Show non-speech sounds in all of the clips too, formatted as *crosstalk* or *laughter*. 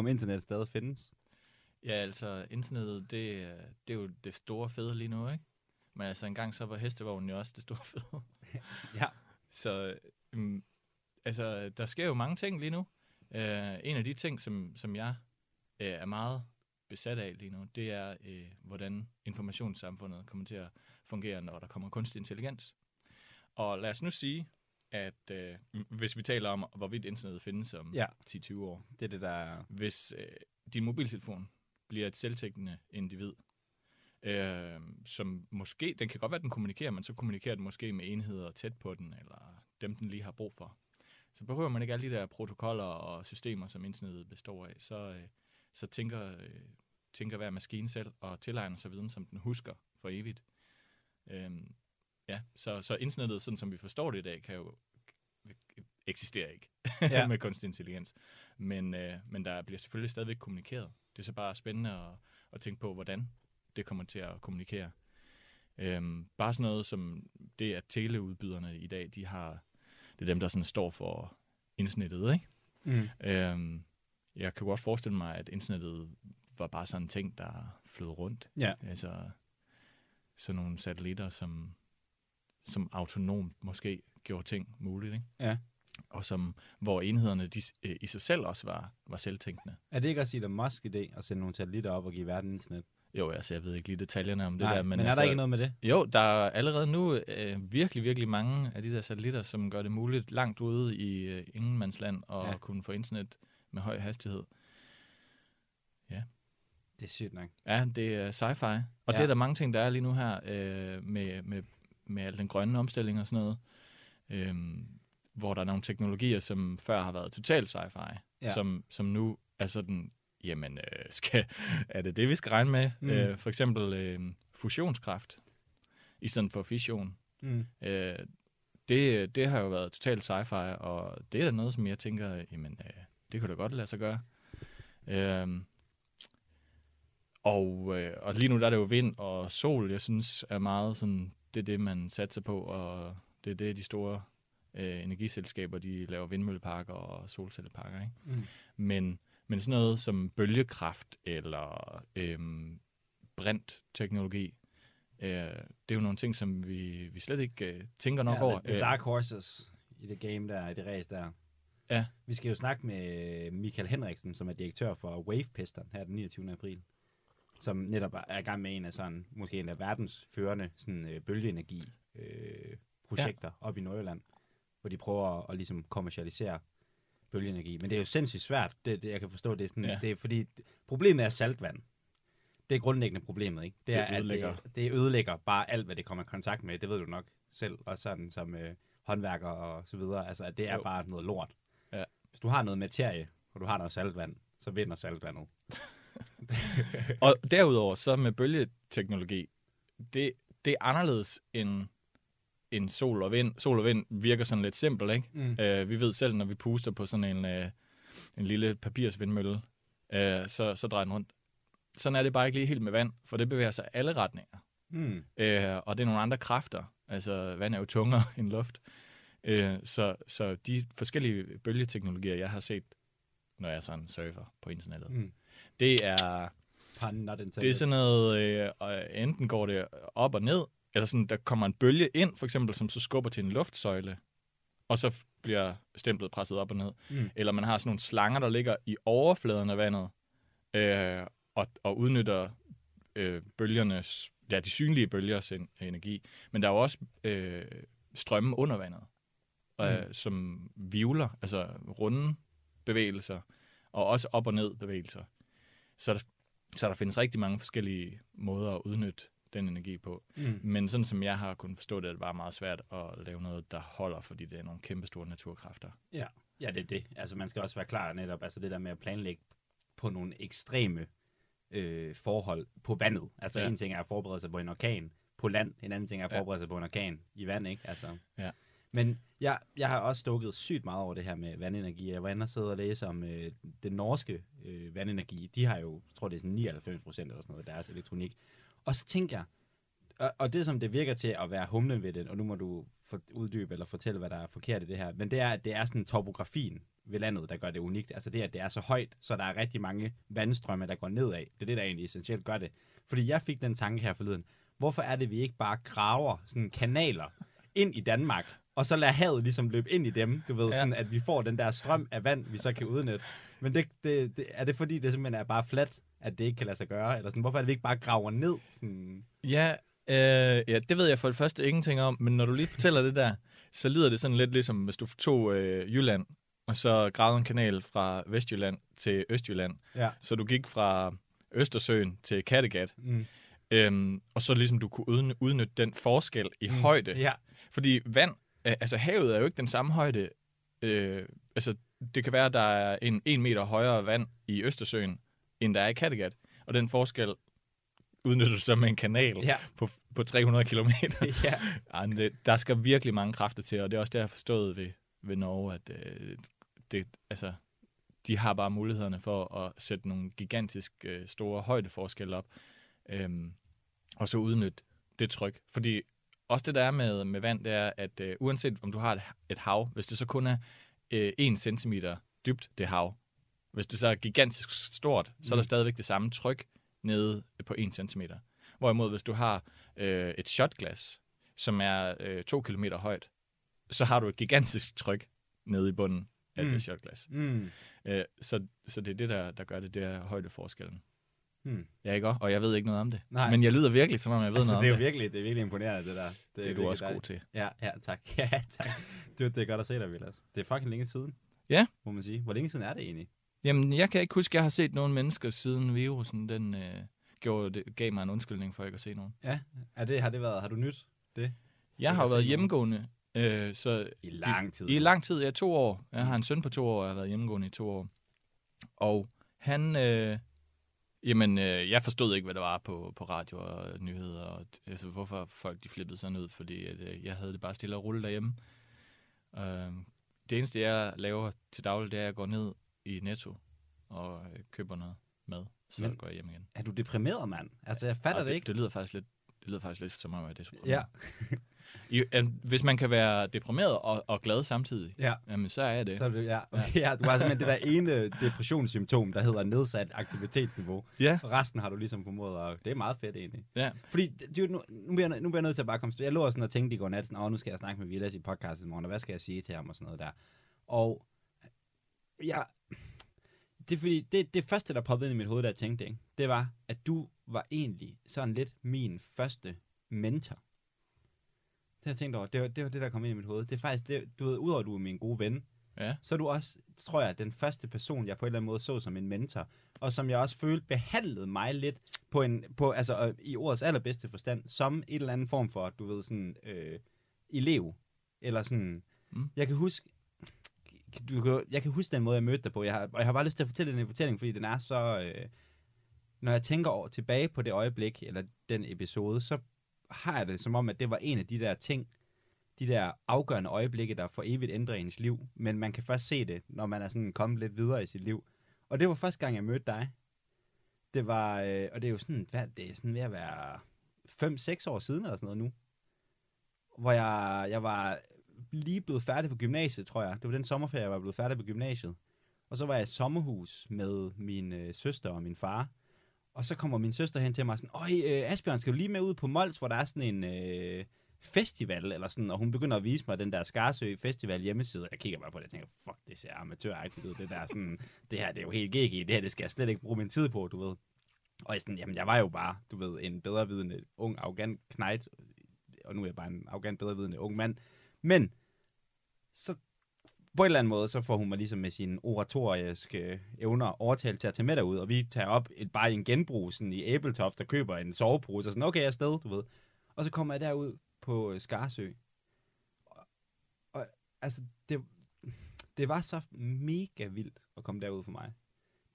om internet stadig findes? Ja, altså internettet, det, det er jo det store fede lige nu, ikke? Men altså engang så var hestevognen jo også det store fede. *laughs* ja. Så um, altså, der sker jo mange ting lige nu. Uh, en af de ting, som, som jeg uh, er meget besat af lige nu, det er, uh, hvordan informationssamfundet kommer til at fungere, når der kommer kunstig intelligens. Og lad os nu sige, at øh, hvis vi taler om, hvorvidt internettet findes om ja. 10-20 år. Det er det, der er... Hvis øh, din mobiltelefon bliver et selvtækkende individ, øh, som måske, den kan godt være, den kommunikerer, men så kommunikerer den måske med enheder tæt på den, eller dem, den lige har brug for. Så behøver man ikke alle de der protokoller og systemer, som internettet består af. Så, øh, så tænker, øh, tænker hver maskine selv og tilegner sig viden, som den husker for evigt. Øhm, Ja, så, så internettet, sådan som vi forstår det i dag, kan jo eksistere ikke ja. *laughs* med kunstig intelligens. Men, øh, men der bliver selvfølgelig stadigvæk kommunikeret. Det er så bare spændende at, at tænke på, hvordan det kommer til at kommunikere. Øhm, bare sådan noget som det, at teleudbyderne i dag, de har, det er dem, der sådan står for internettet, ikke? Mm. Øhm, jeg kan godt forestille mig, at internettet var bare sådan en ting, der flød rundt. Ja. Altså sådan nogle satellitter, som som autonomt måske gjorde ting muligt. Ikke? Ja. Og som, hvor enhederne de, øh, i sig selv også var, var selvtænkende. Er det ikke også Elon Musk idé at sende nogle satellitter op og give verden internet? Jo, altså jeg ved ikke lige detaljerne om det Nej, der. Men, men er altså, der ikke noget med det? Jo, der er allerede nu øh, virkelig, virkelig mange af de der satellitter, som gør det muligt langt ude i øh, ingenmandsland at ja. kunne få internet med høj hastighed. Ja. Det er sygt nok. Ja, det er sci-fi. Og ja. det er der mange ting, der er lige nu her øh, med, med med al den grønne omstilling og sådan noget, øhm, hvor der er nogle teknologier, som før har været totalt sci-fi, ja. som, som nu er sådan, jamen, øh, skal, er det det, vi skal regne med? Mm. Øh, for eksempel øh, fusionskraft, i stedet for fission. Mm. Øh, det, det har jo været totalt sci-fi, og det er da noget, som jeg tænker, jamen, øh, det kunne da godt lade sig gøre. Øh, og, øh, og lige nu der er det jo vind og sol, jeg synes er meget sådan det er det, man satser på, og det er det, de store øh, energiselskaber, de laver vindmølleparker og solcelleparker. Ikke? Mm. Men, men sådan noget som bølgekraft eller øh, brintteknologi, øh, det er jo nogle ting, som vi, vi slet ikke øh, tænker nok ja, over. er øh, dark horses i det game der, i det race der. Ja. Vi skal jo snakke med Michael Henriksen, som er direktør for Piston her den 29. april som netop er i gang med en af sådan, måske en af verdens førende sådan, øh, bølgeenergi øh, projekter ja. op i Nordjylland, hvor de prøver at, at ligesom kommercialisere bølgeenergi. Men det er jo sindssygt svært, det, det jeg kan forstå, det er sådan, ja. det er, fordi problemet er saltvand. Det er grundlæggende problemet, ikke? Det, er, det ødelægger. At det, det ødelægger bare alt, hvad det kommer i kontakt med, det ved du nok selv, og sådan som øh, håndværker og så videre, altså at det er jo. bare noget lort. Ja. Hvis du har noget materie, og du har noget saltvand, så vinder saltvandet. *laughs* *laughs* og derudover så med bølgeteknologi, det, det er anderledes end, end sol og vind. Sol og vind virker sådan lidt simpelt, ikke? Mm. Øh, vi ved selv, når vi puster på sådan en, øh, en lille papirsvindmølle, øh, så, så drejer den rundt. Sådan er det bare ikke lige helt med vand, for det bevæger sig alle retninger. Mm. Øh, og det er nogle andre kræfter. Altså, vand er jo tungere *laughs* end luft. Øh, så, så de forskellige bølgeteknologier, jeg har set, når jeg sådan surfer på internettet, mm det er... Det er sådan noget, øh, enten går det op og ned, eller sådan, der kommer en bølge ind, for eksempel, som så skubber til en luftsøjle, og så bliver stemplet presset op og ned. Mm. Eller man har sådan nogle slanger, der ligger i overfladen af vandet, øh, og, og udnytter øh, bølgernes, ja, de synlige bølgers en, energi. Men der er jo også øh, strømme under vandet, øh, mm. som vivler, altså runde bevægelser, og også op- og ned bevægelser. Så der, så der findes rigtig mange forskellige måder at udnytte den energi på. Mm. Men sådan som jeg har kunnet forstå det, er det bare meget svært at lave noget, der holder, fordi det er nogle kæmpe store naturkræfter. Ja. ja, det er det. Altså man skal også være klar netop, altså det der med at planlægge på nogle ekstreme øh, forhold på vandet. Altså ja. en ting er at forberede sig på en orkan på land, en anden ting er at forberede ja. sig på en orkan i vand, ikke? Altså. Ja. Men jeg, jeg har også stukket sygt meget over det her med vandenergi. Jeg var inde og sidde og læse om øh, den norske øh, vandenergi. De har jo, jeg tror det er 99 procent eller sådan noget af deres elektronik. Og så tænker jeg, og, og det som det virker til at være humlen ved det, og nu må du for, uddybe eller fortælle, hvad der er forkert i det her, men det er, at det er sådan topografien ved landet, der gør det unikt. Altså det, at det er så højt, så der er rigtig mange vandstrømme, der går nedad. Det er det, der egentlig essentielt gør det. Fordi jeg fik den tanke her forleden, hvorfor er det, vi ikke bare graver sådan kanaler ind i Danmark, og så lader havet ligesom løbe ind i dem, du ved, ja. sådan at vi får den der strøm af vand, vi så kan udnytte. Men det, det, det, er det fordi, det simpelthen er bare fladt, at det ikke kan lade sig gøre? Eller sådan, hvorfor er det, vi ikke bare graver ned? Sådan? Ja, øh, ja, det ved jeg for det første ingenting om, men når du lige fortæller det der, så lyder det sådan lidt ligesom, hvis du tog øh, Jylland, og så gravede en kanal fra Vestjylland til Østjylland. Ja. Så du gik fra Østersøen til Kattegat. Mm. Øhm, og så ligesom du kunne udnytte den forskel i mm. højde. Ja. Fordi vand altså havet er jo ikke den samme højde. Øh, altså, det kan være, at der er en, en meter højere vand i Østersøen, end der er i Kattegat. Og den forskel udnytter du så med en kanal ja. på, på 300 km. *laughs* ja. Ej, det, der skal virkelig mange kræfter til, og det er også det, jeg har forstået ved, ved Norge, at øh, det, altså, de har bare mulighederne for at sætte nogle gigantisk øh, store højdeforskelle op, øh, og så udnytte det tryk. Fordi også det, der er med, med vand, det er, at øh, uanset om du har et, et hav, hvis det så kun er øh, 1 cm dybt, det hav, hvis det så er gigantisk stort, mm. så er der mm. stadigvæk det samme tryk nede på 1 cm. Hvorimod, hvis du har øh, et shotglas, som er øh, 2 km højt, så har du et gigantisk tryk nede i bunden af mm. det shotglas. Mm. Øh, så, så det er det, der, der gør det, det er højdeforskellen. Hmm. Ja, ikke Og jeg ved ikke noget om det. Nej. Men jeg lyder virkelig, som om jeg ved altså, noget det er om det. Virkelig, det er virkelig imponerende, det der. Det, det er, er du også dejligt. god til. Ja, ja, tak. *laughs* Ja, tak. Du, det er godt at se dig, Vilas. Det er fucking længe siden, ja. må man sige. Hvor længe siden er det egentlig? Jamen, jeg kan ikke huske, jeg har set nogen mennesker siden virusen, den øh, gjorde, det, gav mig en undskyldning for ikke at se nogen. Ja, er det, har det været, har du nyt det? Jeg har været hjemmegående. Øh, så I lang tid? De, I lang tid, ja, to år. Jeg har mm. en søn på to år, og jeg har været hjemmegående i to år. Og han... Øh, Jamen, øh, jeg forstod ikke, hvad der var på, på radio og nyheder, og altså, hvorfor folk de flippede sådan ud, fordi at, øh, jeg havde det bare stille og rulle derhjemme. Øh, det eneste, jeg laver til daglig, det er, at jeg går ned i Netto og øh, køber noget mad, så Men, går jeg hjem igen. Er du deprimeret, mand? Altså, jeg fatter det, det ikke. Det lyder faktisk lidt det lyder faktisk lidt som om, at det er Ja. *laughs* I, hvis man kan være deprimeret og, og glad samtidig, ja. jamen, så er det. Så er det ja. Okay, *laughs* ja, du har simpelthen det der ene depressionssymptom, der hedder nedsat aktivitetsniveau. Ja. Og resten har du ligesom formået, og det er meget fedt egentlig. Ja. Fordi du, nu, nu, bliver nu bliver jeg nødt til at bare komme... Jeg lå sådan og tænkte i går nat, sådan, nu skal jeg snakke med Vilas i podcasten i morgen, og hvad skal jeg sige til ham og sådan noget der. Og ja, det er fordi, det, det første, der poppede ind i mit hoved, da jeg tænkte, ikke? det var, at du var egentlig sådan lidt min første mentor. Det har jeg tænkt over. Det var, det var det, der kom ind i mit hoved. Det er faktisk, det, du ved, udover at du er min gode ven, ja. så er du også, tror jeg, den første person, jeg på en eller anden måde så som en mentor, og som jeg også følte behandlede mig lidt på en, på, altså øh, i ordets allerbedste forstand, som et eller anden form for, du ved, sådan, øh, elev. Eller sådan, mm. jeg kan huske, du kan, jeg kan huske den måde, jeg mødte dig på. Jeg har, og jeg har bare lyst til at fortælle den fortælling, fordi den er så... Øh, når jeg tænker over, tilbage på det øjeblik, eller den episode, så har jeg det som om, at det var en af de der ting, de der afgørende øjeblikke, der for evigt ændrer ens liv. Men man kan først se det, når man er sådan kommet lidt videre i sit liv. Og det var første gang, jeg mødte dig. Det var, øh, og det er jo sådan, hvad, det er sådan ved at være 5-6 år siden eller sådan noget nu. Hvor jeg, jeg var lige blevet færdig på gymnasiet, tror jeg. Det var den sommerferie, jeg var blevet færdig på gymnasiet. Og så var jeg i sommerhus med min øh, søster og min far. Og så kommer min søster hen til mig og sådan, Øj, øh, Asbjørn, skal du lige med ud på Mols, hvor der er sådan en øh, festival, eller sådan, og hun begynder at vise mig den der Skarsø Festival hjemmeside, jeg kigger bare på det og tænker, fuck, det ser amatøragtigt ud, det der sådan, det her, det er jo helt gik det her, det skal jeg slet ikke bruge min tid på, du ved. Og jeg sådan, jamen, jeg var jo bare, du ved, en bedrevidende ung, afghan knight, og nu er jeg bare en arrogant, bedrevidende ung mand, men så på en eller anden måde, så får hun mig ligesom med sine oratoriske evner overtalt til at tage med derud, og vi tager op et, bare en genbrug sådan i Æbeltoft, der køber en sovepose, og sådan, okay, jeg er sted, du ved. Og så kommer jeg derud på øh, Skarsø. Og, og altså, det, det var så mega vildt at komme derud for mig.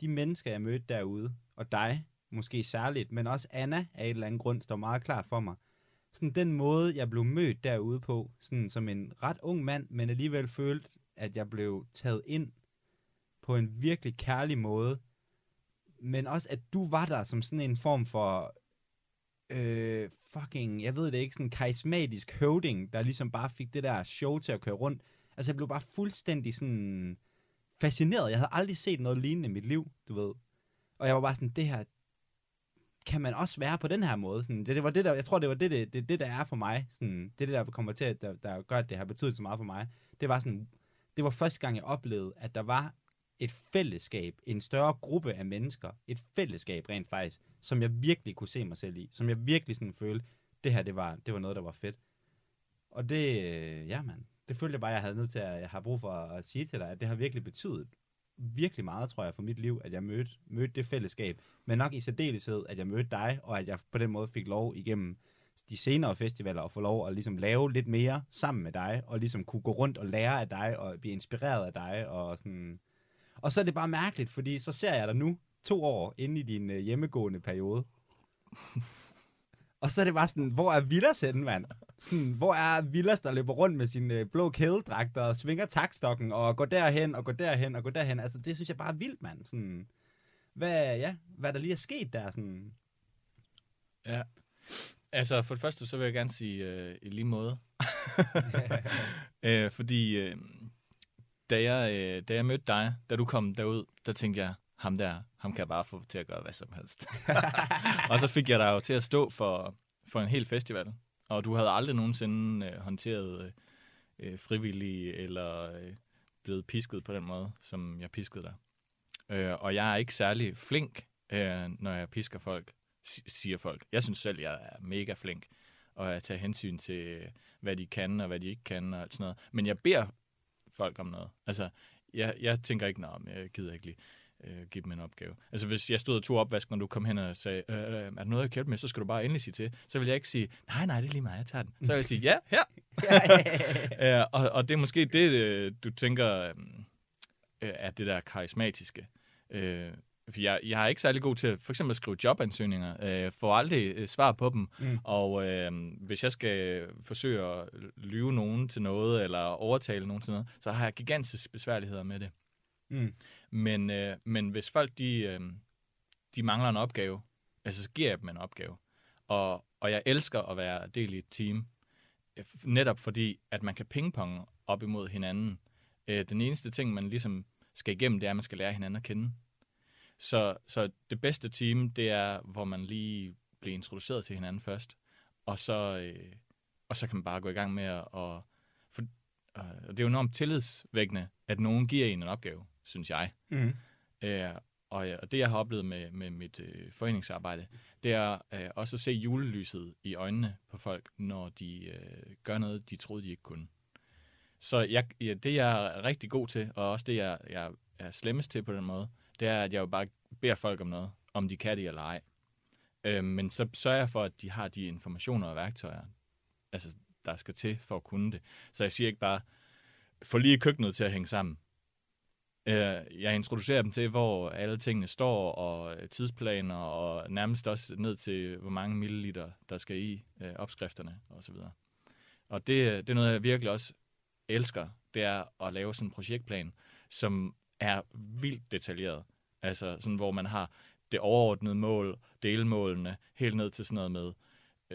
De mennesker, jeg mødte derude, og dig, måske særligt, men også Anna af et eller andet grund, står meget klart for mig sådan den måde, jeg blev mødt derude på, sådan som en ret ung mand, men alligevel følte at jeg blev taget ind på en virkelig kærlig måde, men også at du var der som sådan en form for øh, fucking, jeg ved det ikke, sådan en karismatisk høvding, der ligesom bare fik det der show til at køre rundt. Altså jeg blev bare fuldstændig sådan fascineret. Jeg havde aldrig set noget lignende i mit liv, du ved. Og jeg var bare sådan, det her, kan man også være på den her måde? Sådan, det, det var det, der, jeg tror, det var det, det, det, det der er for mig. Sådan, det, det, der kommer til, at, der, der gør, at det har betydet så meget for mig. Det var sådan, det var første gang, jeg oplevede, at der var et fællesskab, en større gruppe af mennesker, et fællesskab rent faktisk, som jeg virkelig kunne se mig selv i, som jeg virkelig sådan følte, det her, det var, det var noget, der var fedt. Og det, øh, ja mand, det følte jeg bare, jeg havde nødt til at, jeg har brug for at sige til dig, at det har virkelig betydet virkelig meget, tror jeg, for mit liv, at jeg mødte, mødte det fællesskab, men nok i særdeleshed, at jeg mødte dig, og at jeg på den måde fik lov igennem de senere festivaler og få lov at ligesom lave lidt mere sammen med dig, og ligesom kunne gå rundt og lære af dig, og blive inspireret af dig, og sådan... Og så er det bare mærkeligt, fordi så ser jeg dig nu, to år inde i din øh, hjemmegående periode. og så er det bare sådan, hvor er Villas henne, mand? Sådan, hvor er Villas, der løber rundt med sin øh, blå kædedragter og svinger takstokken og går derhen og går derhen og går derhen? Altså, det synes jeg bare er vildt, mand. Sådan, hvad, ja, hvad der lige er sket der, sådan... Ja. Altså, for det første, så vil jeg gerne sige øh, i lige måde. *laughs* øh, fordi øh, da, jeg, øh, da jeg mødte dig, da du kom derud, der tænkte jeg, ham der, ham kan jeg bare få til at gøre hvad som helst. *laughs* og så fik jeg dig jo til at stå for, for en hel festival, og du havde aldrig nogensinde øh, håndteret øh, øh, frivillige eller øh, blevet pisket på den måde, som jeg piskede dig. Øh, og jeg er ikke særlig flink, øh, når jeg pisker folk siger folk. Jeg synes selv, jeg er mega flink og at tage hensyn til, hvad de kan og hvad de ikke kan og alt sådan noget. Men jeg beder folk om noget. Altså, jeg, jeg tænker ikke, nej, jeg gider ikke lige øh, give dem en opgave. Altså, hvis jeg stod og tog opvasken, og du kom hen og sagde, øh, øh er der noget, jeg kan med, så skal du bare endelig sige til. Så vil jeg ikke sige, nej, nej, det er lige mig, jeg tager den. Så vil jeg sige, ja, her. ja, *laughs* øh, og, og det er måske det, øh, du tænker øh, er det der karismatiske. Øh, for jeg, jeg er ikke særlig god til for eksempel at skrive jobansøgninger, øh, får aldrig øh, svar på dem, mm. og øh, hvis jeg skal forsøge at lyve nogen til noget, eller overtale nogen til noget, så har jeg gigantiske besværligheder med det. Mm. Men, øh, men hvis folk, de, øh, de mangler en opgave, altså så giver jeg dem en opgave. Og, og jeg elsker at være del i et team, netop fordi, at man kan pingponge op imod hinanden. Øh, den eneste ting, man ligesom skal igennem, det er, at man skal lære hinanden at kende. Så, så det bedste team, det er, hvor man lige bliver introduceret til hinanden først, og så, øh, og så kan man bare gå i gang med at... Og, for, øh, det er jo enormt tillidsvækkende, at nogen giver en en opgave, synes jeg. Mm. Mm-hmm. Æh, øh, og, og det, jeg har oplevet med, med mit øh, foreningsarbejde, det er øh, også at se julelyset i øjnene på folk, når de øh, gør noget, de troede, de ikke kunne. Så jeg, ja, det, jeg er rigtig god til, og også det, jeg, jeg er slemmest til på den måde, det er, at jeg jo bare beder folk om noget, om de kan det eller ej. Øh, men så sørger jeg for, at de har de informationer og værktøjer, altså, der skal til for at kunne det. Så jeg siger ikke bare, få lige køkkenet til at hænge sammen. Øh, jeg introducerer dem til, hvor alle tingene står, og tidsplaner, og nærmest også ned til, hvor mange milliliter, der skal i øh, opskrifterne osv. Og det, det er noget, jeg virkelig også elsker, det er at lave sådan en projektplan, som er vildt detaljeret. Altså sådan, hvor man har det overordnede mål, delmålene, helt ned til sådan noget med,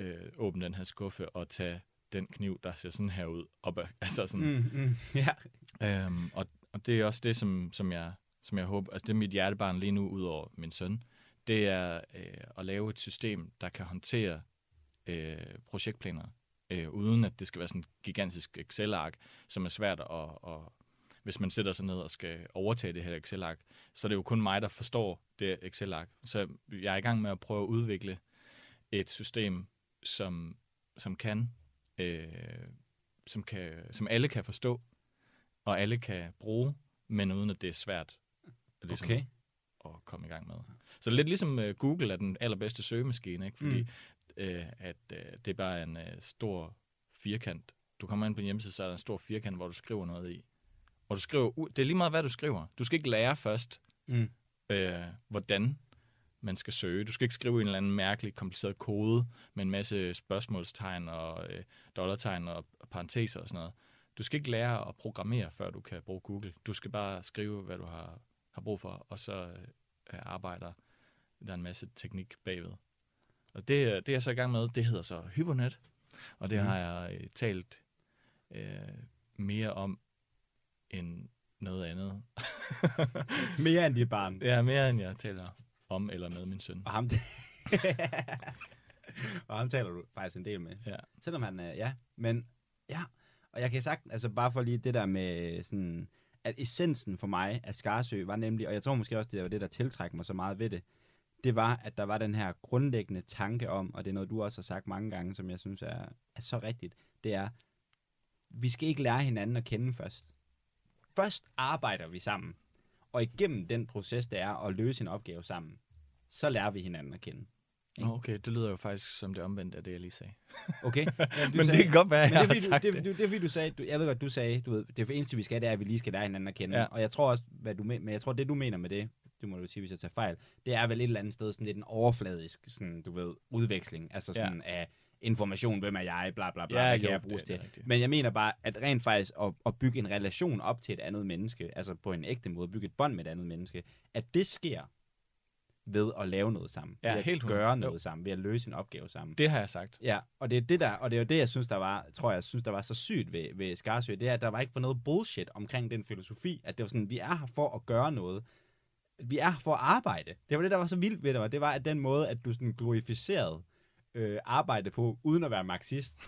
øh, åbne den her skuffe og tage den kniv, der ser sådan her ud, op *laughs* Altså sådan. Mm, mm, yeah. øhm, og, og det er også det, som, som, jeg, som jeg håber, altså det er mit hjertebarn lige nu, ud over min søn, det er øh, at lave et system, der kan håndtere øh, projektplaner, øh, uden at det skal være sådan en gigantisk Excel-ark, som er svært at, at, hvis man sætter sig ned og skal overtage det her Excel-ark, så er det jo kun mig, der forstår det Excel-ark. Så jeg er i gang med at prøve at udvikle et system, som, som kan, øh, som kan, som alle kan forstå, og alle kan bruge, men uden at det er svært ligesom, okay. at komme i gang med. Så lidt ligesom øh, Google er den allerbedste søgemaskine, ikke? fordi mm. øh, at øh, det er bare en øh, stor firkant. Du kommer ind på en hjemmeside, så er der en stor firkant, hvor du skriver noget i. Og du skriver, det er lige meget, hvad du skriver. Du skal ikke lære først, mm. øh, hvordan man skal søge. Du skal ikke skrive en eller anden mærkelig, kompliceret kode med en masse spørgsmålstegn og øh, dollartegn og, og parenteser og sådan noget. Du skal ikke lære at programmere, før du kan bruge Google. Du skal bare skrive, hvad du har, har brug for, og så øh, arbejder der en masse teknik bagved. Og det, øh, det er jeg så i gang med, det hedder så Hypernet, og det mm. har jeg øh, talt øh, mere om end noget andet. *laughs* mere end dit barn? Ja, mere end jeg taler om eller med min søn. Og ham, *laughs* og ham taler du faktisk en del med. Ja. Selvom han, ja, men ja. Og jeg kan sagt, altså bare for lige det der med sådan, at essensen for mig af Skarsø var nemlig, og jeg tror måske også, det var det, der tiltrækker mig så meget ved det, det var, at der var den her grundlæggende tanke om, og det er noget, du også har sagt mange gange, som jeg synes er, er så rigtigt, det er, vi skal ikke lære hinanden at kende først først arbejder vi sammen, og igennem den proces, det er at løse en opgave sammen, så lærer vi hinanden at kende. Ikke? Okay, det lyder jo faktisk som det omvendte af det, jeg lige sagde. Okay. *laughs* Ja, men sagde, det kan godt være, jeg det, har du, sagt det. Det, det, det er fordi, du sagde, du, jeg ved godt, du sagde, du ved, det eneste, vi skal, det er, at vi lige skal lære hinanden at kende. Ja. Og jeg tror også, hvad du men jeg tror, det du mener med det, du må du sige, hvis jeg tager fejl, det er vel et eller andet sted sådan lidt en overfladisk, sådan, du ved, udveksling, altså sådan ja. af information, hvem er jeg, bla bla bla, ja, kan jo, jeg bruges det, til. Det Men jeg mener bare, at rent faktisk at, at bygge en relation op til et andet menneske, altså på en ægte måde, bygge et bånd med et andet menneske, at det sker ved at lave noget sammen. Ja, ved at helt gøre noget jo. sammen, ved at løse en opgave sammen. Det har jeg sagt. Ja, og det er det der, og det er det jeg synes der var, tror jeg, synes der var så sygt ved, ved Skarsø, det er at der var ikke for noget bullshit omkring den filosofi, at det var sådan vi er her for at gøre noget. Vi er her for at arbejde. Det var det der var så vildt ved det, var, det var at den måde at du sådan glorificerede øh, arbejde på, uden at være marxist.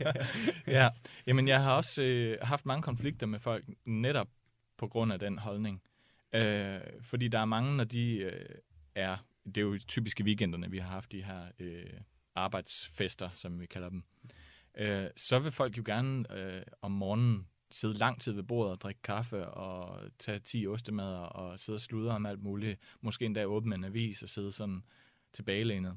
*laughs* ja, jamen jeg har også øh, haft mange konflikter med folk, netop på grund af den holdning. Øh, fordi der er mange, når de øh, er, det er jo typiske weekenderne, vi har haft de her øh, arbejdsfester, som vi kalder dem, øh, så vil folk jo gerne øh, om morgenen sidde lang tid ved bordet og drikke kaffe og tage 10 ostemader og sidde og sludre om alt muligt. Måske endda åbne en avis og sidde sådan tilbagelænet.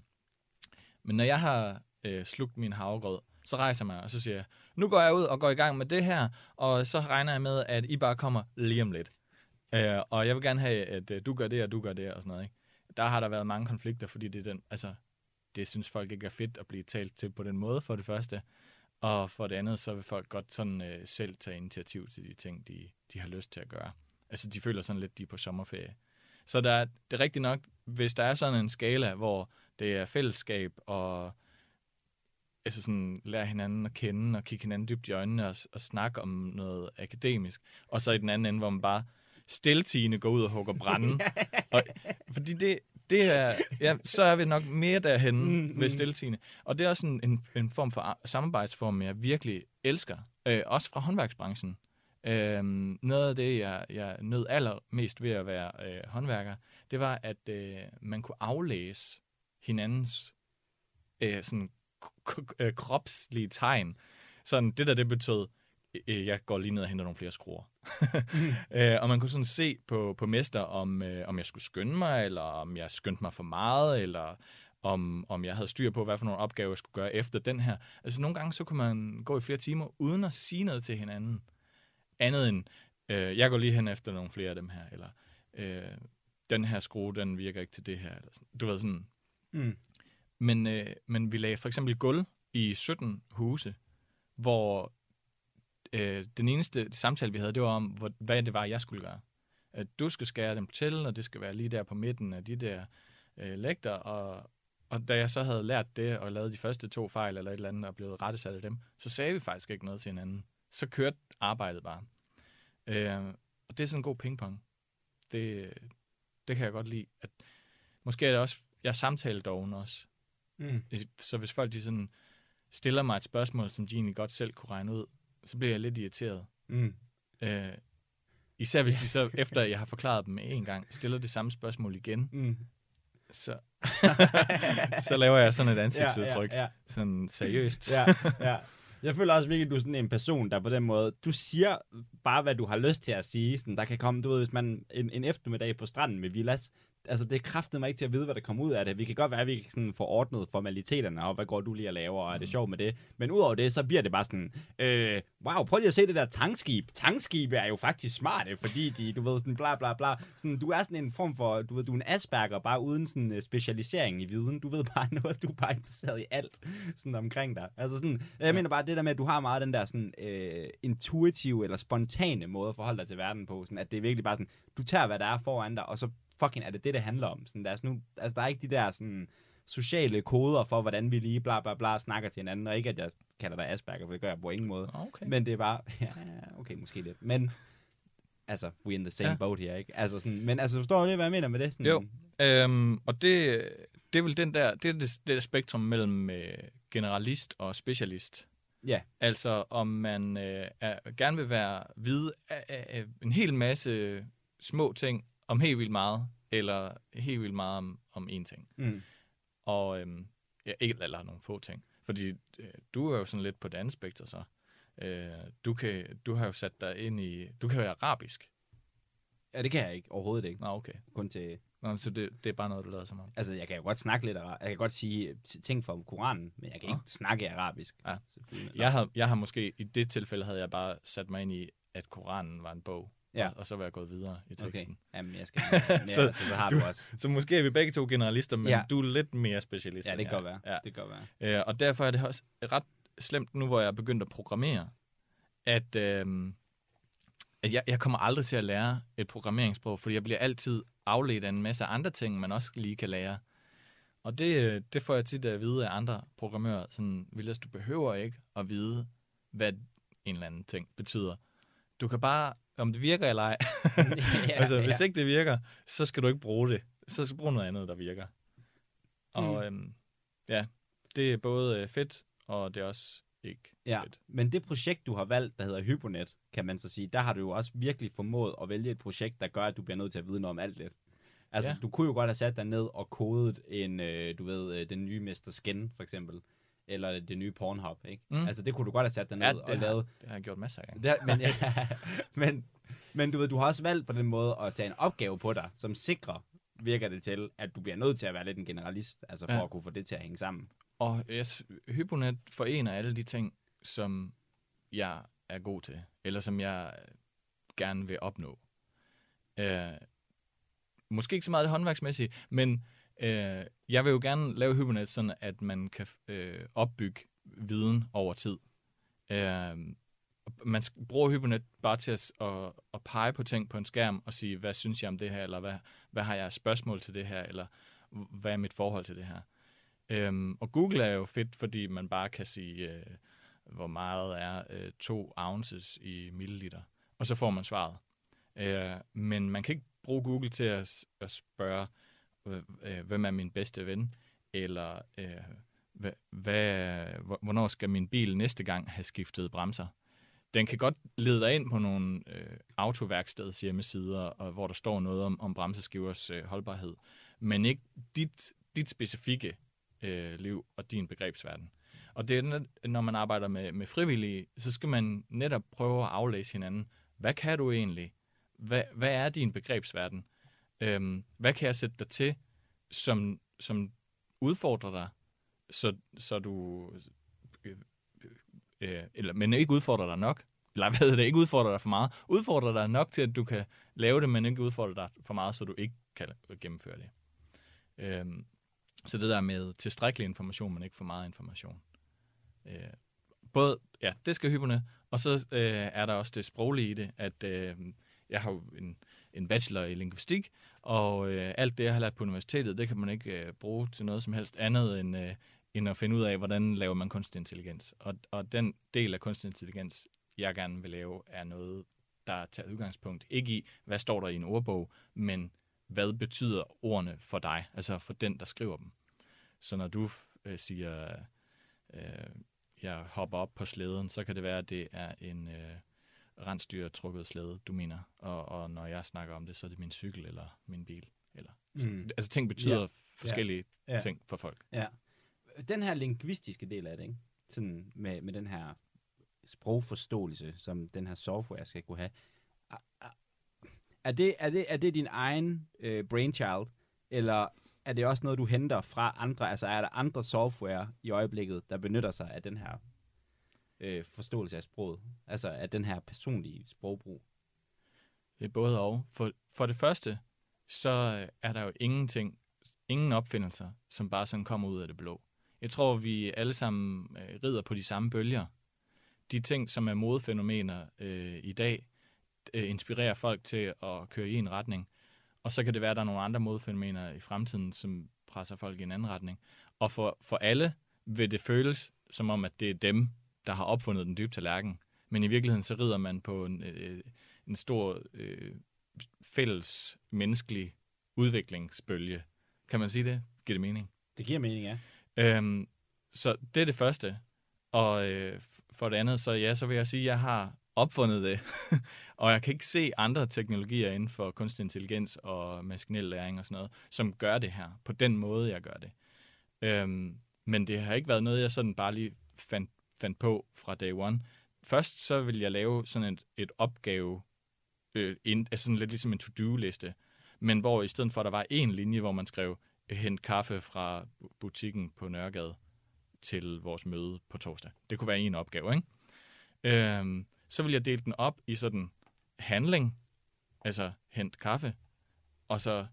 Men når jeg har øh, slugt min havregrød, så rejser jeg mig, og så siger jeg, nu går jeg ud og går i gang med det her, og så regner jeg med, at I bare kommer lige om lidt. Øh, og jeg vil gerne have, at øh, du gør det, og du gør det, og sådan noget. Ikke? Der har der været mange konflikter, fordi det, er den, altså, det synes folk ikke er fedt at blive talt til på den måde, for det første. Og for det andet, så vil folk godt sådan øh, selv tage initiativ til de ting, de, de har lyst til at gøre. Altså, de føler sådan lidt, de er på sommerferie. Så der, det er rigtigt nok, hvis der er sådan en skala, hvor det er fællesskab og altså sådan, lære hinanden at kende og kigge hinanden dybt i øjnene og, og snakke om noget akademisk. Og så i den anden ende, hvor man bare stiltigende går ud og hugger brænde. *laughs* og, fordi det, det er, ja, så er vi nok mere derhen mm, mm. ved stiltigende. Og det er også en, en, en form for samarbejdsform, jeg virkelig elsker. Øh, også fra håndværksbranchen. Øh, noget af det, jeg, jeg nød allermest ved at være øh, håndværker, det var, at øh, man kunne aflæse hinandens øh, sådan, øh, kropslige tegn. Sådan, det der, det betød, øh, jeg går lige ned og henter nogle flere skruer. mm. *laughs* øh, og man kunne sådan se på, på mester, om, øh, om jeg skulle skynde mig, eller om jeg skyndte mig for meget, eller om, om jeg havde styr på, hvad for nogle opgaver jeg skulle gøre efter den her. Altså nogle gange, så kunne man gå i flere timer, uden at sige noget til hinanden. Andet end, øh, jeg går lige hen efter nogle flere af dem her, eller øh, den her skrue, den virker ikke til det her. Eller sådan. Du ved sådan, Mm. Men, øh, men vi lagde for eksempel gulv i 17 huse, hvor øh, den eneste samtale, vi havde, det var om, hvor, hvad det var, jeg skulle gøre. At du skal skære dem til, og det skal være lige der på midten af de der øh, lægter. Og, og da jeg så havde lært det, og lavet de første to fejl eller et eller andet, og blevet rettesat af dem, så sagde vi faktisk ikke noget til hinanden. Så kørte arbejdet bare. Øh, og det er sådan en god pingpong. Det, øh, det kan jeg godt lide. At, måske er det også jeg er samtaledoven også. Mm. Øh, så hvis folk de sådan stiller mig et spørgsmål, som de egentlig godt selv kunne regne ud, så bliver jeg lidt irriteret. Mm. Øh, især hvis de så, efter jeg har forklaret dem en gang, stiller det samme spørgsmål igen, mm. så, *laughs* så laver jeg sådan et ansigtsudtryk. Ja, ja, ja. Sådan seriøst. ja, ja. Jeg føler også virkelig, at du er sådan en person, der på den måde, du siger bare, hvad du har lyst til at sige. Sådan, der kan komme, du ved, hvis man en, en eftermiddag på stranden med Villas, altså, det kræftede mig ikke til at vide, hvad der kom ud af det. Vi kan godt være, at vi kan sådan få ordnet formaliteterne, og hvad går du lige at lave, og er det mm. sjovt med det? Men udover det, så bliver det bare sådan, øh, wow, prøv lige at se det der tankskib. Tankskib er jo faktisk smarte, fordi de, du ved, sådan bla bla bla. Sådan, du er sådan en form for, du ved, du er en Asperger, bare uden sådan øh, specialisering i viden. Du ved bare *laughs* noget, du er bare interesseret i alt sådan omkring dig. Altså sådan, jeg mener bare det der med, at du har meget den der sådan øh, intuitive eller spontane måde at forholde dig til verden på, sådan, at det er virkelig bare sådan, du tager, hvad der er foran dig, og så fucking er det det, det handler om. Sådan, der, er sådan, nu, altså, der er ikke de der sådan, sociale koder for, hvordan vi lige bla bla bla snakker til hinanden. Og ikke, at jeg kalder dig Asperger, for det gør jeg på ingen måde. Ah, okay. Men det er bare, *laughs* ja, okay, måske lidt. Men altså, we in the same ja. boat her, ikke? Altså sådan, men altså, forstår du det, hvad jeg mener med det? Sådan, jo, øhm, og det, det er vel den der, det er det, det der spektrum mellem øh, generalist og specialist. Ja. Altså, om man øh, er, gerne vil være vide af, af en hel masse små ting om helt vildt meget, eller helt vildt meget om, om én ting. Mm. Og øhm, ja, ikke eller nogle få ting. Fordi øh, du er jo sådan lidt på det andet spektrum så. Øh, du, kan, du har jo sat dig ind i... Du kan jo arabisk. Ja, det kan jeg ikke. Overhovedet ikke. Nå, okay. Kun til... Nå, så det, det er bare noget, du lader som om. Altså, jeg kan jo godt snakke lidt arabisk. Jeg kan godt sige ting fra Koranen, men jeg kan Nå. ikke snakke arabisk. Ja. Jeg, har, jeg har måske... I det tilfælde havde jeg bare sat mig ind i, at Koranen var en bog, ja. og, og så var jeg gået videre i teksten. Okay. Jamen, jeg skal *laughs* mere, så, så, altså, så har du, du også. Så måske er vi begge to generalister, men ja. du er lidt mere specialist. Ja, det kan godt være. Ja. Det kan være. Øh, og derfor er det også ret slemt nu, hvor jeg er begyndt at programmere, at, øh, at jeg, jeg kommer aldrig til at lære et programmeringssprog, fordi jeg bliver altid afledt af en masse andre ting, man også lige kan lære. Og det, øh, det får jeg tit at vide af andre programmører. Sådan, Vilas, du behøver ikke at vide, hvad en eller anden ting betyder. Du kan bare om det virker eller ej. ja, *laughs* altså, hvis ja. ikke det virker, så skal du ikke bruge det. Så skal du bruge noget andet, der virker. Og mm. øhm, ja, det er både øh, fedt, og det er også ikke ja, fedt. Men det projekt, du har valgt, der hedder Hyponet, kan man så sige, der har du jo også virkelig formået at vælge et projekt, der gør, at du bliver nødt til at vide noget om alt lidt. Altså, ja. du kunne jo godt have sat dig ned og kodet en, øh, du ved, øh, den nye Mester Skin, for eksempel eller det nye Pornhub, ikke? Mm. Altså, det kunne du godt have sat dig ned ja, det og har, lavet. det har jeg gjort masser af gange. Det, men, ja, *laughs* *laughs* men, men du ved, du har også valgt på den måde at tage en opgave på dig, som sikrer, virker det til, at du bliver nødt til at være lidt en generalist, altså for ja. at kunne få det til at hænge sammen. Og jeg, Hyponet forener alle de ting, som jeg er god til, eller som jeg gerne vil opnå. Øh, måske ikke så meget det håndværksmæssige, men Øh, jeg vil jo gerne lave Hypernet sådan, at man kan øh, opbygge viden over tid. Øh, man bruger Hypernet bare til at, at, at pege på ting på en skærm og sige, hvad synes jeg om det her, eller hvad, hvad har jeg spørgsmål til det her, eller hvad er mit forhold til det her. Øh, og Google er jo fedt, fordi man bare kan sige, øh, hvor meget er øh, to ounces i milliliter, og så får man svaret. Øh, men man kan ikke bruge Google til at, at spørge, Øh, øh, hvem er min bedste ven, eller øh, hvad, hvad, hvornår skal min bil næste gang have skiftet bremser. Den kan godt lede dig ind på nogle øh, autoværksteds hjemmesider, og, hvor der står noget om, om bremseskivers øh, holdbarhed, men ikke dit, dit specifikke øh, liv og din begrebsverden. Og det er, når man arbejder med, med frivillige, så skal man netop prøve at aflæse hinanden. Hvad kan du egentlig? Hvad, hvad er din begrebsverden? Øhm, hvad kan jeg sætte dig til, som, som udfordrer dig, så, så du... Øh, øh, eller, men ikke udfordrer dig nok, eller hvad hedder det, ikke udfordrer dig for meget, udfordrer dig nok til, at du kan lave det, men ikke udfordrer dig for meget, så du ikke kan gennemføre det. Øhm, så det der med tilstrækkelig information, men ikke for meget information. Øh, både, ja, det skal hypperne, og så øh, er der også det sproglige i det, at øh, jeg har jo en, en bachelor i linguistik, og øh, alt det, jeg har lært på universitetet, det kan man ikke øh, bruge til noget som helst andet end, øh, end at finde ud af, hvordan laver man kunstig intelligens. Og, og den del af kunstig intelligens, jeg gerne vil lave, er noget, der tager udgangspunkt ikke i, hvad står der i en ordbog, men hvad betyder ordene for dig, altså for den, der skriver dem. Så når du øh, siger, øh, jeg hopper op på slæden, så kan det være, at det er en... Øh, rensdyr trukket slæde, du mener. Og, og når jeg snakker om det, så er det min cykel eller min bil. Eller, så, mm. Altså, altså ting betyder ja. forskellige ja. ting for folk. Ja. Den her lingvistiske del af det, ikke? Sådan med, med den her sprogforståelse, som den her software skal kunne have. Er det, er det, er det din egen øh, brainchild, eller er det også noget, du henter fra andre? Altså er der andre software i øjeblikket, der benytter sig af den her øh, forståelse af sproget? Altså af den her personlige sprogbrug? Både og. For, for det første, så øh, er der jo ingenting, ingen opfindelser, som bare sådan kommer ud af det blå. Jeg tror, vi alle sammen øh, rider på de samme bølger. De ting, som er modefænomener øh, i dag, øh, inspirerer folk til at køre i en retning. Og så kan det være, at der er nogle andre modefænomener i fremtiden, som presser folk i en anden retning. Og for, for alle vil det føles som om, at det er dem, der har opfundet den dybe tallerken. Men i virkeligheden så rider man på en, øh, øh, en stor øh, fælles menneskelig udviklingsbølge. Kan man sige det? Giver det mening? Det giver mening, ja. Øhm, så det er det første. Og øh, for det andet, så ja, så vil jeg sige, at jeg har opfundet det. *laughs* og jeg kan ikke se andre teknologier inden for kunstig intelligens og maskinel læring og sådan noget, som gør det her på den måde, jeg gør det. Øhm, men det har ikke været noget, jeg sådan bare lige fandt fandt på fra day one. Først så ville jeg lave sådan et, et opgave, øh, ind, altså sådan lidt ligesom en to-do-liste, men hvor i stedet for, at der var en linje, hvor man skrev, hent kaffe fra butikken på Nørregade til vores møde på torsdag. Det kunne være en opgave, ikke? Øhm, så vil jeg dele den op i sådan handling, altså hent kaffe, og så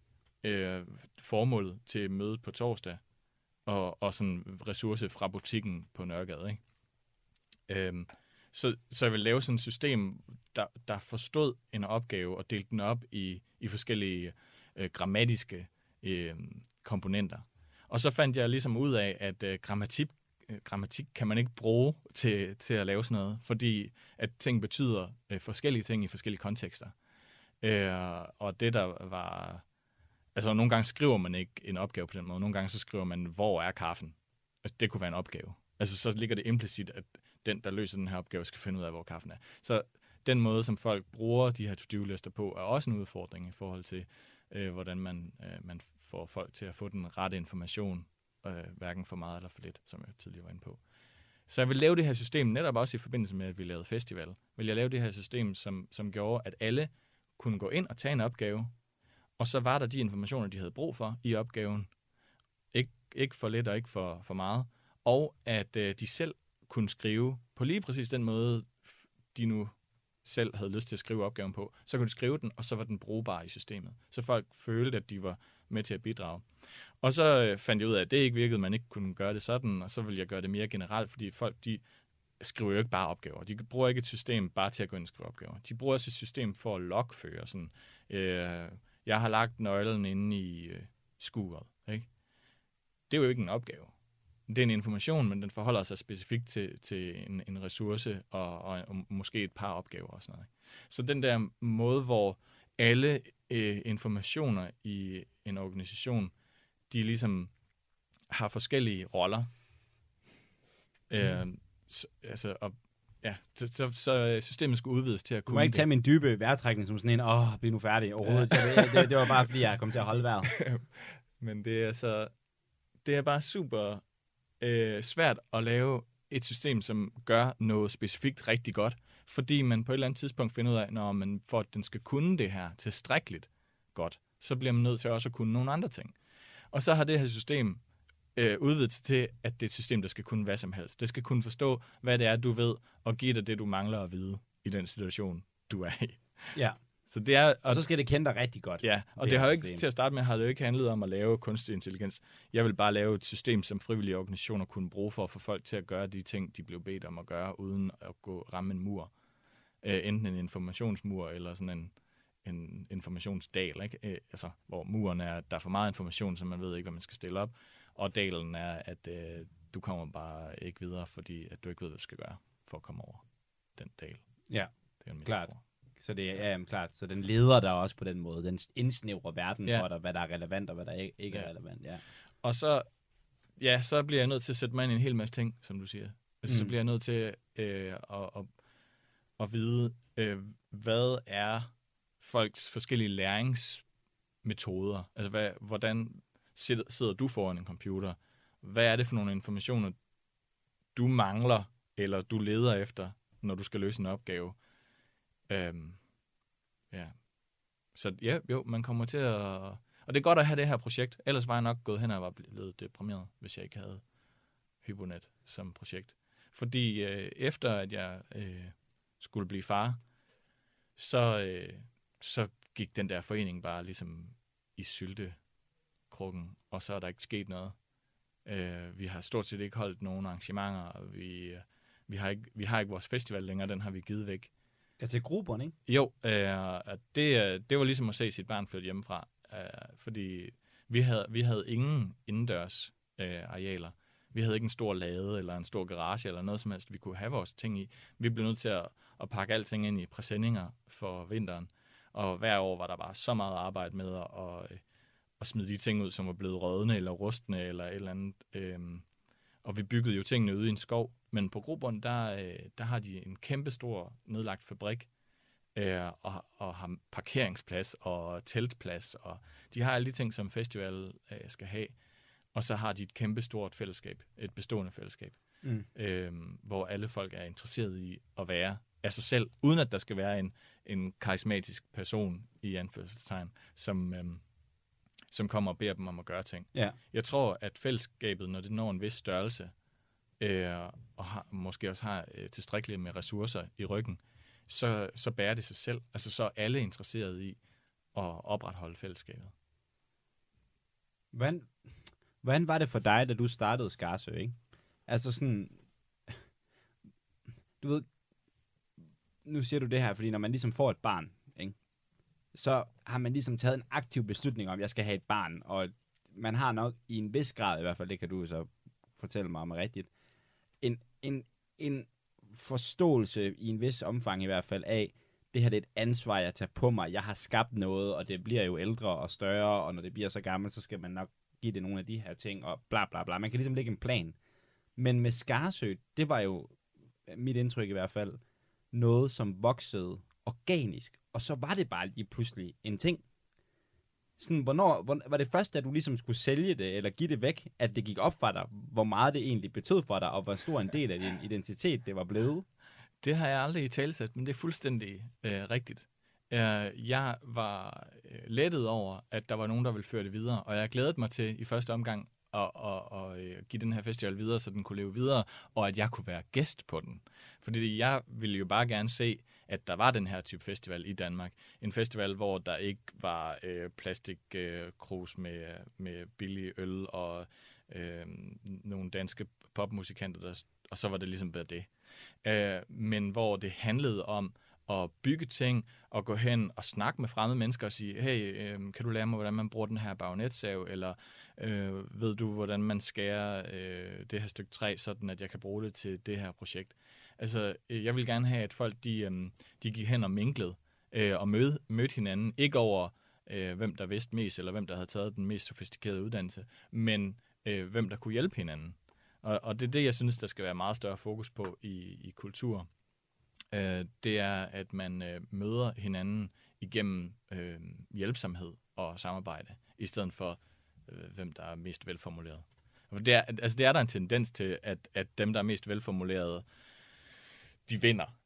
øh, formålet til mødet på torsdag, og, og sådan ressource fra butikken på Nørregade, ikke? Øhm, så, så jeg ville lave sådan et system, der, der forstod en opgave og delte den op i, i forskellige øh, grammatiske øh, komponenter. Og så fandt jeg ligesom ud af, at øh, grammatik, øh, grammatik kan man ikke bruge til, til at lave sådan noget, fordi at ting betyder øh, forskellige ting i forskellige kontekster. Øh, og det der var... Altså nogle gange skriver man ikke en opgave på den måde, nogle gange så skriver man, hvor er kaffen? Altså, det kunne være en opgave. Altså så ligger det implicit, at den, der løser den her opgave, skal finde ud af, hvor kaffen er. Så den måde, som folk bruger de her to-do-lister på, er også en udfordring i forhold til, øh, hvordan man, øh, man får folk til at få den rette information, øh, hverken for meget eller for lidt, som jeg tidligere var inde på. Så jeg vil lave det her system, netop også i forbindelse med, at vi lavede festival, vil jeg lave det her system, som, som gjorde, at alle kunne gå ind og tage en opgave, og så var der de informationer, de havde brug for i opgaven. ikke, ikke for lidt og ikke for, for meget. Og at øh, de selv kunne skrive på lige præcis den måde, de nu selv havde lyst til at skrive opgaven på, så kunne de skrive den, og så var den brugbar i systemet. Så folk følte, at de var med til at bidrage. Og så øh, fandt jeg ud af, at det ikke virkede, man ikke kunne gøre det sådan, og så ville jeg gøre det mere generelt, fordi folk de skriver jo ikke bare opgaver. De bruger ikke et system bare til at gå ind og skrive opgaver. De bruger også et system for at logføre. Sådan, øh, jeg har lagt nøglen inde i øh, skuret. Ikke? Det er jo ikke en opgave det er en information, men den forholder sig specifikt til, til en, en ressource og, og, og måske et par opgaver og sådan noget. Så den der måde, hvor alle øh, informationer i en organisation, de ligesom har forskellige roller. Mm. Øh, så, altså, og, ja, så, så, så systemet skulle udvides til at kunne... Du må ikke tage min dybe vejrtrækning som sådan en, åh, oh, bliv nu færdig overhovedet. Ja. det, det, det var bare, fordi jeg kom til at holde vejret. *laughs* men det er altså... Det er bare super øh, svært at lave et system, som gør noget specifikt rigtig godt, fordi man på et eller andet tidspunkt finder ud af, når man for at den skal kunne det her tilstrækkeligt godt, så bliver man nødt til også at kunne nogle andre ting. Og så har det her system øh, udvidet til, at det er et system, der skal kunne hvad som helst. Det skal kunne forstå, hvad det er, du ved, og give dig det, du mangler at vide i den situation, du er i. Ja, så det er, og, og så skal det kende dig rigtig godt. Ja, og det, det har jo ikke til at starte med, har det jo ikke handlet om at lave kunstig intelligens. Jeg vil bare lave et system, som frivillige organisationer kunne bruge for at få folk til at gøre de ting, de blev bedt om at gøre, uden at gå ramme en mur. Æ, øh, enten en informationsmur eller sådan en, en informationsdal, ikke? Æ, øh, altså, hvor muren er, at der er for meget information, så man ved ikke, hvad man skal stille op, og dalen er, at øh, du kommer bare ikke videre, fordi at du ikke ved, hvad du skal gøre for at komme over den dal. Ja, det er en metafor. klart. Så det er ja, klart. Så den leder dig også på den måde. Den indsnævrer verden ja. for dig, hvad der er relevant og hvad der ikke, er ja. er relevant. Ja. Og så, ja, så bliver jeg nødt til at sætte mig ind i en hel masse ting, som du siger. Altså, mm. Så bliver jeg nødt til øh, at, at, at vide, øh, hvad er folks forskellige læringsmetoder? Altså, hvad, hvordan sidder, sidder du foran en computer? Hvad er det for nogle informationer, du mangler, eller du leder efter, når du skal løse en opgave? Øhm, ja. Så ja, jo, man kommer til at... Og det er godt at have det her projekt. Ellers var jeg nok gået hen og var blevet deprimeret, hvis jeg ikke havde Hybonet som projekt. Fordi øh, efter at jeg øh, skulle blive far, så, øh, så gik den der forening bare ligesom i syltekrukken, og så er der ikke sket noget. Øh, vi har stort set ikke holdt nogen arrangementer, og vi, øh, vi, har ikke, vi har ikke vores festival længere, den har vi givet væk. Ja, til grupperen, ikke? Jo, øh, det, øh, det var ligesom at se sit barn flytte hjemmefra, øh, fordi vi havde, vi havde ingen indendørs øh, arealer. Vi havde ikke en stor lade eller en stor garage eller noget som helst, vi kunne have vores ting i. Vi blev nødt til at, at pakke alting ind i præsendinger for vinteren. Og hver år var der bare så meget arbejde med at, at, øh, at smide de ting ud, som var blevet rødne eller rustne eller et eller andet. Øhm, og vi byggede jo tingene ude i en skov, men på Grobund, der, øh, der har de en kæmpe stor nedlagt fabrik, øh, og, og har parkeringsplads og teltplads, og de har alle de ting, som festival øh, skal have. Og så har de et kæmpe stort fællesskab, et bestående fællesskab, mm. øh, hvor alle folk er interesseret i at være af sig selv, uden at der skal være en, en karismatisk person i anførselstegn, som, øhm, som kommer og beder dem om at gøre ting. Ja. Jeg tror, at fællesskabet, når det når en vis størrelse, øh, og har, måske også har øh, tilstrækkeligt med ressourcer i ryggen, så, så bærer det sig selv. Altså så er alle interesserede i at opretholde fællesskabet. Hvordan, hvordan var det for dig, da du startede Skarsø, ikke? Altså sådan, du ved, nu siger du det her, fordi når man ligesom får et barn, så har man ligesom taget en aktiv beslutning om, at jeg skal have et barn, og man har nok i en vis grad, i hvert fald det kan du så fortælle mig om rigtigt, en, en, en forståelse i en vis omfang i hvert fald af, det her det er et ansvar, jeg tager på mig. Jeg har skabt noget, og det bliver jo ældre og større, og når det bliver så gammelt, så skal man nok give det nogle af de her ting, og bla bla bla. Man kan ligesom lægge en plan. Men med Skarsø, det var jo, mit indtryk i hvert fald, noget som voksede organisk, og så var det bare lige pludselig en ting. Sådan, hvornår, hvornår, var det først, at du ligesom skulle sælge det, eller give det væk, at det gik op for dig, hvor meget det egentlig betød for dig, og hvor stor en del af din identitet det var blevet? Det har jeg aldrig i talsat, men det er fuldstændig øh, rigtigt. Øh, jeg var øh, lettet over, at der var nogen, der ville føre det videre, og jeg glædede mig til i første omgang at, at, at, at øh, give den her festival videre, så den kunne leve videre, og at jeg kunne være gæst på den. Fordi jeg ville jo bare gerne se, at der var den her type festival i Danmark. En festival, hvor der ikke var øh, plastikkrus øh, med, med billig øl og øh, nogle danske popmusikanter, der, og så var det ligesom bare det. Øh, men hvor det handlede om at bygge ting, og gå hen og snakke med fremmede mennesker og sige, hey, øh, kan du lære mig, hvordan man bruger den her bagnetsav, eller øh, ved du, hvordan man skærer øh, det her stykke træ, sådan at jeg kan bruge det til det her projekt. Altså, øh, jeg vil gerne have, at folk de, øh, de gik hen og minklede øh, og mød, mødte hinanden. Ikke over, øh, hvem der vidste mest, eller hvem der havde taget den mest sofistikerede uddannelse, men øh, hvem der kunne hjælpe hinanden. Og, og det er det, jeg synes, der skal være meget større fokus på i, i kultur. Øh, det er, at man øh, møder hinanden igennem øh, hjælpsomhed og samarbejde, i stedet for, øh, hvem der er mest velformuleret. For det er, altså, det er der en tendens til, at, at dem, der er mest velformulerede, øh, de vinder.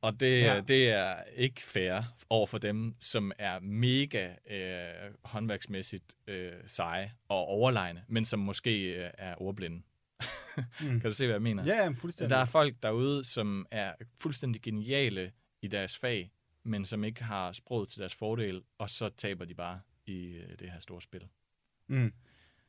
Og det, ja. det er ikke fair over for dem, som er mega øh, håndværksmæssigt øh, seje og overlegne, men som måske øh, er ordblinde. mm. *laughs* kan du se, hvad jeg mener? Ja, ja, fuldstændig. Der er folk derude, som er fuldstændig geniale i deres fag, men som ikke har sproget til deres fordel, og så taber de bare i øh, det her store spil. Mm.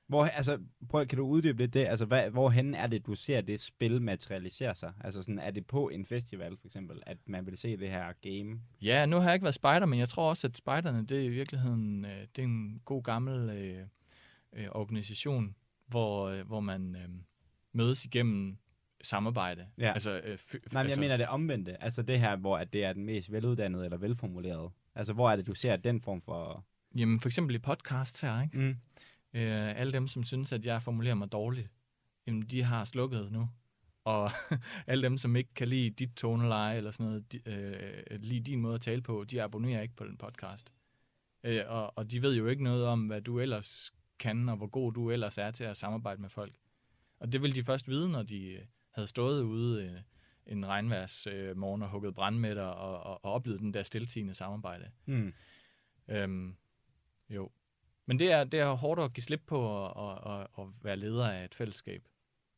Hvor, altså, prøv, kan du uddybe lidt det? Altså, hvad, hvorhen er det, du ser det spil materialisere sig? Altså, sådan, er det på en festival, for eksempel, at man vil se det her game? Ja, nu har jeg ikke været spider, men jeg tror også, at spiderne, det er i virkeligheden øh, det er en god gammel øh, øh, organisation, hvor, øh, hvor man øh, mødes igennem samarbejde. Ja. Altså, øh, Nej, men altså, jeg mener det omvendte. Altså det her, hvor at det er den mest veluddannede eller velformulerede. Altså, hvor er det, du ser den form for... Jamen, for eksempel i podcasts her, ikke? Mm. Øh, alle dem, som synes, at jeg formulerer mig dårligt, jamen de har slukket nu. Og *laughs* alle dem, som ikke kan lide dit toneleje eller sådan noget, de, øh, lide din måde at tale på, de abonnerer ikke på den podcast. Øh, og, og de ved jo ikke noget om, hvad du ellers kan, og hvor god du ellers er til at samarbejde med folk. Og det ville de først vide, når de øh, havde stået ude øh, en regnværs øh, morgen og hugget brand med dig og, og, og oplevet den der stiltigende samarbejde. Mm. Øhm, jo, men det er, det er hårdt at give slip på at, at, at, at være leder af et fællesskab.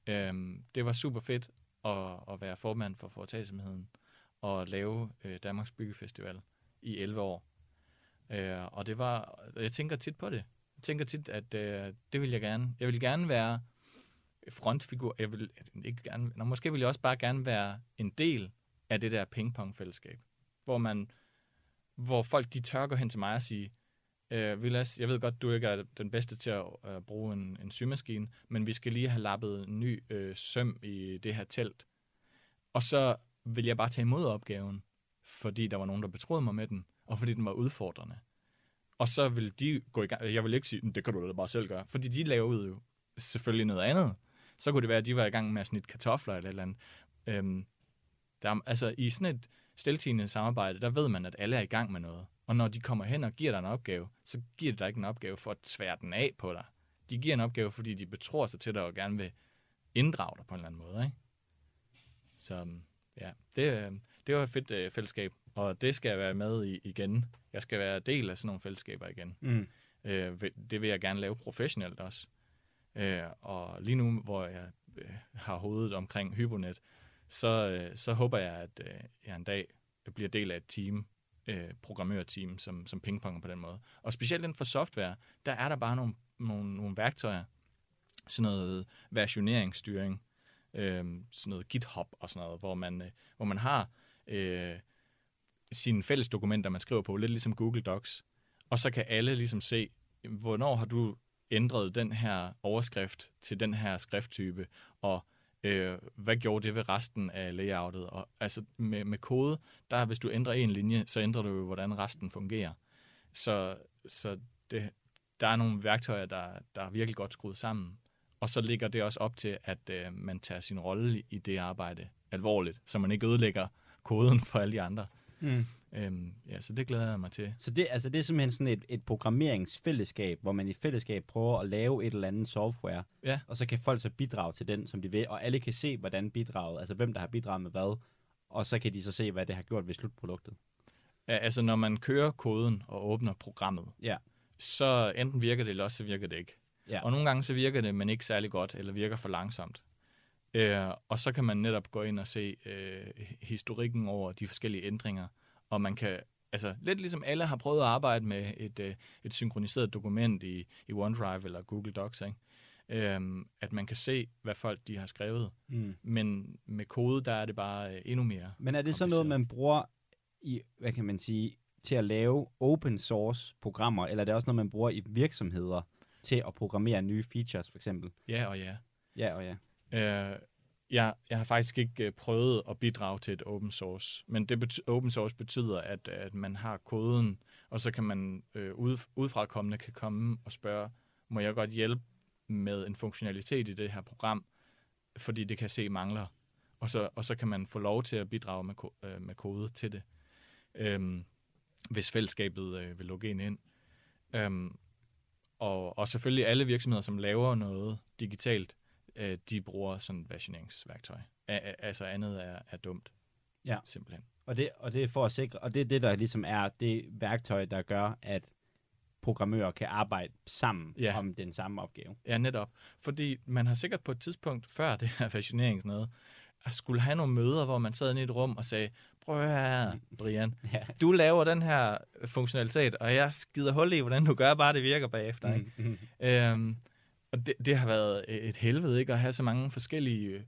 Øhm, det var super fedt at, at være formand for foretagsomheden og lave øh, Danmarks Byggefestival i 11 år. Øh, og det var, jeg tænker tit på det. Jeg tænker tit, at øh, det vil jeg gerne. Jeg vil gerne være frontfigur. Jeg vil ikke gerne, nå, måske vil jeg også bare gerne være en del af det der pingpong-fællesskab, hvor man hvor folk de tør gå hen til mig og sige, øh, Vilas, jeg ved godt, du ikke er den bedste til at øh, bruge en, en symaskine, men vi skal lige have lappet en ny øh, søm i det her telt. Og så vil jeg bare tage imod opgaven, fordi der var nogen, der betroede mig med den, og fordi den var udfordrende. Og så vil de gå i gang. Jeg vil ikke sige, det kan du da bare selv gøre, fordi de laver jo selvfølgelig noget andet. Så kunne det være, at de var i gang med at snitte kartofler eller et eller andet. Øhm, der, altså, i sådan et steltigende samarbejde, der ved man, at alle er i gang med noget. Og når de kommer hen og giver dig en opgave, så giver de dig ikke en opgave for at tvære den af på dig. De giver en opgave, fordi de betror sig til dig og gerne vil inddrage dig på en eller anden måde. Ikke? Så øhm, ja, det, øhm, det var et fedt øh, fællesskab, og det skal jeg være med i igen. Jeg skal være del af sådan nogle fællesskaber igen. Mm. Øh, det vil jeg gerne lave professionelt også. Øh, og lige nu, hvor jeg øh, har hovedet omkring Hybonet, så, øh, så håber jeg, at øh, jeg en dag bliver del af et team, øh, programmørteam, som, som pingponger på den måde. Og specielt inden for software, der er der bare nogle, nogle, nogle værktøjer, sådan noget versioneringsstyring, øh, sådan noget GitHub og sådan noget, hvor man, øh, hvor man har øh, sine fælles dokumenter, man skriver på, lidt ligesom Google Docs, og så kan alle ligesom se, hvornår har du ændret den her overskrift til den her skrifttype, og Øh, hvad gjorde det ved resten af layoutet? Og, altså med, med kode, der hvis du ændrer en linje, så ændrer du jo, hvordan resten fungerer. Så, så det, der er nogle værktøjer, der, der er virkelig godt skruet sammen. Og så ligger det også op til, at øh, man tager sin rolle i det arbejde alvorligt, så man ikke ødelægger koden for alle de andre. Mm. Øhm, ja, så det glæder jeg mig til. Så det, altså, det er simpelthen sådan et, et programmeringsfællesskab, hvor man i fællesskab prøver at lave et eller andet software, ja. og så kan folk så bidrage til den, som de vil, og alle kan se, hvordan bidraget, altså hvem der har bidraget med hvad, og så kan de så se, hvad det har gjort ved slutproduktet. Ja, altså når man kører koden og åbner programmet, ja. så enten virker det, eller også virker det ikke. Ja. Og nogle gange så virker det, men ikke særlig godt, eller virker for langsomt. Øh, og så kan man netop gå ind og se øh, historikken over de forskellige ændringer, og man kan altså lidt ligesom alle har prøvet at arbejde med et, øh, et synkroniseret dokument i, i OneDrive eller Google Docs, ikke? Øhm, at man kan se, hvad folk de har skrevet. Mm. Men med kode, der er det bare øh, endnu mere Men er det så noget, man bruger i, hvad kan man sige, til at lave open source programmer, eller er det også noget, man bruger i virksomheder til at programmere nye features, for eksempel? Ja og ja. Ja og ja. Øh, jeg, jeg har faktisk ikke øh, prøvet at bidrage til et open source, men det bety- open source betyder, at, at man har koden, og så kan man øh, ud, udfrakommende kan komme og spørge, må jeg godt hjælpe med en funktionalitet i det her program, fordi det kan se mangler. Og så, og så kan man få lov til at bidrage med, ko- øh, med kode til det, øhm, hvis fællesskabet øh, vil logge en ind. Øhm, og, og selvfølgelig alle virksomheder, som laver noget digitalt, Øh, de bruger sådan et versioneringsværktøj. altså andet er, er dumt, ja. simpelthen. Og det, og det er for at sikre, og det er det, der ligesom er det værktøj, der gør, at programmører kan arbejde sammen ja. om den samme opgave. Ja, netop. Fordi man har sikkert på et tidspunkt før det her at skulle have nogle møder, hvor man sad i et rum og sagde, prøv høre, *laughs* Brian, ja. du laver den her funktionalitet, og jeg skider hul i, hvordan du gør, bare det virker bagefter. Mm, Ikke? Mm. øhm, og det, det har været øh, et helvede, ikke? At have så mange forskellige... Øh,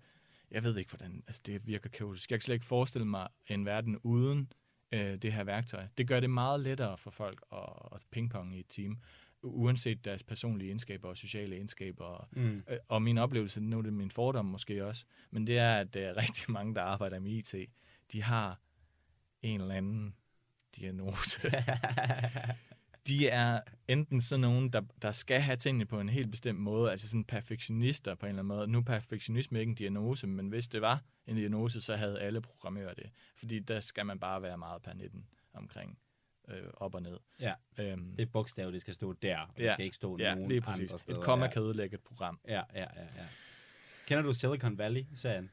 jeg ved ikke, hvordan... Altså, det virker kaotisk. Jeg kan slet ikke forestille mig en verden uden øh, det her værktøj. Det gør det meget lettere for folk at, at pingpong i et team, uanset deres personlige egenskaber og sociale egenskaber. Og, mm. øh, og min oplevelse, nu er det min fordom måske også, men det er, at øh, *laughs* rigtig mange, der arbejder med IT, de har en eller anden diagnose. *laughs* de er enten sådan nogen, der, der skal have tingene på en helt bestemt måde, altså sådan perfektionister på en eller anden måde. Nu perfektionisme ikke en diagnose, men hvis det var en diagnose, så havde alle programmører det. Fordi der skal man bare være meget per 19 omkring øh, op og ned. Ja, øhm, det er bogstav, det skal stå der, og det ja, skal ikke stå ja, nogen lige præcis. andre steder. Et komma ja. kan ødelægge et program. Ja, ja, ja. ja. Kender du Silicon Valley-serien?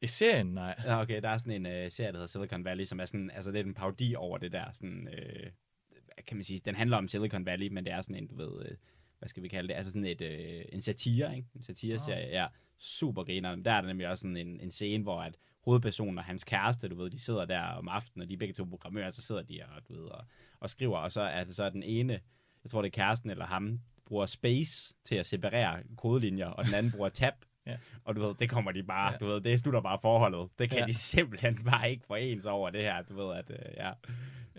I serien, nej. okay, der er sådan en øh, serie, der hedder Silicon Valley, som er sådan, altså det er en parodi over det der, sådan, øh, kan man sige, den handler om Silicon Valley, men det er sådan en, du ved, øh, hvad skal vi kalde det, altså sådan et, øh, en satire, ikke? En satireserie, oh. ja. Super griner. Der er der nemlig også sådan en, en scene, hvor at hovedpersonen og hans kæreste, du ved, de sidder der om aftenen, og de er begge to programmører, så sidder de og, du ved, og, og skriver, og så er det så den ene, jeg tror det er kæresten eller ham, bruger space til at separere kodelinjer, og den anden bruger tab Ja. Og du ved, det kommer de bare, ja. du ved, det slutter bare forholdet. Det kan ja. de *laughs* simpelthen bare ikke forenes over det her, du ved, at, øh, ja.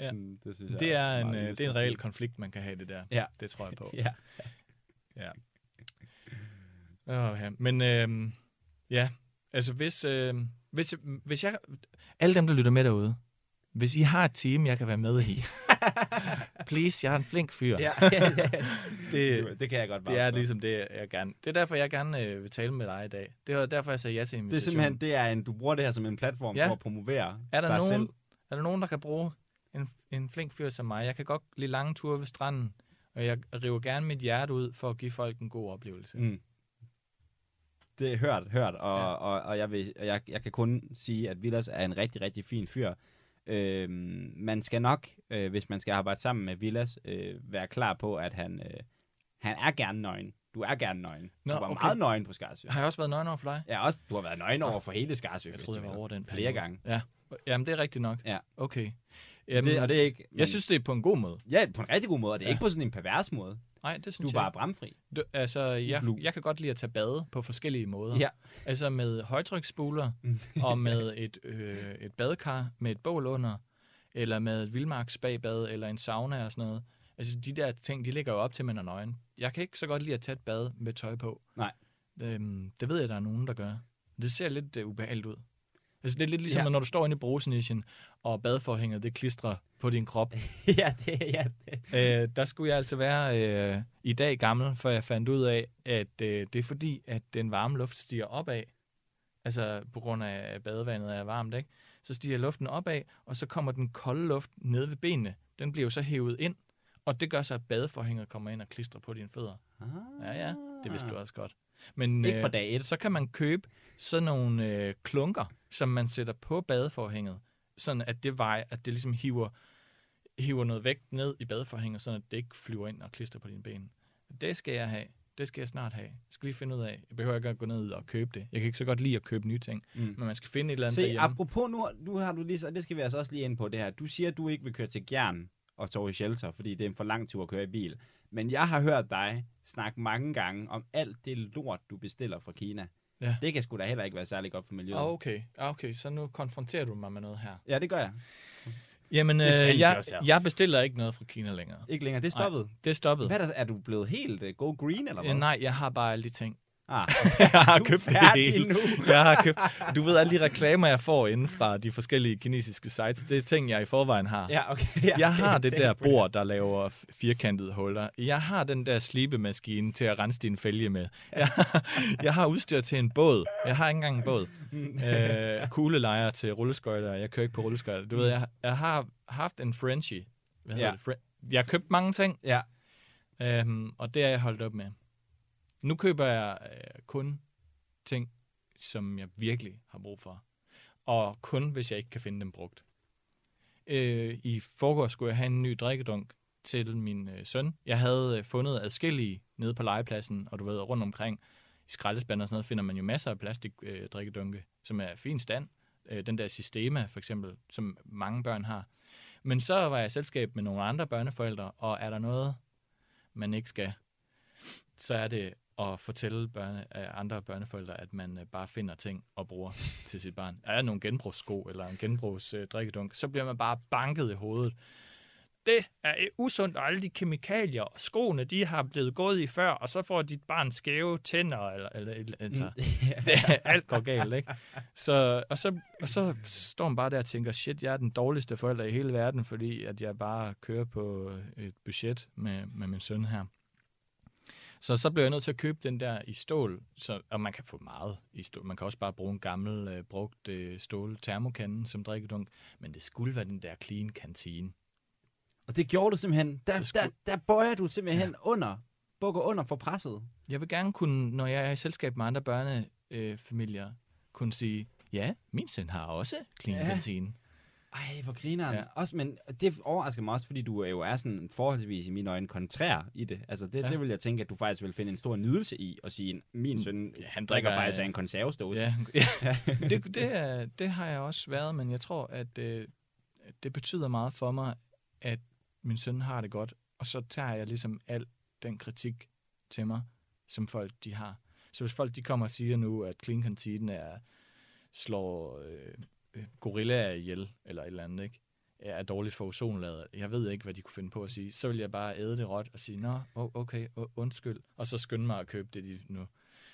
ja. det, synes jeg det, er, er en, øh, det er en reel konflikt, man kan have det der. Ja. Det tror jeg på. *laughs* Ja. ja. Okay. Men øh, ja, altså hvis, øh, hvis, hvis jeg, alle dem, der lytter med derude, hvis I har et team, jeg kan være med i, *laughs* *laughs* Please, jeg er en flink fyr. ja, ja, ja. *laughs* Det, det kan jeg godt bare. Det er for. ligesom det, jeg gerne... Det er derfor, jeg gerne øh, vil tale med dig i dag. Det er derfor, jeg sagde ja til invitationen. Det er simpelthen, det er en, du bruger det her som en platform ja. for at promovere er der dig nogen, selv. Er der nogen, der kan bruge en, en flink fyr som mig? Jeg kan godt lide lange ture ved stranden, og jeg river gerne mit hjerte ud for at give folk en god oplevelse. Mm det er hørt, hørt, og, ja. og, og, jeg, vil, og jeg, jeg kan kun sige, at Villas er en rigtig, rigtig fin fyr. Øh, man skal nok, øh, hvis man skal arbejde sammen med Villas, øh, være klar på, at han, øh, han er gerne nøgen. Du er gerne nøgen. Nå, du var okay. meget nøgen på Skarsø. Har jeg også været nøgen over for dig? Ja, også, du har været nøgen over for hele Skarsø. Jeg troede, jeg var over den. Flere periode. gange. Ja. Jamen, det er rigtigt nok. Ja. Okay. Jamen, det, og det er ikke, men... Jeg synes, det er på en god måde. Ja, på en rigtig god måde, og det er ja. ikke på sådan en pervers måde. Nej, det synes du er jeg. bare bramfri. Du, altså, jeg, jeg kan godt lide at tage bade på forskellige måder. Ja. Altså med højtryksspuler mm. og *laughs* med et, øh, et badekar med et bål under, eller med et vildmarksbagbad, eller en sauna og sådan noget. Altså, de der ting, de ligger jo op til, man er nøgen. Jeg kan ikke så godt lide at tage et bad med tøj på. Nej. Øhm, det ved jeg, der er nogen, der gør. Det ser lidt uh, ubehageligt ud. Altså, det er lidt ligesom, ja. når du står inde i brusenischen, og badforhænget, det klistrer på din krop. *laughs* ja, det ja, det. Æ, øh, der skulle jeg altså være øh, i dag gammel, for jeg fandt ud af, at øh, det er fordi, at den varme luft stiger opad. Altså, på grund af, at badevandet er varmt, ikke? Så stiger luften opad, og så kommer den kolde luft ned ved benene. Den bliver jo så hævet ind, og det gør så, at badeforhænget kommer ind og klistrer på dine fødder. Ah. Ja, ja. Det vidste du også godt. Men, Ikke for øh, dag et. Øh, så kan man købe sådan nogle øh, klunker, som man sætter på badeforhænget, sådan at det vej, at det ligesom hiver, hiver noget vægt ned i badeforhænget, sådan at det ikke flyver ind og klister på dine ben. Det skal jeg have. Det skal jeg snart have. Jeg skal lige finde ud af. Jeg behøver ikke at gå ned og købe det. Jeg kan ikke så godt lide at købe nye ting, mm. men man skal finde et eller andet Se, derhjemme. apropos nu, nu har du lige, og det skal vi altså også lige ind på det her. Du siger, at du ikke vil køre til Gjern og sove i shelter, fordi det er en for lang tur at køre i bil. Men jeg har hørt dig snakke mange gange om alt det lort, du bestiller fra Kina. Ja. Det kan sgu da heller ikke være særlig godt for miljøet. Ah, okay. Ah, okay, så nu konfronterer du mig med noget her. Ja, det gør jeg. Jamen, øh, jeg, jeg bestiller ikke noget fra Kina længere. Ikke længere? Det er stoppet? Nej, det er stoppet. Hvad er, der, er du blevet helt uh, øh, go green, eller øh, hvad? Ja, nej, jeg har bare alle de ting, Ah, *laughs* jeg har købt det hele. Nu. *laughs* jeg har købt. Du ved, alle de reklamer, jeg får inden fra de forskellige kinesiske sites, det er ting, jeg i forvejen har. Ja, okay, ja, Jeg har det, det der bord, der laver firkantede huller. Jeg har den der slibemaskine til at rense din fælge med. Jeg, jeg har udstyr til en båd. Jeg har ikke engang en båd. Mm. øh, kuglelejer til rulleskøjter. Jeg kører ikke på rulleskøjter. Du ved, mm. jeg, jeg har haft en Frenchie. Hvad ja. det? Fre- jeg har købt mange ting, ja. øhm, og det har jeg holdt op med. Nu køber jeg øh, kun ting, som jeg virkelig har brug for. Og kun hvis jeg ikke kan finde dem brugt. Øh, I forgårs skulle jeg have en ny drikkedunk til min øh, søn. Jeg havde øh, fundet adskillige nede på legepladsen, og du ved, rundt omkring i skraldespanden og sådan noget, finder man jo masser af plastikdrikkedunke, øh, som er fin stand. Øh, den der Sistema for eksempel, som mange børn har. Men så var jeg i selskab med nogle andre børneforældre, og er der noget, man ikke skal, så er det at fortælle børne, andre børneforældre, at man øh, bare finder ting og bruger til sit barn. Er der nogle genbrugssko eller en genbrugsdrikkedunk, øh, så bliver man bare banket i hovedet. Det er øh, usundt, og alle de kemikalier og skoene, de har blevet gået i før, og så får dit barn skæve tænder, eller, eller, eller, eller altså, *laughs* *laughs* det, alt går galt, ikke? Så, og, så, og så står man bare der og tænker, shit, jeg er den dårligste forælder i hele verden, fordi at jeg bare kører på et budget med, med min søn her. Så så blev jeg nødt til at købe den der i stål, så, og man kan få meget i stål. Man kan også bare bruge en gammel, øh, brugt øh, stål termokande som drikkedunk, men det skulle være den der clean kantine. Og det gjorde du simpelthen. Der, skulle... der, der bøjer du simpelthen ja. under, bukker under for presset. Jeg vil gerne kunne, når jeg er i selskab med andre børnefamilier, kunne sige, ja, min søn har også clean ja. kantine. Ej, hvor grineren. Ja. Også, men det overrasker mig også, fordi du jo er sådan forholdsvis i mine øjne kontrær i det. Altså, det, ja. det vil jeg tænke, at du faktisk vil finde en stor nydelse i at sige, min søn ja, han drikker jeg, faktisk af øh, en konservesdåse. Ja, ja. *laughs* det, det, det har jeg også været, men jeg tror, at øh, det betyder meget for mig, at min søn har det godt, og så tager jeg ligesom al den kritik til mig, som folk de har. Så hvis folk de kommer og siger nu, at clean er slår... Øh, gorillaer ihjel, eller et eller andet, ikke? er dårligt for ozonlaget. Jeg ved ikke, hvad de kunne finde på at sige. Så vil jeg bare æde det råt og sige, nå, okay, undskyld, og så skynde mig at købe det de nu.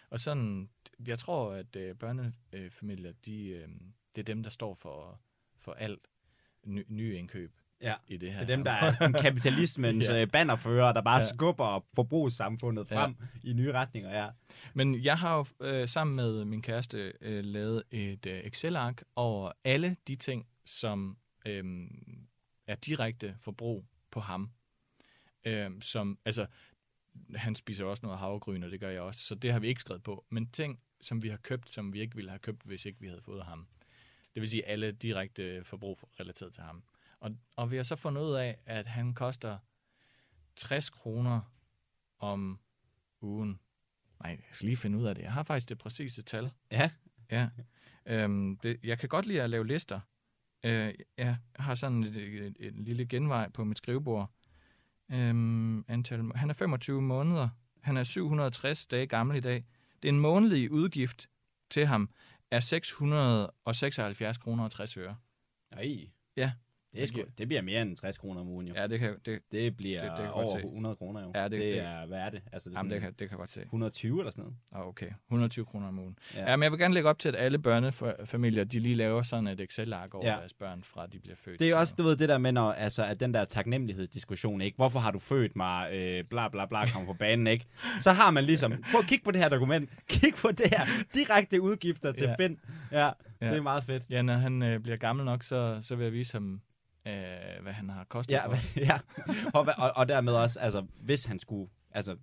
Og sådan, jeg tror, at øh, børnefamilier, de, øh, det er dem, der står for, for alt ny, nye indkøb ja. i det her. Det er dem, der er kapitalismens *laughs* ja. Øh, bannerfører, der bare ja. skubber forbrugssamfundet frem ja. i nye retninger. Ja. Men jeg har jo øh, sammen med min kæreste øh, lavet et øh, Excel-ark over alle de ting, som øh, er direkte forbrug på ham. Øh, som, altså, han spiser også noget havregryn, og det gør jeg også, så det har vi ikke skrevet på. Men ting, som vi har købt, som vi ikke ville have købt, hvis ikke vi havde fået ham. Det vil sige alle direkte forbrug relateret til ham. Og, og vi har så fundet ud af, at han koster 60 kroner om ugen. Nej, jeg skal lige finde ud af det. Jeg har faktisk det præcise tal. Ja. Ja. Øhm, det, jeg kan godt lide at lave lister. Øh, jeg har sådan et, et, et lille genvej på mit skrivebord. Øhm, antal, han er 25 måneder. Han er 760 dage gammel i dag. Det er en månedlig udgift til ham er 676 kroner og 60 øre. Nej. Ja, det, sku, det bliver mere end 60 kroner om ugen, jo. Ja, det kan det, det bliver det, det kan over 100 kroner, jo. Ja, det, det, det er hvad er det? Altså, det, er jamen, det, kan, det kan godt se. 120 eller sådan noget. okay. 120 kroner om ugen. Ja. ja, men jeg vil gerne lægge op til, at alle børnefamilier, de lige laver sådan et Excel-ark over ja. deres børn, fra de bliver født. Det er også, du ved, det der med, når, altså, at den der taknemmelighedsdiskussion, ikke? Hvorfor har du født mig? Øh, bla, bla, bla, kom på banen, ikke? Så har man ligesom, prøv at kigge på det her dokument. Kig på det her. Direkte udgifter til ja. Finn. Ja, ja, det er meget fedt. Ja, når han øh, bliver gammel nok, så, så vil jeg vise ham øh, hvad han har kostet ja, for. ja, og, og, og dermed også, altså, hvis han skulle, altså,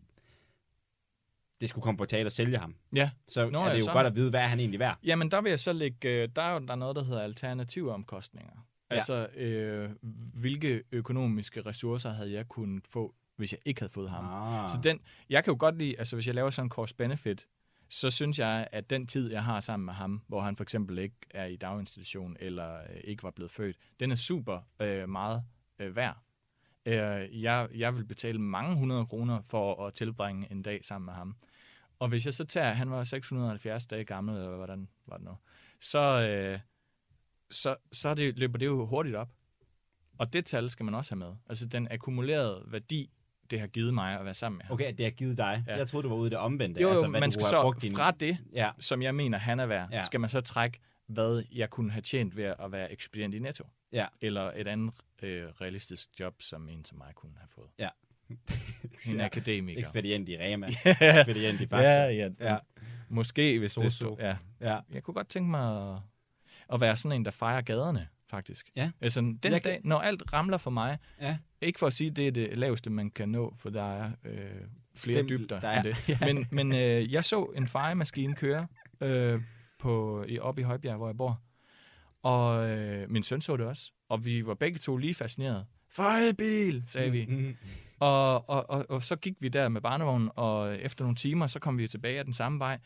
det skulle komme på tale og sælge ham. Ja. Så Nå, er det jo så... godt at vide, hvad er han egentlig værd. Jamen, der vil jeg så lægge, øh, der er jo der er noget, der hedder alternative omkostninger. Ja. Altså, øh, hvilke økonomiske ressourcer havde jeg kunnet få, hvis jeg ikke havde fået ham? Ah. Så den, jeg kan jo godt lide, altså hvis jeg laver sådan en cost-benefit så synes jeg, at den tid, jeg har sammen med ham, hvor han for eksempel ikke er i daginstitution eller øh, ikke var blevet født, den er super øh, meget øh, værd. Øh, jeg, jeg vil betale mange hundrede kroner for at tilbringe en dag sammen med ham. Og hvis jeg så tager, han var 670 dage gammel, eller hvordan var det nu, så, øh, så, så det, løber det jo hurtigt op. Og det tal skal man også have med. Altså den akkumulerede værdi det har givet mig at være sammen med ham. Okay, det har givet dig. Ja. Jeg troede, du var ude i det omvendte. Jo, altså, hvad man skal så brugt din... fra det, ja. som jeg mener, han er værd, ja. skal man så trække, hvad jeg kunne have tjent ved at være ekspedient i Netto. Ja. Eller et andet øh, realistisk job, som en som mig kunne have fået. Ja. *laughs* en akademiker. Ekspedient i Rema. *laughs* Ekspedient i Bank. Ja, ja, ja. Måske, hvis -so. det stod... Ja. ja. Jeg kunne godt tænke mig at, at være sådan en, der fejrer gaderne faktisk. Ja. Altså, den jeg dag, kan... når alt ramler for mig, ja. ikke for at sige, at det er det laveste, man kan nå, for der er øh, flere Stemt, dybder der er. end det. *laughs* ja. Men, men øh, jeg så en fejemaskine køre øh, på, i, op i Højbjerg, hvor jeg bor. Og øh, min søn så det også. Og vi var begge to lige fascineret. Fejebil, sagde vi. Mm-hmm. Og, og, og, og så gik vi der med barnevognen, og efter nogle timer, så kom vi tilbage af den samme vej.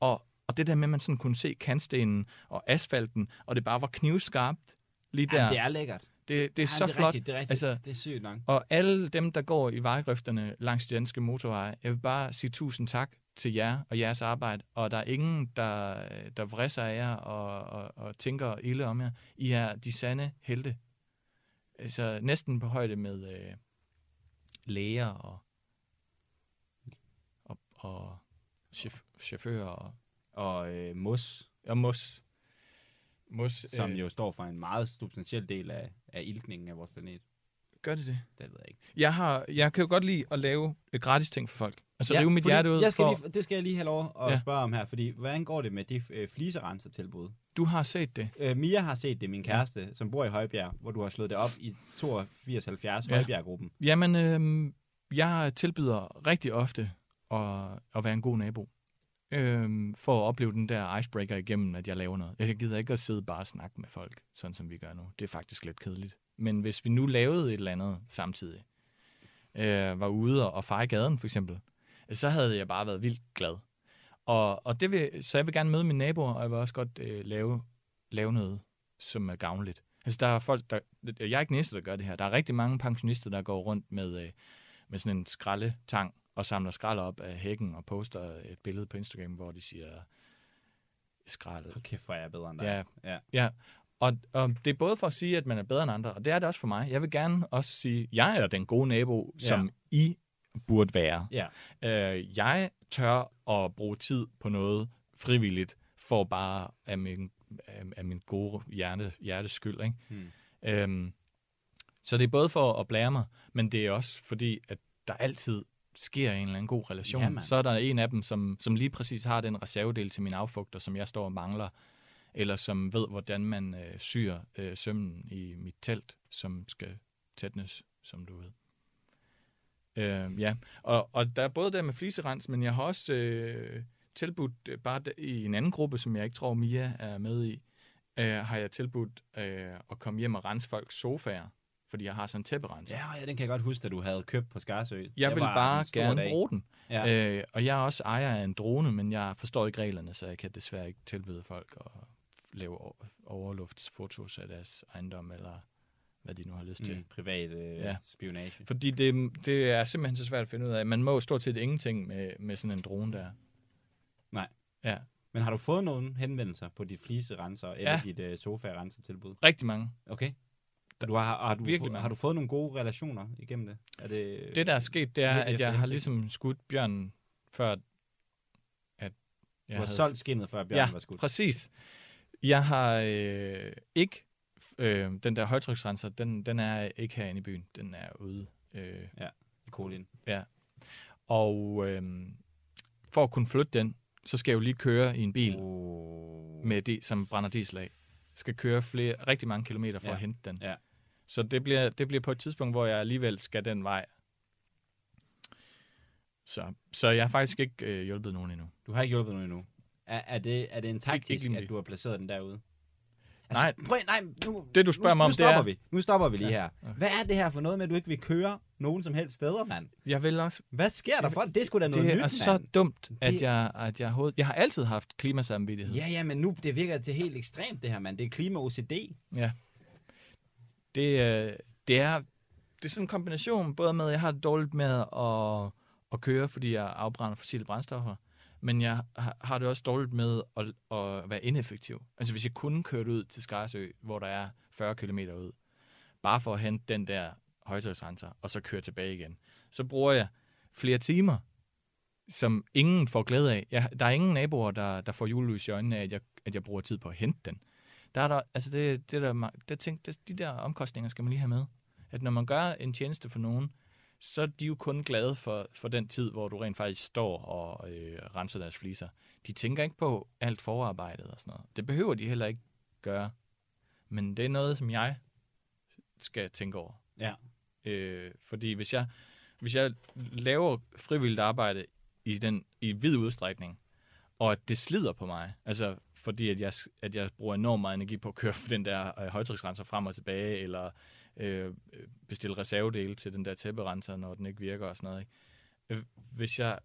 Og, og det der med, at man sådan kunne se kantstenen og asfalten, og det bare var knivskarpt, lige der. Jamen, det er lækkert. Det, det er Jamen, så det er flot. Rigtigt, det er rigtigt. Altså, det er sygt langt. Og alle dem, der går i vejgrøfterne langs de danske motorveje, jeg vil bare sige tusind tak til jer og jeres arbejde, og der er ingen, der, der vrisser af jer og, og, og tænker ilde om jer. I er de sande helte. Altså næsten på højde med øh, læger og, og, og chef, chauffører og, og øh, mos. Og mos. Mos, som øh, jo står for en meget substantiel del af, af ilkningen af vores planet. Gør det det? Det ved jeg ikke. Jeg, har, jeg kan jo godt lide at lave gratis ting for folk. Altså ja, rive mit hjerte ud jeg skal for... lige, Det skal jeg lige have lov at ja. spørge om her, fordi hvordan går det med det øh, fliserenser-tilbud? Du har set det. Øh, Mia har set det, min kæreste, ja. som bor i Højbjerg, hvor du har slået det op i 8270 ja. Højbjerg-gruppen. Jamen, øh, jeg tilbyder rigtig ofte at, at være en god nabo øhm, for at opleve den der icebreaker igennem, at jeg laver noget. Jeg gider ikke at sidde bare og snakke med folk, sådan som vi gør nu. Det er faktisk lidt kedeligt. Men hvis vi nu lavede et eller andet samtidig, øh, var ude og fejre gaden for eksempel, så havde jeg bare været vildt glad. Og, og det vil, så jeg vil gerne møde mine naboer, og jeg vil også godt øh, lave, lave noget, som er gavnligt. Altså der er folk, der, jeg er ikke den eneste, der gør det her. Der er rigtig mange pensionister, der går rundt med, øh, med sådan en skraldetang og samler skrald op af hækken og poster et billede på Instagram, hvor de siger skraldet. Hold kæft, hvor er jeg bedre end dig. Ja, ja. ja. Og, og det er både for at sige, at man er bedre end andre, og det er det også for mig. Jeg vil gerne også sige, at jeg er den gode nabo, ja. som I burde være. Ja. Øh, jeg tør at bruge tid på noget frivilligt, for bare af min, af, af min gode hjerte, hjertes skyld. Ikke? Hmm. Øhm, så det er både for at blære mig, men det er også fordi, at der altid sker en eller anden god relation, ja, så er der en af dem, som, som lige præcis har den reservedel til min affugter, som jeg står og mangler, eller som ved, hvordan man øh, syr øh, sømmen i mit telt, som skal tætnes, som du ved. Øh, ja, og, og der er både der med fliserens, men jeg har også øh, tilbudt, øh, bare i en anden gruppe, som jeg ikke tror, Mia er med i, øh, har jeg tilbudt øh, at komme hjem og rense folks sofaer fordi jeg har sådan en tæpperenser. Ja, ja, den kan jeg godt huske, at du havde købt på Skarsø. Jeg, jeg vil bare gerne dag. bruge den. Ja. Øh, og jeg er også ejer af en drone, men jeg forstår ikke reglerne, så jeg kan desværre ikke tilbyde folk at lave overluftsfotos af deres ejendom, eller hvad de nu har lyst til. Mm, privat øh, ja. spionage. Fordi det, det er simpelthen så svært at finde ud af. Man må stort set ingenting med, med sådan en drone der. Nej. Ja. Men har du fået nogle henvendelser på dit fliserenser eller ja. dit øh, sofa-renser-tilbud? Rigtig mange. Okay. Du har, har, du, virkelig, fået, har du fået nogle gode relationer igennem det? Er det, det der er sket, det er, at jeg har ligesom skudt bjørnen før, at jeg du har havde... solgt skinnet, før bjørnen ja, var skudt. præcis. Jeg har øh, ikke... Øh, den der højtryksrenser, den, den er ikke herinde i byen. Den er ude. Øh, ja, i Kolin. Ja. Og øh, for at kunne flytte den, så skal jeg jo lige køre i en bil, oh. med det, som brænder diesel af. Jeg skal køre flere, rigtig mange kilometer for ja. at hente den. Ja. Så det bliver, det bliver på et tidspunkt, hvor jeg alligevel skal den vej. Så, så jeg har faktisk ikke øh, hjulpet nogen endnu. Du har ikke hjulpet nogen endnu. Er, er, det, er det en taktisk, ikke, ikke at du har placeret den derude? Altså, nej, prøv, nej nu, det du spørger nu, mig om, nu stopper det er... Vi. Nu stopper vi lige ja, her. Okay. Hvad er det her for noget med, at du ikke vil køre nogen som helst steder, mand? Jeg vil også... Hvad sker der for? Det skulle da noget det nyt, Det er så mand. dumt, at det... jeg, at jeg, hoved... jeg har altid haft klimasamvittighed. Ja, ja, men nu det virker det helt ekstremt, det her, mand. Det er klima-OCD. Ja det, øh, det, er, det er sådan en kombination, både med, at jeg har det dårligt med at, at køre, fordi jeg afbrænder fossile brændstoffer, men jeg har det også dårligt med at, at være ineffektiv. Altså hvis jeg kun kørte ud til Skarsø, hvor der er 40 km ud, bare for at hente den der højtryksrenser, og så køre tilbage igen, så bruger jeg flere timer, som ingen får glæde af. Jeg, der er ingen naboer, der, der får julelys i øjnene af, at jeg, at jeg bruger tid på at hente den. Der er der, altså det, det der, der tænk, det, de der omkostninger skal man lige have med. At når man gør en tjeneste for nogen, så er de jo kun glade for, for den tid, hvor du rent faktisk står og øh, renser deres fliser. De tænker ikke på alt forarbejdet og sådan noget. Det behøver de heller ikke gøre. Men det er noget, som jeg skal tænke over. Ja. Øh, fordi hvis jeg, hvis jeg laver frivilligt arbejde i, den, i vid udstrækning, og at det slider på mig. Altså, fordi at jeg, at jeg bruger enormt meget energi på at køre for *laughs* den der øh, højtryksrenser frem og tilbage, eller øh, bestille reservedele til den der tæpperenser, når den ikke virker og sådan noget. Ikke? Øh, hvis, jeg,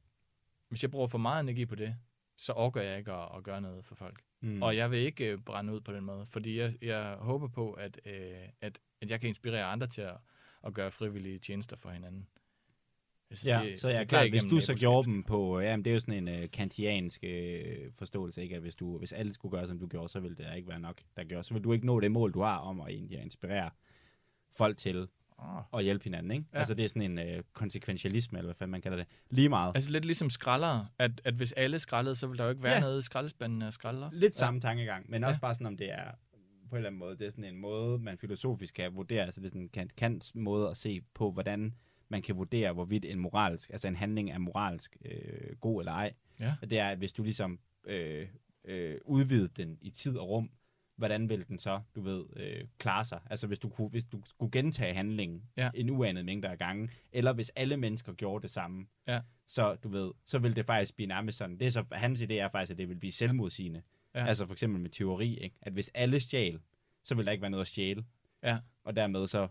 hvis jeg bruger for meget energi på det, så orker jeg ikke at, at gøre noget for folk. Mm. Og jeg vil ikke øh, brænde ud på den måde, fordi jeg, jeg håber på, at, øh, at, at jeg kan inspirere andre til at, at gøre frivillige tjenester for hinanden. Altså, ja, det, så jeg det er klart, hvis du så gjorde dem på, ja, men det er jo sådan en uh, kantiansk uh, forståelse, ikke? at hvis, du, hvis alle skulle gøre, som du gjorde, så ville det ikke være nok, der gjorde. Så ville du ikke nå det mål, du har om at egentlig inspirere folk til ah. at hjælpe hinanden, ikke? Ja. Altså det er sådan en uh, konsekventialisme, eller hvad fanden man kalder det. Lige meget. Altså lidt ligesom skraldere, at, at hvis alle skraldede, så ville der jo ikke være ja. noget i skraldespanden af skraldere. Lidt ja. samme tankegang, men også ja. bare sådan, om det er på en eller anden måde, det er sådan en måde, man filosofisk kan vurdere, altså det er sådan en kant, kant måde at se på, hvordan man kan vurdere, hvorvidt en moralsk, altså en handling er moralsk øh, god eller ej. Ja. Og det er, at hvis du ligesom øh, øh, udvider den i tid og rum, hvordan vil den så, du ved, øh, klare sig? Altså hvis du, kunne, hvis du skulle gentage handlingen ja. en uanet mængde af gange, eller hvis alle mennesker gjorde det samme, ja. så du ved, så vil det faktisk blive nærmest sådan, det er så, hans idé er faktisk, at det vil blive selvmodsigende. Ja. Altså for eksempel med teori, ikke? at hvis alle stjal, så vil der ikke være noget at stjæle. Ja. Og dermed så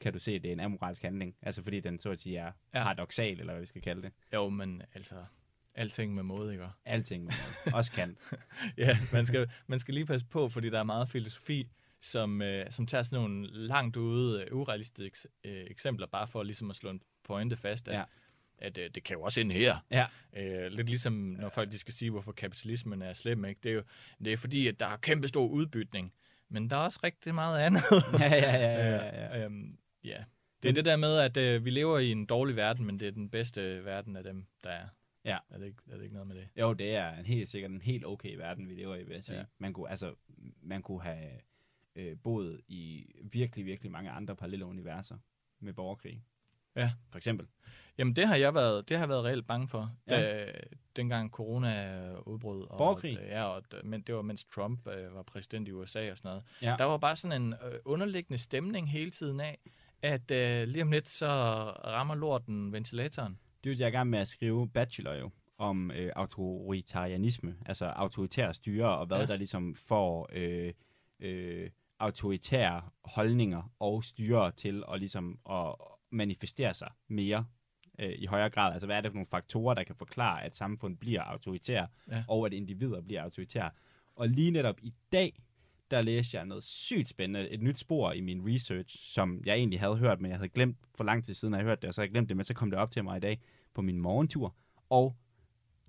kan du se, at det er en amoralsk handling. Altså fordi den så at sige er ja. paradoxal, eller hvad vi skal kalde det. Jo, men altså, alting med måde, ikke? Alting med måde. Også kan. *laughs* ja, man skal, man skal lige passe på, fordi der er meget filosofi, som, øh, som tager sådan nogle langt ude, uh, urealistiske øh, eksempler, bare for ligesom at slå en pointe fast, at, ja. at øh, det kan jo også ind her. Ja. Øh, lidt ligesom, når folk de skal sige, hvorfor kapitalismen er slem, ikke? Det er jo det er fordi, at der er kæmpe stor udbytning, men der er også rigtig meget andet. ja, ja, ja. ja, ja, ja. *laughs* Øhm, Ja, det er det der med, at øh, vi lever i en dårlig verden, men det er den bedste verden af dem, der er. Ja. Er det, ikke, er det ikke noget med det? Jo, det er en helt sikkert en helt okay verden, vi lever i, vil jeg sige. Ja. Man, kunne, altså, man kunne have øh, boet i virkelig, virkelig mange andre parallelle universer med borgerkrig. Ja. For eksempel. Jamen, det har jeg været, det har jeg været reelt bange for, ja. da, dengang corona udbrød. Og, borgerkrig? Øh, ja, og, men det var mens Trump øh, var præsident i USA og sådan noget. Ja. Der var bare sådan en øh, underliggende stemning hele tiden af, at øh, lige om lidt, så rammer lorten ventilatoren. Det er jo, jeg er i gang med at skrive bachelor jo, om øh, autoritarianisme, altså autoritære styre, og hvad ja. der ligesom får øh, øh, autoritære holdninger og styre til at, ligesom, at manifestere sig mere øh, i højere grad. Altså, hvad er det for nogle faktorer, der kan forklare, at samfundet bliver autoritære, ja. og at individer bliver autoritære. Og lige netop i dag, der læste jeg noget sygt spændende, et nyt spor i min research, som jeg egentlig havde hørt, men jeg havde glemt for lang tid siden, at jeg hørte det, og så havde jeg glemt det, men så kom det op til mig i dag på min morgentur, og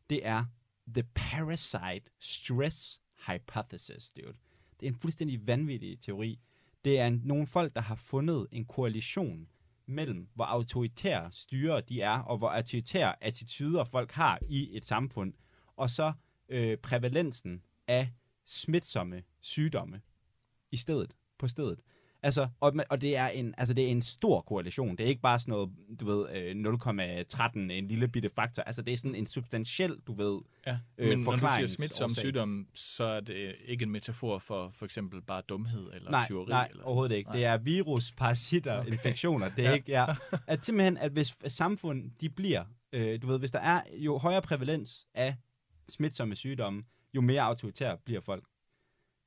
det er The Parasite Stress Hypothesis, dude. Det er en fuldstændig vanvittig teori. Det er en, nogle folk, der har fundet en koalition mellem, hvor autoritære styre de er, og hvor autoritære attityder folk har i et samfund, og så øh, prævalensen af smitsomme sygdomme i stedet, på stedet. Altså, og, og det, er en, altså, det er en stor koalition. Det er ikke bare sådan noget, du ved, 0,13, øh, en lille bitte faktor. Altså, det er sådan en substantiel, du ved, ja, øh, men øh, når du siger smitsom sygdom, så er det ikke en metafor for for eksempel bare dumhed eller nej, tyveri? Nej, eller sådan. overhovedet ikke. Nej. Det er virus, parasitter, okay. infektioner. Det er ja. ikke, ja. *laughs* At simpelthen, at hvis samfund, de bliver, øh, du ved, hvis der er jo højere prævalens af smitsomme sygdomme, jo mere autoritære bliver folk.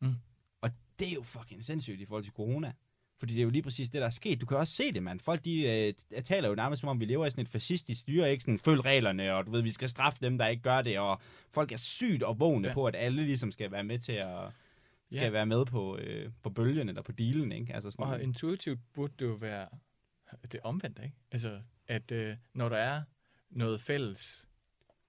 Mm. Og det er jo fucking sindssygt i forhold til corona. Fordi det er jo lige præcis det, der er sket. Du kan også se det, mand. Folk, de øh, øh, taler jo nærmest, som om vi lever i sådan et fascistisk styre, ikke? Sådan, følg reglerne, og du ved, vi skal straffe dem, der ikke gør det, og folk er sygt og vågne ja. på, at alle ligesom skal være med til at skal ja. være med på, øh, på bølgen eller på dealen, ikke? Altså sådan og noget. intuitivt burde det jo være det omvendt, ikke? Altså, at øh, når der er noget fælles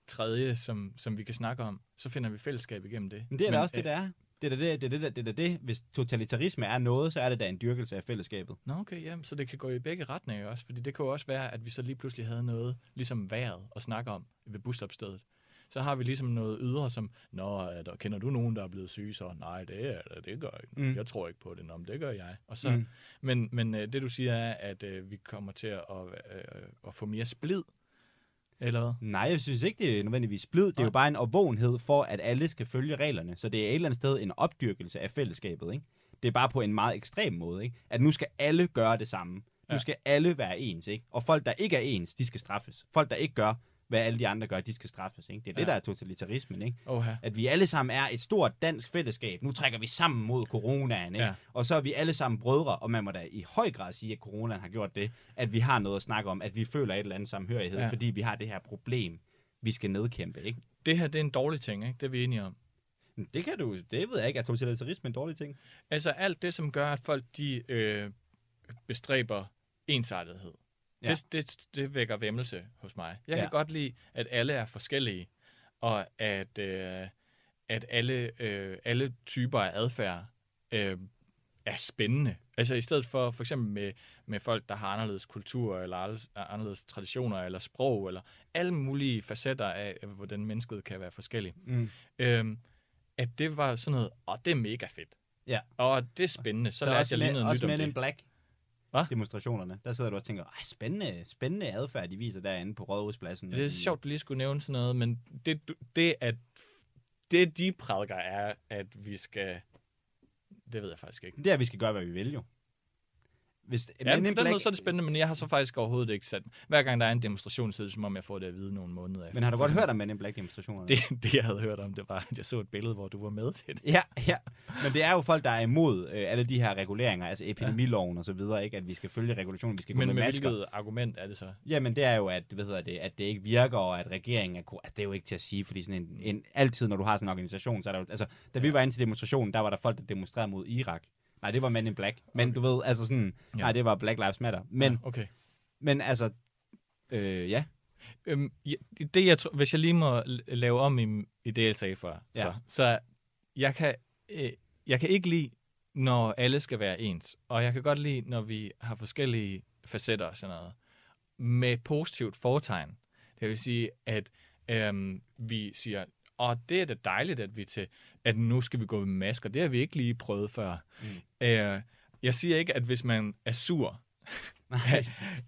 tredje, som, som vi kan snakke om, så finder vi fællesskab igennem det. Men det er da også det, øh, der er. Det er det, det, det, det, det, det, det. Hvis totalitarisme er noget, så er det da en dyrkelse af fællesskabet. Nå okay, jamen, så det kan gå i begge retninger også, fordi det kan jo også være, at vi så lige pludselig havde noget, ligesom vejret, at snakke om ved busstopstedet. Så har vi ligesom noget ydre, som, Nå, der, kender du nogen, der er blevet syge? Så nej, det er det, det gør jeg ikke. Mm. Jeg tror ikke på det. Nå, men det gør jeg. Og så, mm. Men, men øh, det du siger er, at øh, vi kommer til at, øh, at få mere splid, eller Nej, jeg synes ikke, det er nødvendigvis blid. Det er jo bare en opvågenhed for, at alle skal følge reglerne. Så det er et eller andet sted en opdyrkelse af fællesskabet, ikke? Det er bare på en meget ekstrem måde, ikke? At nu skal alle gøre det samme. Nu ja. skal alle være ens, ikke? Og folk, der ikke er ens, de skal straffes. Folk, der ikke gør, hvad alle de andre gør, de skal straffes. Ikke? Det er ja. det, der er totalitarismen. Ikke? Oha. At vi alle sammen er et stort dansk fællesskab. Nu trækker vi sammen mod coronaen. Ikke? Ja. Og så er vi alle sammen brødre, og man må da i høj grad sige, at coronaen har gjort det, at vi har noget at snakke om, at vi føler et eller andet samhørighed, ja. fordi vi har det her problem, vi skal nedkæmpe. Ikke? Det her, det er en dårlig ting, ikke? det er vi enige om. Det kan du, det ved jeg ikke. Er totalitarisme en dårlig ting? Altså alt det, som gør, at folk de øh, bestræber ensartethed. Ja. Det, det, det vækker vemmelse hos mig. Jeg ja. kan godt lide, at alle er forskellige, og at, øh, at alle, øh, alle typer af adfærd øh, er spændende. Altså i stedet for for eksempel med, med folk, der har anderledes kultur, eller anderledes traditioner, eller sprog, eller alle mulige facetter af, hvordan mennesket kan være forskellig. Mm. Øh, at det var sådan noget, og det er mega fedt. Ja. Og det er spændende, så, så lærte jeg lige noget med, nyt om det. Også Men in Black. Hva? demonstrationerne. Der sidder du og tænker, Ej, spændende, spændende adfærd, de viser derinde på Rådhuspladsen. Det er sjovt, du lige skulle nævne sådan noget, men det, det at det de prædiker er, at vi skal... Det ved jeg faktisk ikke. Det er, at vi skal gøre, hvad vi vil jo. Hvis, ja, men på den måde så er det spændende, men jeg har så faktisk overhovedet ikke sat Hver gang der er en demonstration, så er det som om, jeg får det at vide nogle måneder efter. Men har du godt hørt om Men in black demonstrationer? Det, det, jeg havde hørt om, det var, at jeg så et billede, hvor du var med til det. Ja, ja. Men det er jo folk, der er imod øh, alle de her reguleringer, altså epidemiloven ja. og så videre, ikke? at vi skal følge regulationen, vi skal gå med, med masker. Men hvilket argument er det så? Jamen, det er jo, at, hvad hedder det, at det ikke virker, og at regeringen er... Altså, det er jo ikke til at sige, fordi sådan en, en, altid, når du har sådan en organisation, så er der jo... Altså, da vi ja. var inde til demonstrationen, der var der folk, der demonstrerede mod Irak. Nej, det var Men in Black. Men okay. du ved, altså sådan... Ja. Nej, det var Black Lives Matter. Men, ja, okay. men altså... Øh, ja. Øhm, det, jeg tror, hvis jeg lige må lave om i, i det, jeg sagde før, ja. så, så jeg, kan, øh, jeg kan ikke lide, når alle skal være ens. Og jeg kan godt lide, når vi har forskellige facetter og sådan noget. Med positivt foretegn. Det vil sige, at øh, vi siger, og det er da dejligt, at vi til, at nu skal vi gå med masker. Det har vi ikke lige prøvet før. Mm. Øh, jeg siger ikke, at hvis man er sur, *laughs* *laughs*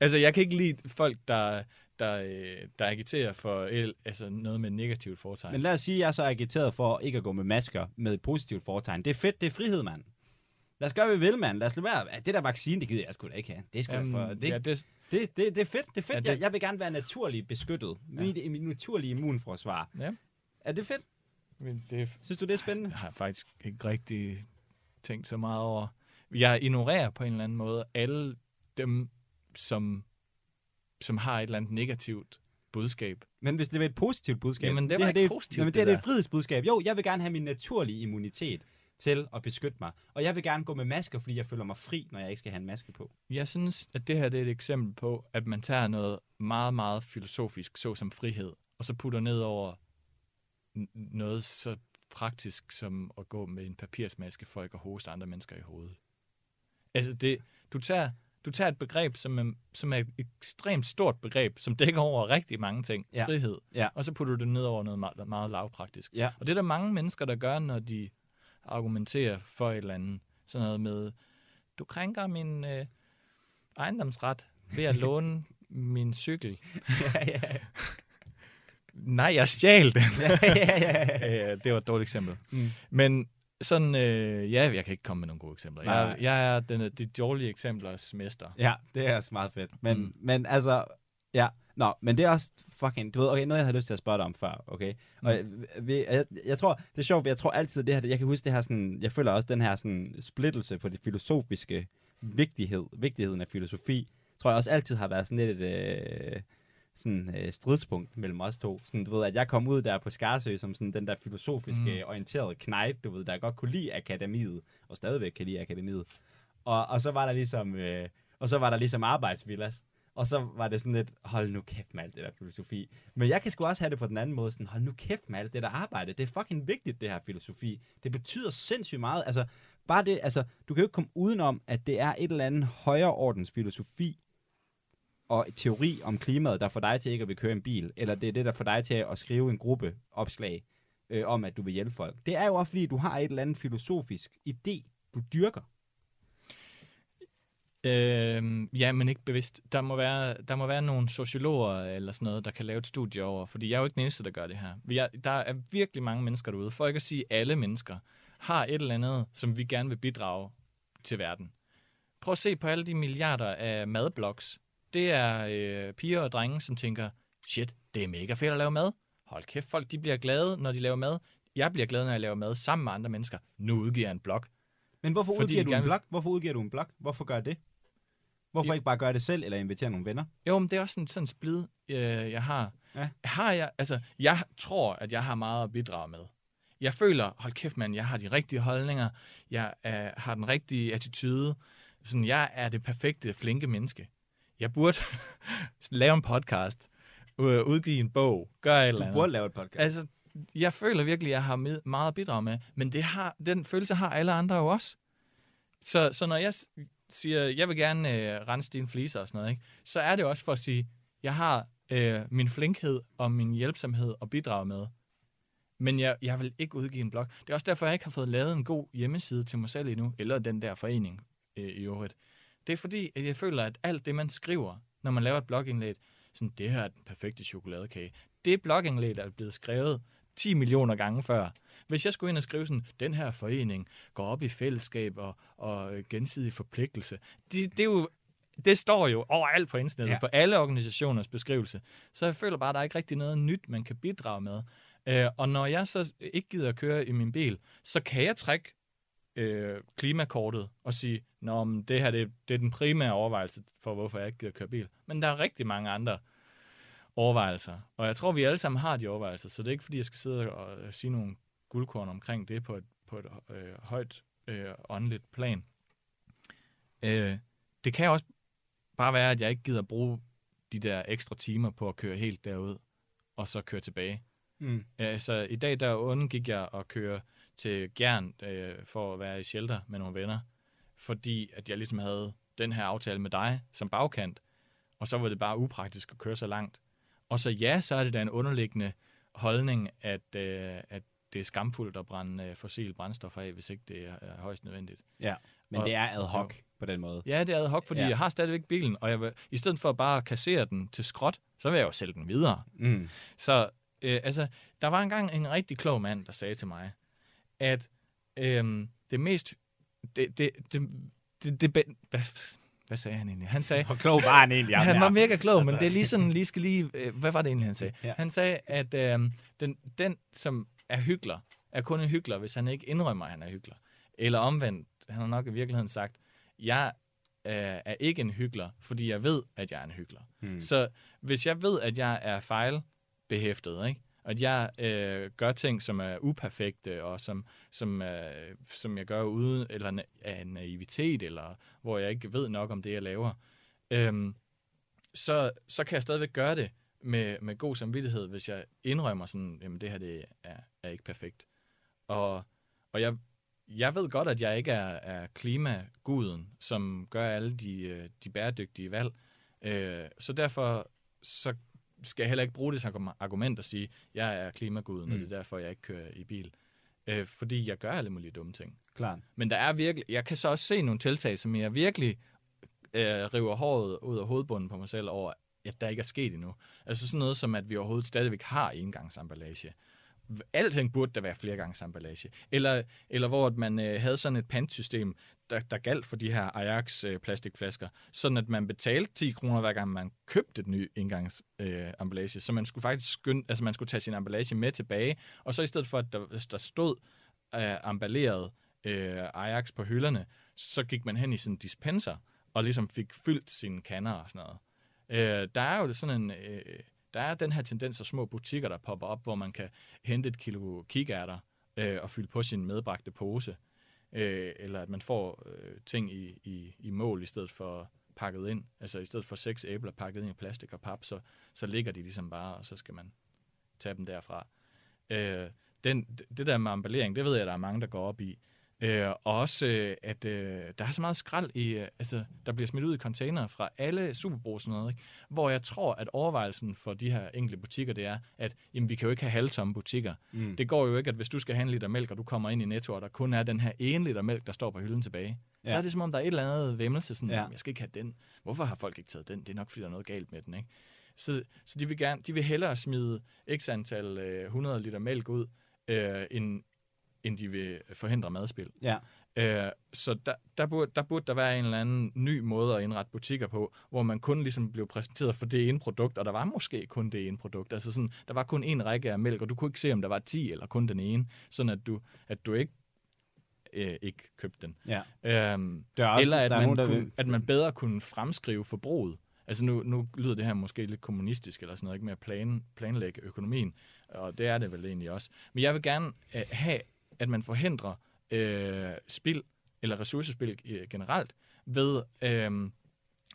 altså jeg kan ikke lide folk, der, der, øh, der agiterer for altså noget med negativt fortegn. Men lad os sige, at jeg er så agiteret for ikke at gå med masker med positivt fortegn. Det er fedt, det er frihed, mand. Lad os gøre, hvad vi vil, mand. Lad os lade være. det der vaccine, det gider jeg sgu da ikke have. Det, skal Jamen, for. Det, ja, det, det, det, det er fedt. Det er fedt. Ja, det... Jeg, jeg vil gerne være naturligt beskyttet. Ja. Mit, mit naturlige immunforsvar. Ja. Er det fedt? Men det, Synes du, det er spændende? Jeg har faktisk ikke rigtig tænkt så meget over. Jeg ignorerer på en eller anden måde alle dem, som, som har et eller andet negativt budskab. Men hvis det var et positivt budskab. Jamen, det, det var det her, ikke det, positivt. Jamen, det, her, det er et frihedsbudskab. Jo, jeg vil gerne have min naturlige immunitet til at beskytte mig. Og jeg vil gerne gå med masker, fordi jeg føler mig fri, når jeg ikke skal have en maske på. Jeg synes, at det her det er et eksempel på, at man tager noget meget, meget filosofisk, såsom frihed, og så putter ned over noget så praktisk som at gå med en papirsmaske for ikke at hoste andre mennesker i hovedet. Altså det, du tager, du tager et begreb, som er, som er et ekstremt stort begreb, som dækker over rigtig mange ting, ja. frihed, ja. og så putter du det ned over noget meget, meget lavpraktisk. Ja. Og det er der mange mennesker, der gør, når de argumenterer for et eller andet. Sådan noget med, du krænker min øh, ejendomsret ved at låne *laughs* min cykel. ja, ja nej, jeg stjal den. *laughs* ja, ja, ja, ja. *laughs* Øh, det var et dårligt eksempel. Mm. Men sådan, øh, ja, jeg kan ikke komme med nogle gode eksempler. Nej. Jeg, jeg er den, øh, de dårlige eksemplers mester. Ja, det er også meget fedt. Men, mm. men altså, ja. Nå, men det er også fucking, du ved, okay, noget jeg havde lyst til at spørge dig om før, okay? Mm. Og jeg, øh, jeg, jeg, jeg tror, det er sjovt, jeg tror altid det her, jeg kan huske det her sådan, jeg føler også den her sådan splittelse på det filosofiske vigtighed, vigtigheden af filosofi, tror jeg også altid har været sådan lidt et, øh, sådan, øh, stridspunkt mellem os to. Sådan, du ved, at jeg kom ud der på Skarsø som sådan den der filosofiske mm. orienterede knejt, du ved, der godt kunne lide akademiet, og stadigvæk kan lide akademiet. Og, og så var der ligesom, øh, og så var der ligesom arbejdsvillas. Og så var det sådan lidt, hold nu kæft med alt det der filosofi. Men jeg kan sgu også have det på den anden måde, sådan, hold nu kæft med alt det der arbejde. Det er fucking vigtigt, det her filosofi. Det betyder sindssygt meget. Altså, bare det, altså, du kan jo ikke komme udenom, at det er et eller andet højere ordens filosofi, og teori om klimaet, der får dig til ikke at vil køre en bil, eller det er det, der får dig til at skrive en gruppe opslag øh, om, at du vil hjælpe folk. Det er jo også, fordi du har et eller andet filosofisk idé, du dyrker. Øh, ja, men ikke bevidst. Der må, være, der må være nogle sociologer eller sådan noget, der kan lave et studie over, fordi jeg er jo ikke den eneste, der gør det her. Vi er, der er virkelig mange mennesker derude, for ikke at sige alle mennesker, har et eller andet, som vi gerne vil bidrage til verden. Prøv at se på alle de milliarder af madblogs, det er øh, piger og drenge, som tænker, shit, det er mega fedt at lave mad. Hold kæft, folk de bliver glade, når de laver mad. Jeg bliver glad, når jeg laver mad sammen med andre mennesker. Nu udgiver jeg en blog. Men hvorfor Fordi udgiver du gerne... en blog? Hvorfor udgiver du en blog? Hvorfor gør det? Hvorfor jo. ikke bare gøre det selv, eller invitere nogle venner? Jo, men det er også sådan, sådan en splid, øh, jeg har. Ja. Har jeg, altså, jeg tror, at jeg har meget at bidrage med. Jeg føler, hold kæft mand, jeg har de rigtige holdninger, jeg øh, har den rigtige attitude, sådan, jeg er det perfekte, flinke menneske jeg burde *laughs* lave en podcast, øh, udgive en bog, gøre et eller andet. Du burde lave et podcast. Altså, jeg føler virkelig, at jeg har med, meget at bidrage med, men det har, den følelse har alle andre jo også. Så, så når jeg siger, jeg vil gerne øh, rense dine fliser og sådan noget, ikke? så er det også for at sige, jeg har øh, min flinkhed og min hjælpsomhed at bidrage med, men jeg, jeg vil ikke udgive en blog. Det er også derfor, jeg ikke har fået lavet en god hjemmeside til mig selv endnu, eller den der forening øh, i øvrigt. Det er fordi, at jeg føler, at alt det, man skriver, når man laver et blogindlæg, sådan, det her er den perfekte chokoladekage. Det blogindlæg, der er blevet skrevet 10 millioner gange før. Hvis jeg skulle ind og skrive sådan, den her forening går op i fællesskab og, og øh, gensidig forpligtelse. Det, det er jo det står jo overalt på internettet, ja. på alle organisationers beskrivelse. Så jeg føler bare, at der er ikke rigtig noget nyt, man kan bidrage med. Øh, og når jeg så ikke gider at køre i min bil, så kan jeg trække øh, klimakortet og sige, Nå, men det her det, det er den primære overvejelse for, hvorfor jeg ikke gider køre bil. Men der er rigtig mange andre overvejelser. Og jeg tror, vi alle sammen har de overvejelser, så det er ikke, fordi jeg skal sidde og øh, sige nogle guldkorn omkring det på et, på et øh, højt øh, åndeligt plan. Øh, det kan også bare være, at jeg ikke gider bruge de der ekstra timer på at køre helt derud, og så køre tilbage. Mm. Øh, så i dag, der undgik jeg at køre til Gjern øh, for at være i shelter med nogle venner, fordi at jeg ligesom havde den her aftale med dig som bagkant, og så var det bare upraktisk at køre så langt. Og så ja, så er det da en underliggende holdning, at, øh, at det er skamfuldt at brænde øh, fossile brændstoffer af, hvis ikke det er, er højst nødvendigt. Ja, men og, det er ad hoc jo. på den måde. Ja, det er ad hoc, fordi ja. jeg har stadigvæk bilen, og jeg vil, i stedet for bare at kassere den til skråt, så vil jeg jo sælge den videre. Mm. Så øh, altså, der var engang en rigtig klog mand, der sagde til mig, at øhm, det mest... Det, det, det, det, det, hvad, hvad sagde han egentlig? Han sagde... Hvor klog var han egentlig? *laughs* han var mega klog, men altså- det er lige sådan, lige skal lige... Øh, hvad var det egentlig, han sagde? Ja. Han sagde, at øhm, den, den, som er hykler, er kun en hykler, hvis han ikke indrømmer, at han er hykler. Eller omvendt, han har nok i virkeligheden sagt, jeg øh, er ikke en hykler, fordi jeg ved, at jeg er en hykler. Hmm. Så hvis jeg ved, at jeg er fejlbehæftet, ikke? og at jeg øh, gør ting, som er uperfekte, og som, som, øh, som jeg gør uden eller af naivitet, eller hvor jeg ikke ved nok om det, jeg laver, øhm, så, så kan jeg stadigvæk gøre det med, med god samvittighed, hvis jeg indrømmer sådan, jamen det her det er, er ikke perfekt. Og, og jeg, jeg ved godt, at jeg ikke er, er klimaguden, som gør alle de, øh, de bæredygtige valg. Øh, så derfor så skal jeg heller ikke bruge det som argument at sige, jeg er klimaguden, mm. og det er derfor, jeg ikke kører i bil. Øh, fordi jeg gør alle mulige dumme ting. Klart. Men der er virkelig, jeg kan så også se nogle tiltag, som jeg virkelig øh, river håret ud af hovedbunden på mig selv over, at der ikke er sket endnu. Altså sådan noget som, at vi overhovedet stadigvæk har engangsemballage alting burde der være flere gange emballage. Eller, eller hvor at man øh, havde sådan et pantsystem, der, der galt for de her Ajax øh, plastikflasker, sådan at man betalte 10 kroner hver gang man købte et ny engangs øh, emballage. Så man skulle faktisk skynde, altså man skulle tage sin emballage med tilbage, og så i stedet for at der, der stod øh, emballeret øh, Ajax på hylderne, så gik man hen i sin dispenser og ligesom fik fyldt sine kander og sådan noget. Øh, der er jo sådan en øh, der er den her tendens af små butikker, der popper op, hvor man kan hente et kilo kikærter øh, og fylde på sin medbragte pose. Øh, eller at man får øh, ting i, i, i mål i stedet for pakket ind. Altså i stedet for seks æbler pakket ind i plastik og pap, så, så ligger de ligesom bare, og så skal man tage dem derfra. Øh, den, det der med emballering, det ved jeg, at der er mange, der går op i. Øh, og også, øh, at øh, der er så meget skrald i, øh, altså, der bliver smidt ud i containere fra alle superbrug sådan noget, ikke? hvor jeg tror, at overvejelsen for de her enkelte butikker, det er, at jamen, vi kan jo ikke have halvtomme butikker. Mm. Det går jo ikke, at hvis du skal have en liter mælk, og du kommer ind i Netto, og der kun er den her ene liter mælk, der står på hylden tilbage, ja. så er det som om, der er et eller andet vemmelse, sådan, ja. jeg skal ikke have den. Hvorfor har folk ikke taget den? Det er nok, fordi der er noget galt med den, ikke? Så, så de, vil gerne, de vil hellere smide x antal øh, 100 liter mælk ud, øh, end, end de vil forhindre madspil. Ja. Øh, så der, der, burde, der burde der være en eller anden ny måde at indrette butikker på, hvor man kun ligesom blev præsenteret for det ene produkt, og der var måske kun det ene produkt. Altså sådan, der var kun en række af mælk, og du kunne ikke se, om der var 10 eller kun den ene, sådan at du, at du ikke øh, ikke købte den. Ja. Øhm, det er også, eller at, der man nogen, der kunne, at man bedre kunne fremskrive forbruget. Altså nu, nu lyder det her måske lidt kommunistisk eller sådan noget, ikke med at plan, planlægge økonomien, og det er det vel egentlig også. Men jeg vil gerne øh, have, at man forhindrer øh, spild eller ressourcespil øh, generelt ved, øh,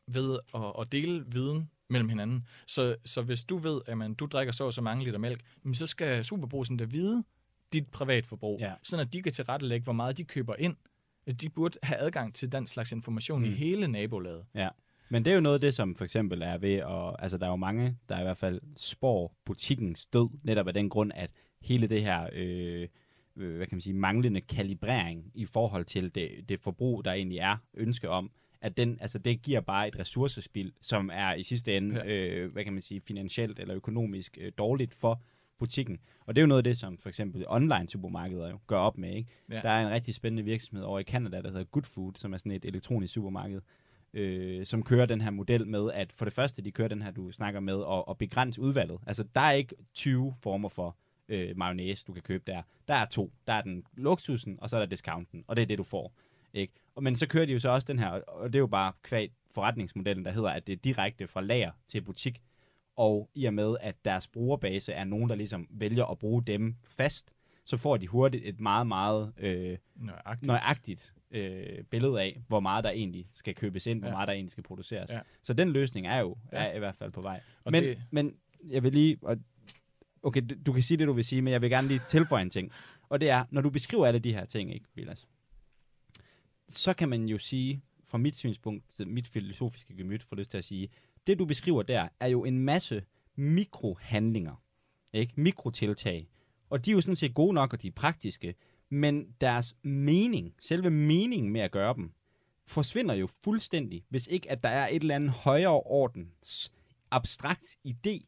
ved at, at dele viden mellem hinanden. Så, så hvis du ved, at man, du drikker så og så mange liter mælk, jamen, så skal Superbrugsen da vide dit privatforbrug, ja. sådan at de kan tilrettelægge, hvor meget de køber ind. De burde have adgang til den slags information mm. i hele nabolaget. Ja. Men det er jo noget af det, som for eksempel er ved at... Altså, der er jo mange, der i hvert fald spår butikkens død, netop af den grund, at hele det her... Øh, øh, hvad kan man sige, manglende kalibrering i forhold til det, det forbrug, der egentlig er ønske om, at den, altså det giver bare et ressourcespil, som er i sidste ende, ja. øh, hvad kan man sige, finansielt eller økonomisk øh, dårligt for butikken. Og det er jo noget af det, som for eksempel online supermarkeder jo gør op med. Ikke? Ja. Der er en rigtig spændende virksomhed over i Canada, der hedder Good Food, som er sådan et elektronisk supermarked, øh, som kører den her model med, at for det første, de kører den her, du snakker med, og, og begrænse udvalget. Altså, der er ikke 20 former for øh, mayonnaise, du kan købe der. Der er to. Der er den luksusen, og så er der discounten, og det er det, du får. Ikke? Og, men så kører de jo så også den her, og det er jo bare kvad forretningsmodellen, der hedder, at det er direkte fra lager til butik, og i og med, at deres brugerbase er nogen, der ligesom vælger at bruge dem fast, så får de hurtigt et meget, meget øh, nøjagtigt, nøjagtigt øh, billede af, hvor meget der egentlig skal købes ind, ja. hvor meget der egentlig skal produceres. Ja. Så den løsning er jo er ja. i hvert fald på vej. Og men, det... men jeg vil lige, og okay, du kan sige det, du vil sige, men jeg vil gerne lige tilføje en ting. Og det er, når du beskriver alle de her ting, ikke, Vilas, så kan man jo sige, fra mit synspunkt, mit filosofiske gemyt, får lyst til at sige, det du beskriver der, er jo en masse mikrohandlinger, ikke? mikrotiltag. Og de er jo sådan set gode nok, og de er praktiske, men deres mening, selve meningen med at gøre dem, forsvinder jo fuldstændig, hvis ikke at der er et eller andet højere ordens abstrakt idé,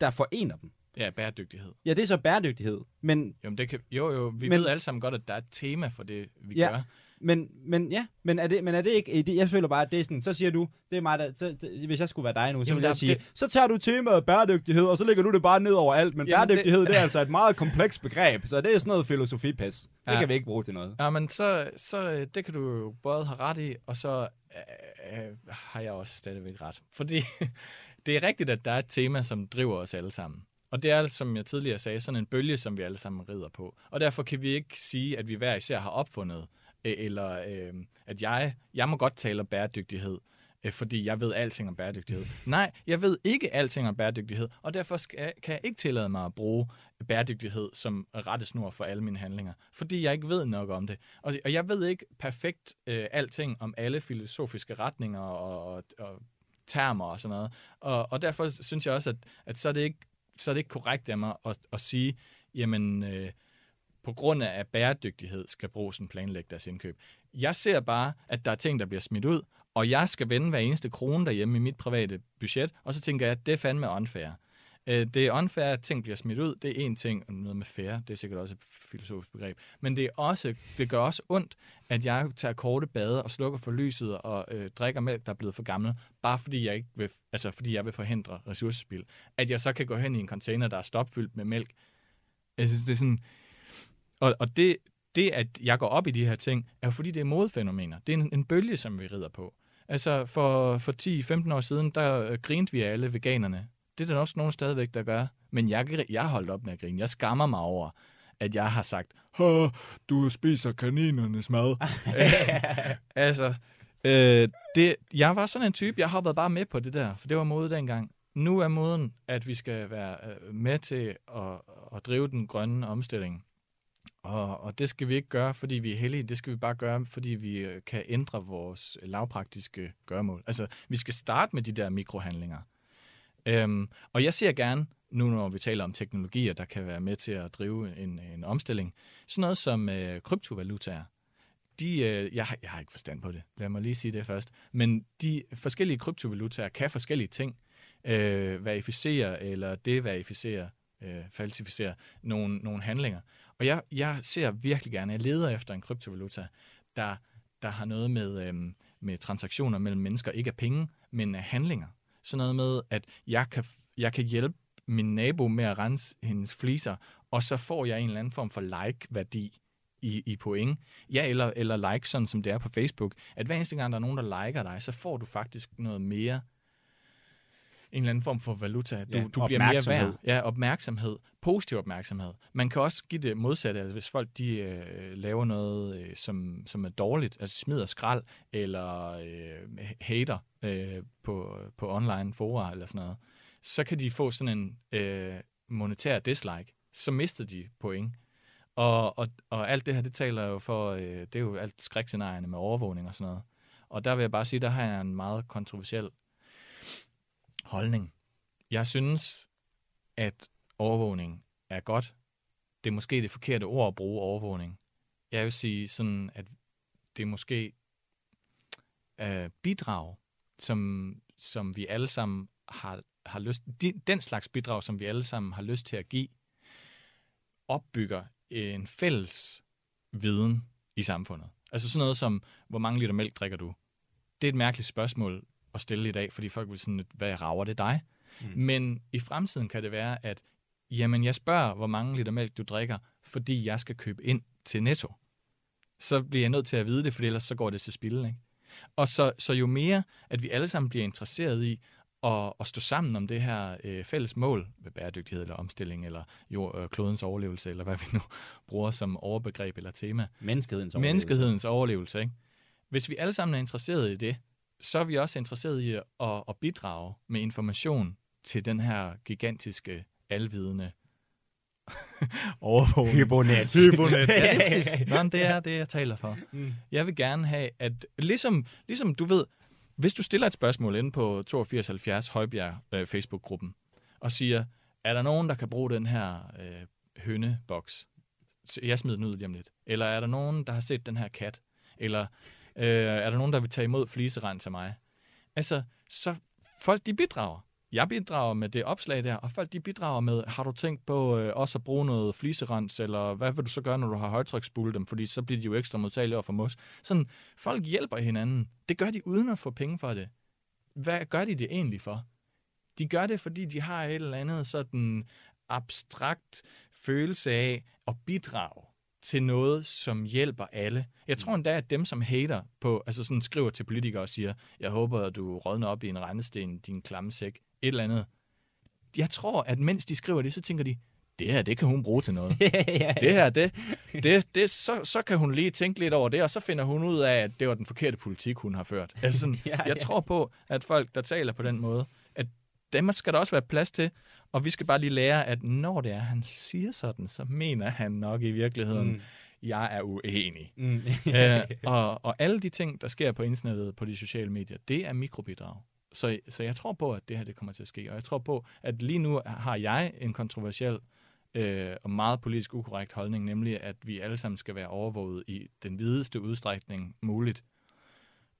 der forener dem. Ja, bæredygtighed. Ja, det er så bæredygtighed. Men, jo, men det kan, jo, jo, vi men, ved alle sammen godt, at der er et tema for det, vi ja, gør. Men, men ja, men er, det, men er det ikke, jeg føler bare, at det er sådan, så siger du, det er mig, der, så, det, hvis jeg skulle være dig nu, så ville jeg sige, det, så tager du temaet bæredygtighed, og så lægger du det bare ned over alt, men jamen, bæredygtighed, det, det er altså et meget komplekst begreb, så det er sådan noget filosofipæs. Ja. Det kan vi ikke bruge til noget. Ja, men så, så øh, det kan du jo både have ret i, og så øh, øh har jeg også stadigvæk ret. Fordi *laughs* det er rigtigt, at der er et tema, som driver os alle sammen. Og det er, som jeg tidligere sagde, sådan en bølge, som vi alle sammen rider på. Og derfor kan vi ikke sige, at vi hver især har opfundet, øh, eller øh, at jeg, jeg må godt tale om bæredygtighed, øh, fordi jeg ved alting om bæredygtighed. *laughs* Nej, jeg ved ikke alting om bæredygtighed, og derfor skal, kan jeg ikke tillade mig at bruge bæredygtighed som rettesnor for alle mine handlinger, fordi jeg ikke ved nok om det. Og, og jeg ved ikke perfekt øh, alting om alle filosofiske retninger og, og, og termer og sådan noget. Og, og derfor synes jeg også, at, at så er det ikke så er det ikke korrekt af mig at, at sige, jamen øh, på grund af bæredygtighed skal Brosen planlægge deres indkøb. Jeg ser bare, at der er ting, der bliver smidt ud, og jeg skal vende hver eneste krone derhjemme i mit private budget, og så tænker jeg, at det er fandme åndfærdigt. Øh, det er unfair, at ting bliver smidt ud. Det er en ting, og noget med fair, det er sikkert også et filosofisk begreb. Men det, er også, det gør også ondt, at jeg tager korte bade og slukker for lyset og øh, drikker mælk, der er blevet for gammel, bare fordi jeg, ikke vil, altså, fordi jeg vil forhindre ressourcespil. At jeg så kan gå hen i en container, der er stopfyldt med mælk. Jeg synes, det er sådan... Og, og det, det, at jeg går op i de her ting, er jo fordi, det er modfænomener. Det er en, en bølge, som vi rider på. Altså for, for 10-15 år siden, der øh, grinte vi alle veganerne det er der også nogen stadigvæk, der gør. Men jeg, jeg holdt op med at grine. Jeg skammer mig over, at jeg har sagt, du spiser kaninernes mad. *laughs* Øhm, altså, øh, det, jeg var sådan en type, jeg hoppede bare med på det der, for det var mode dengang. Nu er moden, at vi skal være øh, med til at, at drive den grønne omstilling. Og, og det skal vi ikke gøre, fordi vi er heldige. Det skal vi bare gøre, fordi vi øh, kan ændre vores lavpraktiske gørmål. Altså, vi skal starte med de der mikrohandlinger. Øhm, og jeg ser gerne, nu når vi taler om teknologier, der kan være med til at drive en, en omstilling, sådan noget som øh, kryptovalutaer. De, øh, jeg, har, jeg har ikke forstand på det, lad mig lige sige det først, men de forskellige kryptovalutaer kan forskellige ting. Øh, verificere eller deverificere, øh, falsificere nogle, nogle handlinger. Og jeg, jeg ser virkelig gerne, jeg leder efter en kryptovaluta, der, der har noget med, øh, med transaktioner mellem mennesker, ikke af penge, men af handlinger sådan noget med, at jeg kan, jeg kan hjælpe min nabo med at rense hendes fliser, og så får jeg en eller anden form for like-værdi i, i point. Ja, eller, eller like, sådan som det er på Facebook, at hver eneste gang, der er nogen, der liker dig, så får du faktisk noget mere en eller anden form for valuta. Du, ja, du bliver mere værd. Ja, opmærksomhed. Positiv opmærksomhed. Man kan også give det modsatte, altså hvis folk de øh, laver noget, øh, som, som er dårligt, altså smider skrald, eller øh, hater øh, på, på online fora, eller sådan noget, så kan de få sådan en øh, monetær dislike. Så mister de point. Og, og, og alt det her, det taler jo for, øh, det er jo alt skrækscenarierne med overvågning og sådan noget. Og der vil jeg bare sige, der har jeg en meget kontroversiel holdning. Jeg synes, at overvågning er godt. Det er måske det forkerte ord at bruge overvågning. Jeg vil sige sådan, at det er måske øh, bidrag, som, som vi alle sammen har, har lyst, de, den slags bidrag, som vi alle sammen har lyst til at give, opbygger en fælles viden i samfundet. Altså sådan noget som, hvor mange liter mælk drikker du? Det er et mærkeligt spørgsmål, at stille i dag, fordi folk vil sådan, hvad rager det dig? Mm. Men i fremtiden kan det være, at jamen, jeg spørger, hvor mange liter mælk du drikker, fordi jeg skal købe ind til Netto. Så bliver jeg nødt til at vide det, for ellers så går det til spilden. Ikke? Og så, så jo mere, at vi alle sammen bliver interesseret i at, at stå sammen om det her øh, fælles mål med bæredygtighed eller omstilling eller jo, øh, klodens overlevelse, eller hvad vi nu *laughs* bruger som overbegreb eller tema. Menneskehedens overlevelse. Menneskehedens overlevelse, ikke? Hvis vi alle sammen er interesseret i det, så er vi også interesseret i at, at bidrage med information til den her gigantiske, alvidende *laughs* overvågning. Hybonet. *laughs* Hybonet. Ja, det *laughs* er præcis. Nå, det er det, jeg taler for. Mm. Jeg vil gerne have, at ligesom, ligesom du ved, hvis du stiller et spørgsmål inde på 8270 Højbjerg øh, Facebook-gruppen, og siger, er der nogen, der kan bruge den her øh, høneboks? Jeg smider den ud lige om lidt. Eller er der nogen, der har set den her kat? Eller Øh, er der nogen, der vil tage imod fliseregn til mig? Altså, så folk de bidrager. Jeg bidrager med det opslag der, og folk de bidrager med, har du tænkt på øh, også at bruge noget fliserens, eller hvad vil du så gøre, når du har højtryksbulle dem, fordi så bliver de jo ekstra modtagelige over for mos. Sådan, folk hjælper hinanden. Det gør de uden at få penge for det. Hvad gør de det egentlig for? De gør det, fordi de har et eller andet sådan abstrakt følelse af at bidrage til noget, som hjælper alle. Jeg mm. tror endda, at dem, som hater på, altså sådan skriver til politikere og siger, jeg håber, at du rådner op i en rendesten, din klamme sæk, et eller andet. Jeg tror, at mens de skriver det, så tænker de, det her, det kan hun bruge til noget. *laughs* ja, ja, ja. Det her, det, det, det så, så kan hun lige tænke lidt over det, og så finder hun ud af, at det var den forkerte politik, hun har ført. Altså sådan, ja, *laughs* ja. Jeg tror på, at folk, der taler på den måde, dem skal der også være plads til, og vi skal bare lige lære, at når det er, han siger sådan, så mener han nok i virkeligheden, mm. jeg er uenig. Mm. Æ, *laughs* øh, og, og alle de ting, der sker på internettet, på de sociale medier, det er mikrobidrag. Så, så jeg tror på, at det her det kommer til at ske, og jeg tror på, at lige nu har jeg en kontroversiel øh, og meget politisk ukorrekt holdning, nemlig at vi alle sammen skal være overvåget i den videste udstrækning muligt,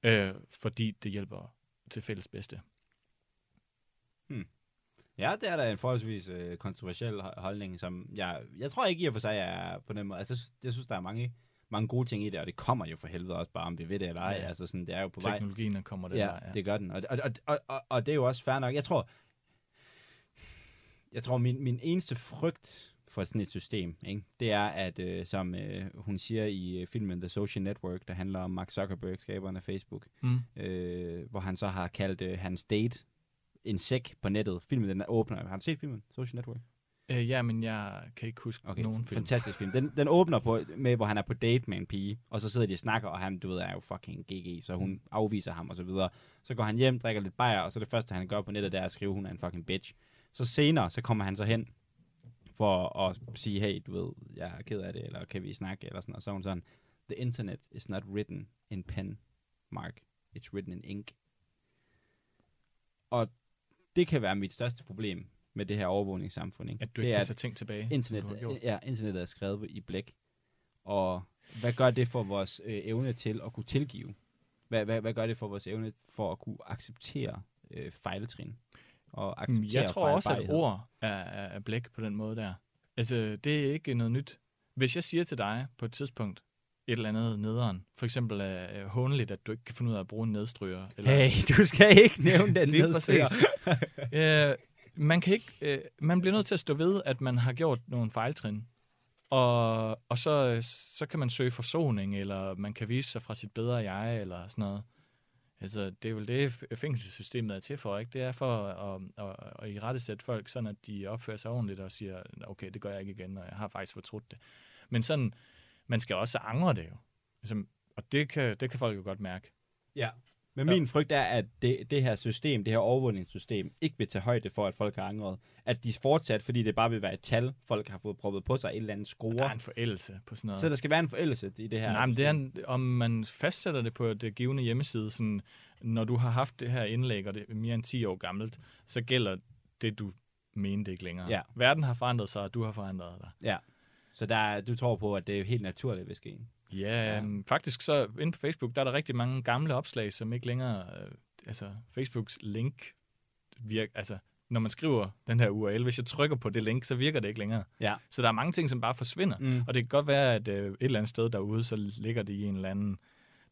øh, fordi det hjælper til fælles bedste. Ja, det er da en forholdsvis øh, kontroversiel holdning, som jeg, jeg tror ikke i og for sig er på den måde. Altså, jeg synes, der er mange, mange gode ting i det, og det kommer jo for helvede også bare, om vi ved det eller ej. Ja, altså, sådan, det er jo på vej. Teknologien kommer der. Ja, der, ja, det gør den. Og, og, og, og, og, og det er jo også fair nok. Jeg tror, jeg tror min, min eneste frygt for sådan et system, ikke? det er, at øh, som øh, hun siger i øh, filmen The Social Network, der handler om Mark Zuckerberg, skaberen af Facebook, mm. øh, hvor han så har kaldt øh, hans date en sæk på nettet. Filmen den åbner. Har du set filmen? Social Network? Øh, ja, men jeg kan ikke huske okay, nogen film. Fantastisk film. Den, den åbner på, med, hvor han er på date med en pige, og så sidder de og snakker, og han, du ved, er jo fucking GG, så hun mm. afviser ham og så videre. Så går han hjem, drikker lidt bajer, og så det første, han gør på nettet, det er at skrive, hun er en fucking bitch. Så senere, så kommer han så hen for at sige, hey, du ved, jeg er ked af det, eller kan vi snakke, eller sådan, og så hun sådan, the internet is not written in pen, Mark. It's written in ink. Og det kan være mit største problem med det her overvågningssamfund. Ikke? At du ikke det kan er, tage ting tilbage. Internet, ja, internettet er skrevet i blæk. Og hvad gør det for vores øh, evne til at kunne tilgive? Hvad, hvad, hvad gør det for vores evne for at kunne acceptere øh, fejltrin? Og mm, acceptere Jeg tror også, at ord er, er blæk på den måde der. Altså, det er ikke noget nyt. Hvis jeg siger til dig på et tidspunkt, et eller andet nederen. For eksempel er uh, øh, håndeligt, at du ikke kan finde ud af at bruge en nedstryger. Eller... Hey, du skal ikke *laughs* nævne den nedstryger. *laughs* øh, man, kan ikke, uh, man bliver nødt til at stå ved, at man har gjort nogle fejltrin. Og, og så, så kan man søge forsoning, eller man kan vise sig fra sit bedre jeg, eller sådan noget. Altså, det er vel det, fængselssystemet er til for, ikke? Det er for at, at, at, at i rette sætte folk, sådan at de opfører sig ordentligt og siger, okay, det gør jeg ikke igen, og jeg har faktisk fortrudt det. Men sådan, øh, man skal også angre det jo. Altså, og det kan, det kan folk jo godt mærke. Ja, men min frygt er, at det, det her system, det her overvågningssystem, ikke vil tage højde for, at folk har angret. At de fortsat, fordi det bare vil være et tal, folk har fået proppet på sig, et eller andet skruer. Der er en forældelse på sådan noget. Så der skal være en forældelse i det her. Nej, men det er en, om man fastsætter det på det givende hjemmeside, sådan, når du har haft det her indlæg, og det er mere end 10 år gammelt, så gælder det, du mente ikke længere. Ja. Verden har forandret sig, og du har forandret dig. Ja. Så der, du tror på, at det er helt naturligt hvis ske? Ja, ja, øhm, faktisk så inde på Facebook, der er der rigtig mange gamle opslag, som ikke længere... Øh, altså, Facebooks link virker... Altså, når man skriver den her URL, hvis jeg trykker på det link, så virker det ikke længere. Ja. Så der er mange ting, som bare forsvinder. Mm. Og det kan godt være, at øh, et eller andet sted derude, så ligger det i en eller anden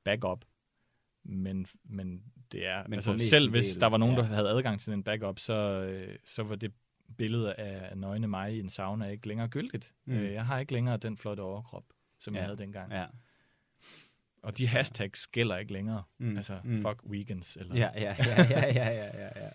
backup. Men, men det er... Men altså, selv hvis del, der var nogen, ja. der havde adgang til den backup, så, øh, så var det billede af nøgne mig i en sauna er ikke længere gyldigt. Mm. Øh, jeg har ikke længere den flotte overkrop, som ja. jeg havde dengang. Ja. Og de hashtags gælder ikke længere. Mm. Altså, mm. fuck weekends. Eller... Ja, ja, ja, ja, ja, ja, ja, ja.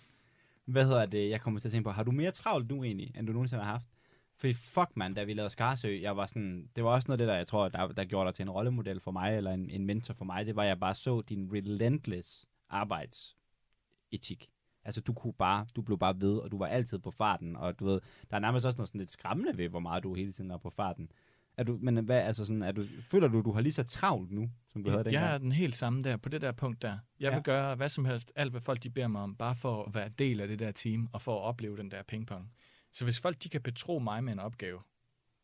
Hvad hedder det, jeg kommer til at tænke på, har du mere travlt nu egentlig, end du nogensinde har haft? For fuck man, da vi lavede Skarsø, jeg var sådan, det var også noget af det, der jeg tror, der, der gjorde dig til en rollemodel for mig, eller en, en mentor for mig, det var, at jeg bare så din relentless arbejdsetik. Altså, du, kunne bare, du blev bare ved, og du var altid på farten, og du ved, der er nærmest også noget sådan lidt skræmmende ved, hvor meget du hele tiden er på farten. Er du, men øh, hvad, altså sådan, er du, føler du, du har lige så travlt nu, som du ja, havde dengang? Jeg er den helt samme der, på det der punkt der. Jeg ja. vil gøre hvad som helst, alt hvad folk de beder mig om, bare for at være del af det der team, og for at opleve den der pingpong. Så hvis folk de kan betro mig med en opgave,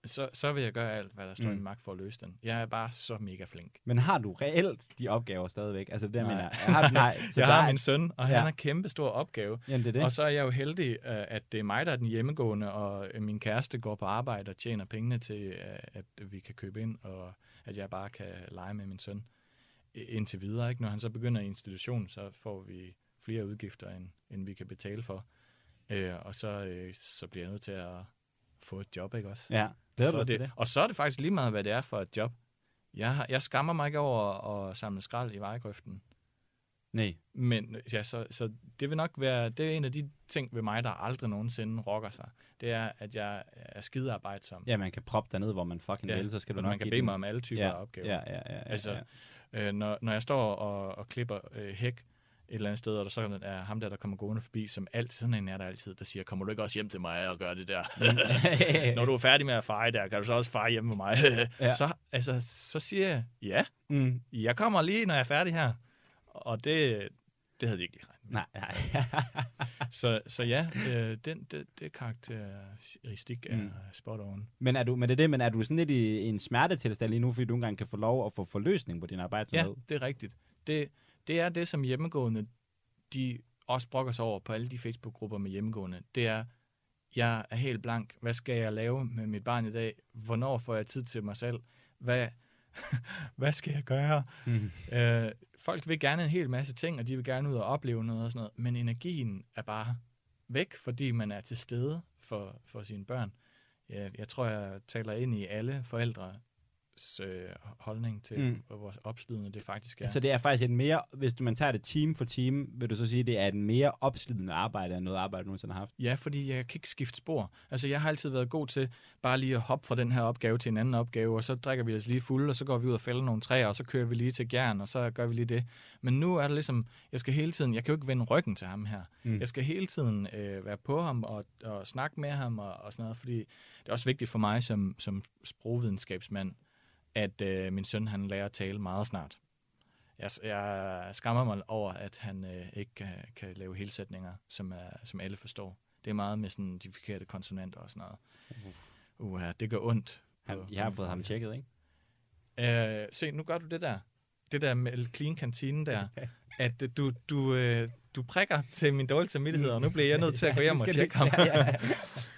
så, så vil jeg gøre alt, hvad der står mm. i magt for at løse den. Jeg er bare så mega flink. Men har du reelt de opgaver stadigvæk? Altså det, jeg nej. mener. Jeg har, nej, *laughs* jeg har min søn, og ja. han har en kæmpe stor opgave. Jamen, det er det. Og så er jeg jo heldig, øh, at det er mig, der er den hjemmegående, og øh, min kæreste går på arbejde og tjener pengene til, øh, at vi kan købe ind, og at jeg bare kan lege med min søn indtil videre. Ikke? Når han så begynder i institutionen, så får vi flere udgifter, end, end vi kan betale for. og så, så bliver jeg nødt til at få et job, ikke også? Ja. Glæder så det, til det. Og så er det faktisk lige meget, hvad det er for et job. Jeg, har, jeg skammer mig ikke over at, samle skrald i vejgrøften. Nej. Men ja, så, så det vil nok være, det er en af de ting ved mig, der aldrig nogensinde rokker sig. Det er, at jeg er skidearbejdsom. Ja, man kan proppe dernede, hvor man fucking ja, vil, så skal du nok Man kan bede mig om alle typer ja, af opgaver. Ja, ja, ja. ja altså, ja. Øh, når, når jeg står og, og klipper øh, hæk, et eller andet sted, og der så er ham der, der kommer gående forbi, som altid, sådan en er der altid, der siger, kommer du ikke også hjem til mig og gør det der? *laughs* Når du er færdig med at feje der, kan du så også feje hjem med mig? ja. så, altså, så siger jeg, ja, mm. jeg kommer lige, når jeg er færdig her. Og det, det havde de ikke lige regnet med. Nej, nej. så, så ja, øh, den, det, det karakteristik er mm. spot on. Men er du, men det er det, men er du sådan lidt i, en smertetilstand lige nu, fordi du engang kan få lov at få forløsning på din arbejdsomhed? Ja, det er rigtigt. Det, det er det, som hjemmegående, de også brokker sig over på alle de Facebook-grupper med hjemmegående. Det er, jeg er helt blank. Hvad skal jeg lave med mit barn i dag? Hvornår får jeg tid til mig selv? Hvad, *laughs* hvad skal jeg gøre? Mm. Øh, folk vil gerne en hel masse ting, og de vil gerne ud og opleve noget og sådan noget, men energien er bare væk, fordi man er til stede for, for sine børn. Jeg, jeg tror, jeg taler ind i alle forældre, øh, holdning til, mm. hvor opslidende det faktisk er. Så altså, det er faktisk et mere, hvis man tager det time for time, vil du så sige, det er et mere opslidende arbejde, end noget arbejde, du nogensinde har haft? Ja, fordi jeg kan ikke skifte spor. Altså, jeg har altid været god til bare lige at hoppe fra den her opgave til en anden opgave, og så drikker vi os lige fuld, og så går vi ud og fælder nogle træer, og så kører vi lige til gern, og så gør vi lige det. Men nu er det ligesom, jeg skal hele tiden, jeg kan jo ikke vende ryggen til ham her. Mm. Jeg skal hele tiden øh, være på ham og, og snakke med ham og, og sådan noget, fordi det er også vigtigt for mig som, som sprogvidenskabsmand, at øh, min søn han lærer at tale meget snart. Jeg, jeg skammer mig over, at han øh, ikke kan, kan lave helsætninger, som, er, som alle forstår. Det er meget med sådan de forkerte konsonanter og sådan noget. Uh, uh det gør ondt. Han, jeg har fået ham tjekket, ikke? Øh, se, nu gør du det der. Det der med clean kantine der. *laughs* at øh, du, du, øh, du prikker til min dårlige samvittighed, og nu bliver jeg nødt til at *laughs* gå hjem og tjekke ham. *laughs*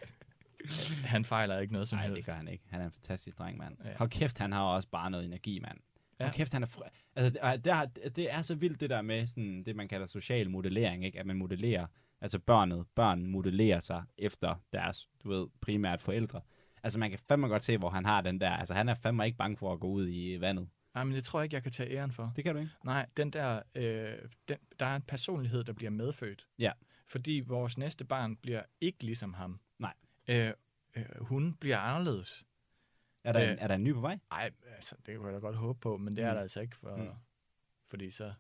han fejler ikke noget som Ej, helst. det gør han ikke. Han er en fantastisk dreng, mand. Ja. Hold kæft, han har også bare noget energi, mand. Ja. Hold kæft, han er... Fr- altså, det, er, det er så vildt, det der med sådan, det, man kalder social modellering, ikke? At man modellerer, altså børnet, børn modellerer sig efter deres, du ved, primært forældre. Altså, man kan fandme godt se, hvor han har den der... Altså, han er fandme ikke bange for at gå ud i vandet. Nej, men det tror jeg ikke, jeg kan tage æren for. Det kan du ikke. Nej, den der, øh, den, der er en personlighed, der bliver medfødt. Ja. Fordi vores næste barn bliver ikke ligesom ham. Nej. Øh, øh, hun bliver anderledes. Er der, øh, en, er der en ny på vej? Nej, altså, det kunne jeg da godt håbe på, men det mm. er der altså ikke, for, mm. fordi så...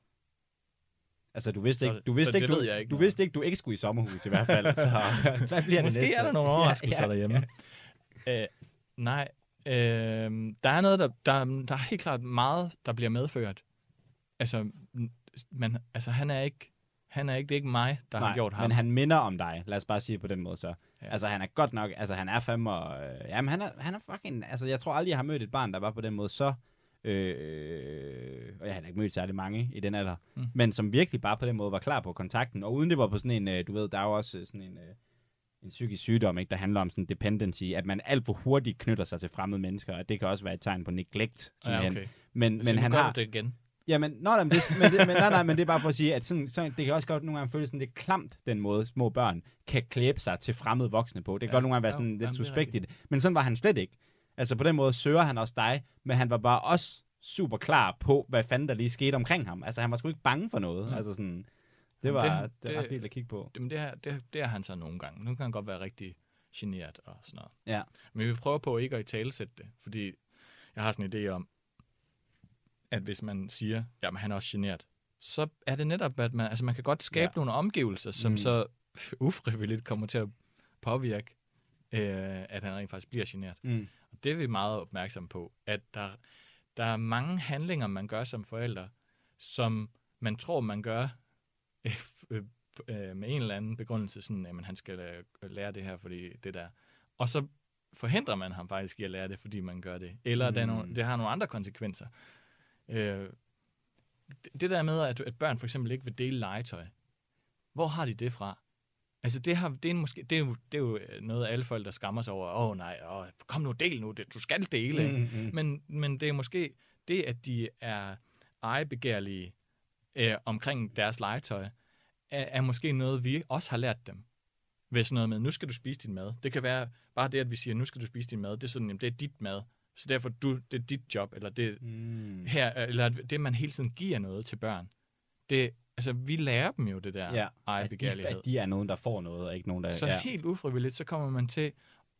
Altså, du vidste ikke, du vidste ikke, du, ikke, du vidste ikke, du ikke skulle i sommerhus i hvert fald, så *laughs* hvad bliver det Måske næste? er der nogle *laughs* overraskelser ja, ja, derhjemme. Ja. Øh, nej, øh, der er noget, der, der, der er helt klart meget, der bliver medført. Altså, man, altså han er ikke, han er ikke, det er ikke mig, der Nej, har gjort ham. men han minder om dig, lad os bare sige på den måde så. Ja. Altså, han er godt nok, altså, han er fem og... øh, jamen, han er, han er fucking, altså, jeg tror aldrig, jeg har mødt et barn, der var på den måde så, øh, og jeg har ikke mødt særlig mange i den alder, mm. men som virkelig bare på den måde var klar på kontakten, og uden det var på sådan en, øh, du ved, der er jo også øh, sådan en, øh, en psykisk sygdom, ikke, der handler om sådan dependency, at man alt for hurtigt knytter sig til fremmede mennesker, og det kan også være et tegn på neglect. Ja, okay. Men, altså, men han har, det igen. Jamen, nå, nej, men det, men det, men, nej, nej, men det er bare for at sige, at sådan, sådan, det kan også godt nogle gange føles sådan lidt klamt, den måde små børn kan klæbe sig til fremmede voksne på. Det kan ja, godt nogle gange være sådan jo, lidt jamen, suspektigt. Men sådan var han slet ikke. Altså på den måde søger han også dig, men han var bare også super klar på, hvad fanden der lige skete omkring ham. Altså han var sgu ikke bange for noget. Mm. Altså sådan, det var, jamen, det, det, ret at kigge på. men det, her, det, det er han så nogle gange. Nu kan han godt være rigtig generet og sådan noget. Ja. Men vi prøver på ikke at i tale det, fordi jeg har sådan en idé om, at hvis man siger, jamen han er også generet, så er det netop, at man, altså man kan godt skabe ja. nogle omgivelser, som mm. så *laughs* ufrivilligt kommer til at påvirke, øh, at han rent faktisk bliver generet. Mm. Og det er vi meget opmærksomme på, at der, der er mange handlinger, man gør som forældre, som man tror, man gør *laughs* øh, øh, med en eller anden begrundelse, sådan, at han skal øh, lære det her, fordi det der. Og så forhindrer man ham faktisk i at lære det, fordi man gør det. Eller mm. det, er nogle, mm. det har nogle andre konsekvenser. Øh, det der med, at, at børn for eksempel ikke vil dele legetøj, hvor har de det fra? Altså, det, har, det, er, måske, det, er, jo, det er jo øh, noget, alle folk, der skammer sig over. Åh oh, nej, oh, kom nu, del nu, det, du skal dele. Mm-hmm. Men, men det er måske det, at de er ejebegærlige øh, omkring deres legetøj, er, er måske noget, vi også har lært dem. Hvis noget med, nu skal du spise din mad. Det kan være bare det, at vi siger, nu skal du spise din mad. Det er sådan, jamen, det er dit mad. Så derfor du, det er dit job, eller det, mm. her, eller det, man hele tiden giver noget til børn. Det, altså, vi lærer dem jo det der ja, ejerbegærlighed. At de, at de er nogen, der får noget, og ikke nogen, der... Så ja. helt ufrivilligt, så kommer man til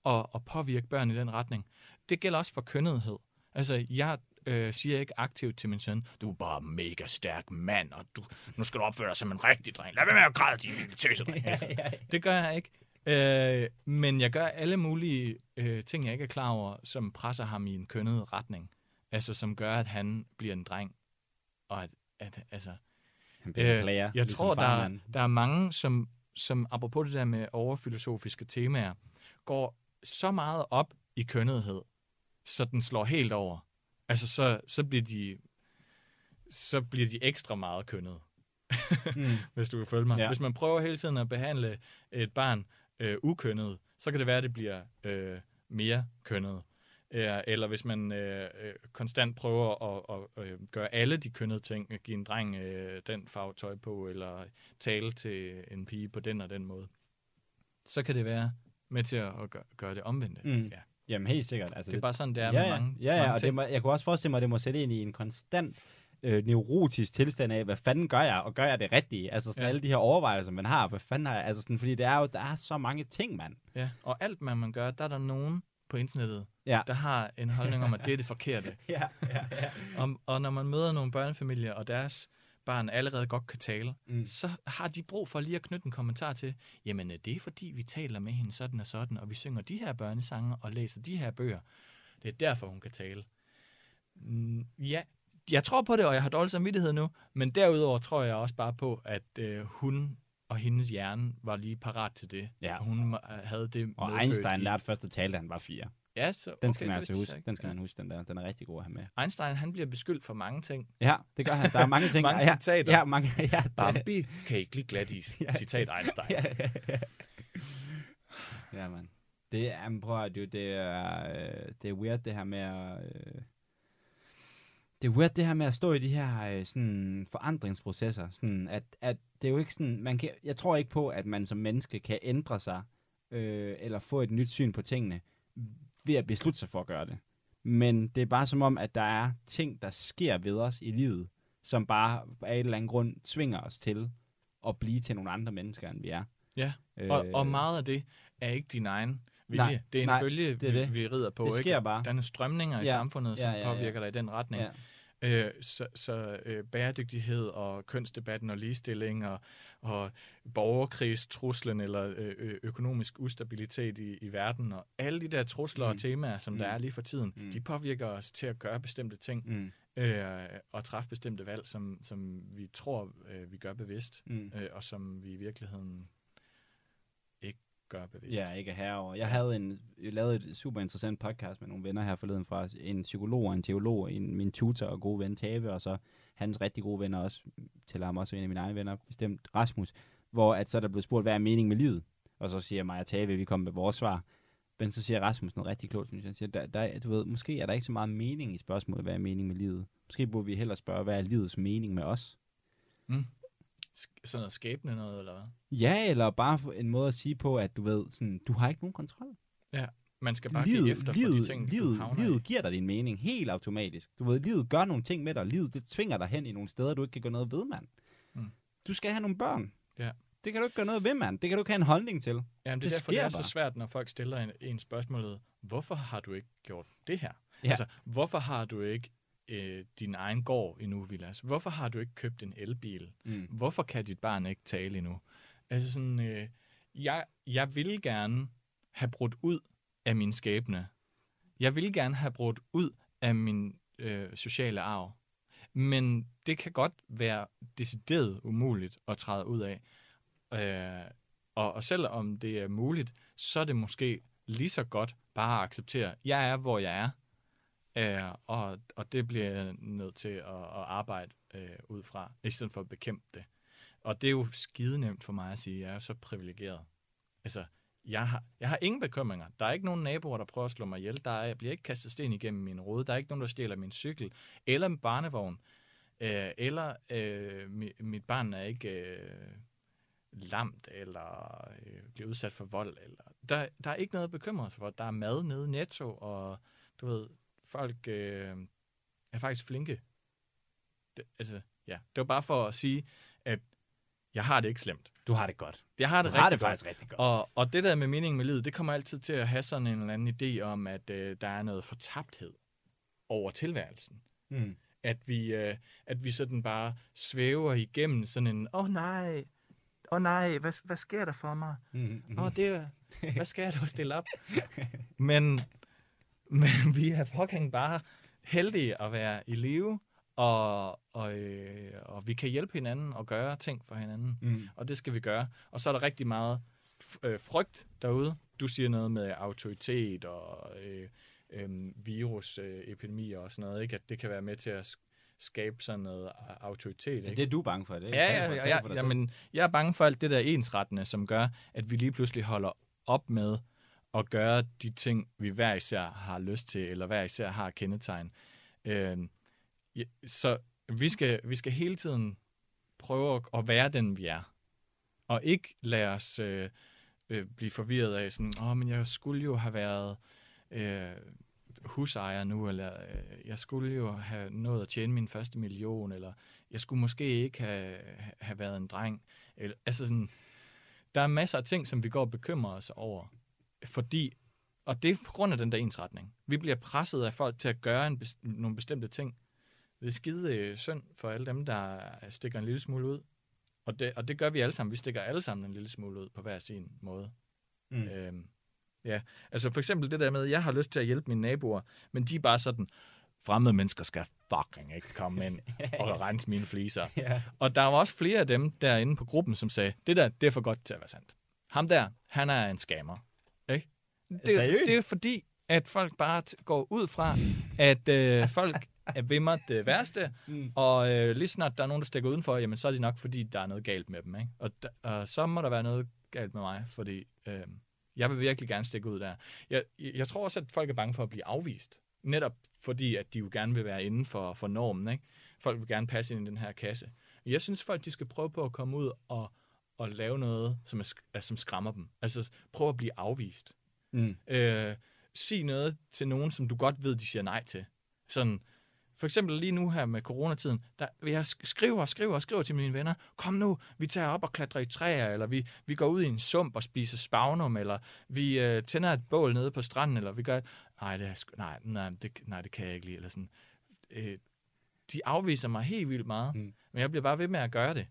at, at påvirke børn i den retning. Det gælder også for kønnethed. Altså, jeg øh, siger ikke aktivt til min søn, du er bare mega stærk mand, og du, nu skal du opføre dig som en rigtig dreng. Lad være med at græde, din lille tøsedreng. *laughs* ja, ja, ja. Altså, det gør jeg ikke. Øh, men jeg gør alle mulige øh, ting, jeg ikke er klar over, som presser ham i en kønnet retning. Altså, som gør, at han bliver en dreng. Og at, at altså... Han bliver øh, klager, jeg ligesom tror, der, der er mange, som, som apropos det der med overfilosofiske temaer, går så meget op i kønnethed, så den slår helt over. Altså, så, så bliver de så bliver de ekstra meget kønnet. mm. *laughs* Hvis du kan følge mig. Ja. Hvis man prøver hele tiden at behandle et barn øh, ukønnet, så kan det være, at det bliver øh, mere kønnet. Eller hvis man øh, øh, konstant prøver at, at, at øh, gøre alle de kønnede ting, at give en dreng øh, den farve tøj på, eller tale til en pige på den og den måde, så kan det være med til at gøre, gøre det omvendte. Mm. Ja. Jamen helt sikkert. Altså, det er det, bare sådan, det er ja, med mange, ja, ja, mange og ting. Det må, jeg kunne også forestille mig, at det må sætte ind i en konstant øh, neurotisk tilstand af, hvad fanden gør jeg, og gør jeg det rigtige? Altså sådan ja. alle de her overvejelser, man har, hvad fanden har jeg? Altså sådan, fordi det er jo, der er så mange ting, mand. Ja, og alt, hvad man gør, der er der nogen på internettet, ja. der har en holdning om, at det er det forkerte. *laughs* ja, ja, ja. og, og når man møder nogle børnefamilier, og deres barn allerede godt kan tale, mm. så har de brug for lige at knytte en kommentar til, jamen øh, det er fordi, vi taler med hende sådan og sådan, og vi synger de her børnesange og læser de her bøger. Det er derfor, hun kan tale. Mm, ja, jeg tror på det, og jeg har dårlig samvittighed nu, men derudover tror jeg også bare på, at øh, hun og hendes hjerne var lige parat til det. Ja. hun øh, havde det Og Einstein i... lærte først at tale, da han var fire. Ja, så, okay, altså den skal man altså huske. Den skal ja. man huske, den der. Den er rigtig god at have med. Einstein, han bliver beskyldt for mange ting. Ja, det gør han. Der er mange *laughs* ting. mange ja, citater. Ja, mange, ja, Bambi kan ikke lide glatis. *laughs* ja. Citat Einstein. ja, ja, ja. ja man. Det er, prøv at det, det er, øh, det er weird det her med at, øh, det er weird det her med at stå i de her øh, sådan forandringsprocesser. Sådan at, at det er jo ikke sådan, man kan, jeg tror ikke på, at man som menneske kan ændre sig, øh, eller få et nyt syn på tingene, ved at beslutte sig for at gøre det. Men det er bare som om, at der er ting, der sker ved os i livet, som bare af et eller andet grund tvinger os til at blive til nogle andre mennesker, end vi er. Ja, og, øh, og meget af det er ikke din egen vilje. Nej, det er en nej, bølge, det er det. vi rider på. Det sker ikke? bare. Der er nogle strømninger ja, i samfundet, ja, som ja, påvirker ja. dig i den retning. Ja. Øh, så så øh, bæredygtighed og kønsdebatten og ligestilling og, og borgerkrigstruslen eller øh, økonomisk ustabilitet i, i verden og alle de der trusler mm. og temaer, som mm. der er lige for tiden, mm. de påvirker os til at gøre bestemte ting mm. øh, og træffe bestemte valg, som, som vi tror, øh, vi gør bevidst, mm. øh, og som vi i virkeligheden gøre bevidst. Ja, ikke herover. Jeg havde en, jeg lavede et super interessant podcast med nogle venner her forleden fra en psykolog og en teolog, en, min tutor og gode ven Tave, og så hans rigtig gode venner også, til ham også en af mine egne venner, bestemt Rasmus, hvor at så er der blevet spurgt, hvad er meningen med livet? Og så siger Maja Tave, vi kommer med vores svar. Men så siger Rasmus noget rigtig klogt, synes jeg. siger, der, der, du ved, måske er der ikke så meget mening i spørgsmålet, hvad er meningen med livet? Måske burde vi hellere spørge, hvad er livets mening med os? Mm sådan noget skæbne noget, eller hvad? Ja, eller bare en måde at sige på, at du ved, sådan, du har ikke nogen kontrol. Ja, man skal bare livet, give efter livet, for de ting, livet, du Livet i. giver dig din mening helt automatisk. Du ved, livet gør nogle ting med dig. Livet det tvinger dig hen i nogle steder, du ikke kan gøre noget ved, mand. Mm. Du skal have nogle børn. Ja. Det kan du ikke gøre noget ved, mand. Det kan du ikke have en holdning til. Jamen, det, er derfor, det er bare. så svært, når folk stiller en, en spørgsmål, hvorfor har du ikke gjort det her? Ja. Altså, hvorfor har du ikke øh, din egen gård endnu, Vilas? Hvorfor har du ikke købt en elbil? Mm. Hvorfor kan dit barn ikke tale endnu? Altså sådan, øh, jeg, jeg vil gerne have brudt ud af min skæbne. Jeg vil gerne have brudt ud af min øh, sociale arv. Men det kan godt være decideret umuligt at træde ud af. Øh, og, og selvom det er muligt, så er det måske lige så godt bare at acceptere, jeg er, hvor jeg er. Øh, og, og det bliver jeg nødt til at, at arbejde øh, ud fra, i stedet for at bekæmpe det. Og det er jo skide nemt for mig at sige, at jeg er så privilegeret. Altså, jeg har, jeg har ingen bekymringer. Der er ikke nogen naboer, der prøver at slå mig ihjel. Der er, jeg bliver ikke kastet sten igennem min rode. Der er ikke nogen, der stjæler min cykel eller min barnevogn. Øh, eller øh, mit, mit barn er ikke øh, lamt eller øh, bliver udsat for vold. Eller, der, der er ikke noget at bekymre sig for. Der er mad nede i netto, og du ved, folk øh, er faktisk flinke. Det, altså, ja. Det var bare for at sige, at jeg har det ikke slemt. Du har det godt. Jeg har det, du rigtig har det godt. faktisk rigtig godt. Og, og det der med meningen med livet, det kommer altid til at have sådan en eller anden idé om, at øh, der er noget fortabthed over tilværelsen. Mm. At, vi, øh, at vi sådan bare svæver igennem sådan en, åh oh, nej, åh oh, nej, hvad, hvad sker der for mig? Mm, mm, mm. Åh, mm, oh, det, *laughs* hvad skal jeg da stille op? Men men *laughs* vi er fucking bare heldige at være i live, og, og, øh, og vi kan hjælpe hinanden og gøre ting for hinanden. Mm. Og det skal vi gøre. Og så er der rigtig meget øh, frygt derude. Du siger noget med autoritet og øh, øh, virusepidemier øh, og sådan noget, ikke? at det kan være med til at skabe sådan noget autoritet. Ikke? Ja, det er du bange for, det er ja, ja, ja, ja, ja, men jeg er bange for alt det der ensrettende, som gør, at vi lige pludselig holder op med at gøre de ting, vi hver især har lyst til, eller hver især har kendetegn. Øh, så vi skal, vi skal hele tiden prøve at være den, vi er. Og ikke lade os øh, øh, blive forvirret af sådan, åh, oh, men jeg skulle jo have været øh, husejer nu, eller øh, jeg skulle jo have nået at tjene min første million, eller jeg skulle måske ikke have, have været en dreng. Eller, altså sådan, der er masser af ting, som vi går og bekymrer os over fordi, og det er på grund af den der ensretning. Vi bliver presset af folk til at gøre en, nogle bestemte ting. Det er skide øh, synd for alle dem, der øh, stikker en lille smule ud. Og det, og det gør vi alle sammen. Vi stikker alle sammen en lille smule ud på hver sin måde. Mm. Øhm, ja, altså for eksempel det der med, at jeg har lyst til at hjælpe mine naboer, men de er bare sådan, fremmede mennesker skal fucking ikke komme ind og *laughs* rense mine fliser. yeah. Og der var også flere af dem derinde på gruppen, som sagde, det der, det er for godt til at være sandt. Ham der, han er en skammer det, Seriøst? det er fordi, at folk bare går ud fra, at øh, *laughs* folk er ved mig det værste, mm. og øh, lige snart der er nogen, der stikker udenfor, jamen så er det nok, fordi der er noget galt med dem. Ikke? Og, og så må der være noget galt med mig, fordi øh, jeg vil virkelig gerne stikke ud der. Jeg, jeg tror også, at folk er bange for at blive afvist, netop fordi, at de jo gerne vil være inden for, for normen. Ikke? Folk vil gerne passe ind i den her kasse. Jeg synes, folk de skal prøve på at komme ud og, og lave noget, som, er, som skræmmer dem. Altså prøve at blive afvist. Mm. Øh, sig noget til nogen, som du godt ved, de siger nej til. Sådan, for eksempel lige nu her med coronatiden, der jeg skriver og skriver og skriver til mine venner, kom nu, vi tager op og klatrer i træer, eller vi, vi går ud i en sump og spiser spagnum, eller vi øh, tænder et bål nede på stranden, eller vi gør, nej, det, er, nej, nej, det, nej, det kan jeg ikke lide, eller sådan. Øh, de afviser mig helt vildt meget, mm. men jeg bliver bare ved med at gøre det,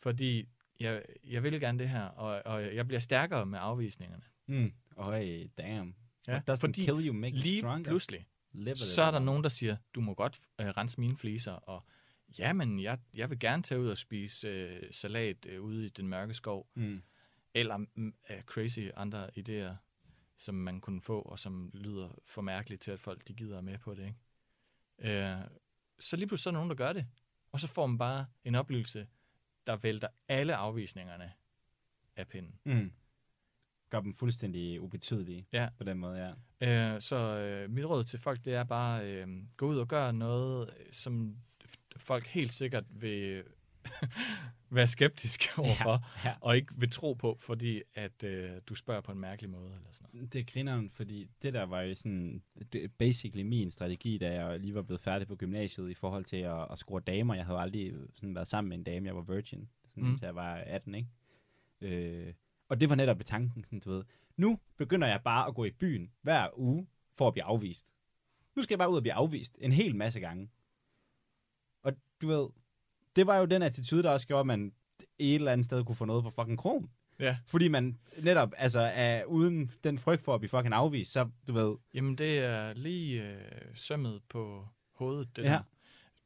fordi jeg, jeg vil gerne det her, og, og jeg bliver stærkere med afvisningerne. Mm. Øj, damn. Yeah. What fordi kill you, make lige stronger? pludselig, Live så er der nogen, der siger, du må godt øh, rense mine fliser, og ja, men jeg, jeg vil gerne tage ud og spise øh, salat øh, ude i den mørke skov. Mm. Eller mm, øh, crazy andre idéer, som man kunne få, og som lyder for mærkeligt til, at folk de gider med på det. Ikke? Øh, så lige pludselig så er der nogen, der gør det. Og så får man bare en oplevelse, der vælter alle afvisningerne af pinden. Mm gør dem fuldstændig ubetydelige ja. på den måde, ja. Øh, så øh, mit råd til folk, det er bare, øh, gå ud og gøre noget, øh, som folk helt sikkert vil *laughs* være skeptiske overfor, ja, ja. og ikke vil tro på, fordi at øh, du spørger på en mærkelig måde. Eller sådan noget. Det griner fordi det der var jo sådan, basically min strategi, da jeg lige var blevet færdig på gymnasiet i forhold til at, at score damer. Jeg havde aldrig sådan været sammen med en dame, jeg var virgin, sådan, mm. så jeg var 18, ikke? Øh, og det var netop ved tanken, sådan, du ved. Nu begynder jeg bare at gå i byen hver uge for at blive afvist. Nu skal jeg bare ud og blive afvist en hel masse gange. Og du ved, det var jo den attitude, der også gjorde, at man et eller andet sted kunne få noget på fucking kron. Ja. Fordi man netop, altså, er uden den frygt for at blive fucking afvist, så du ved... Jamen, det er lige øh, sømmet på hovedet, det ja. der.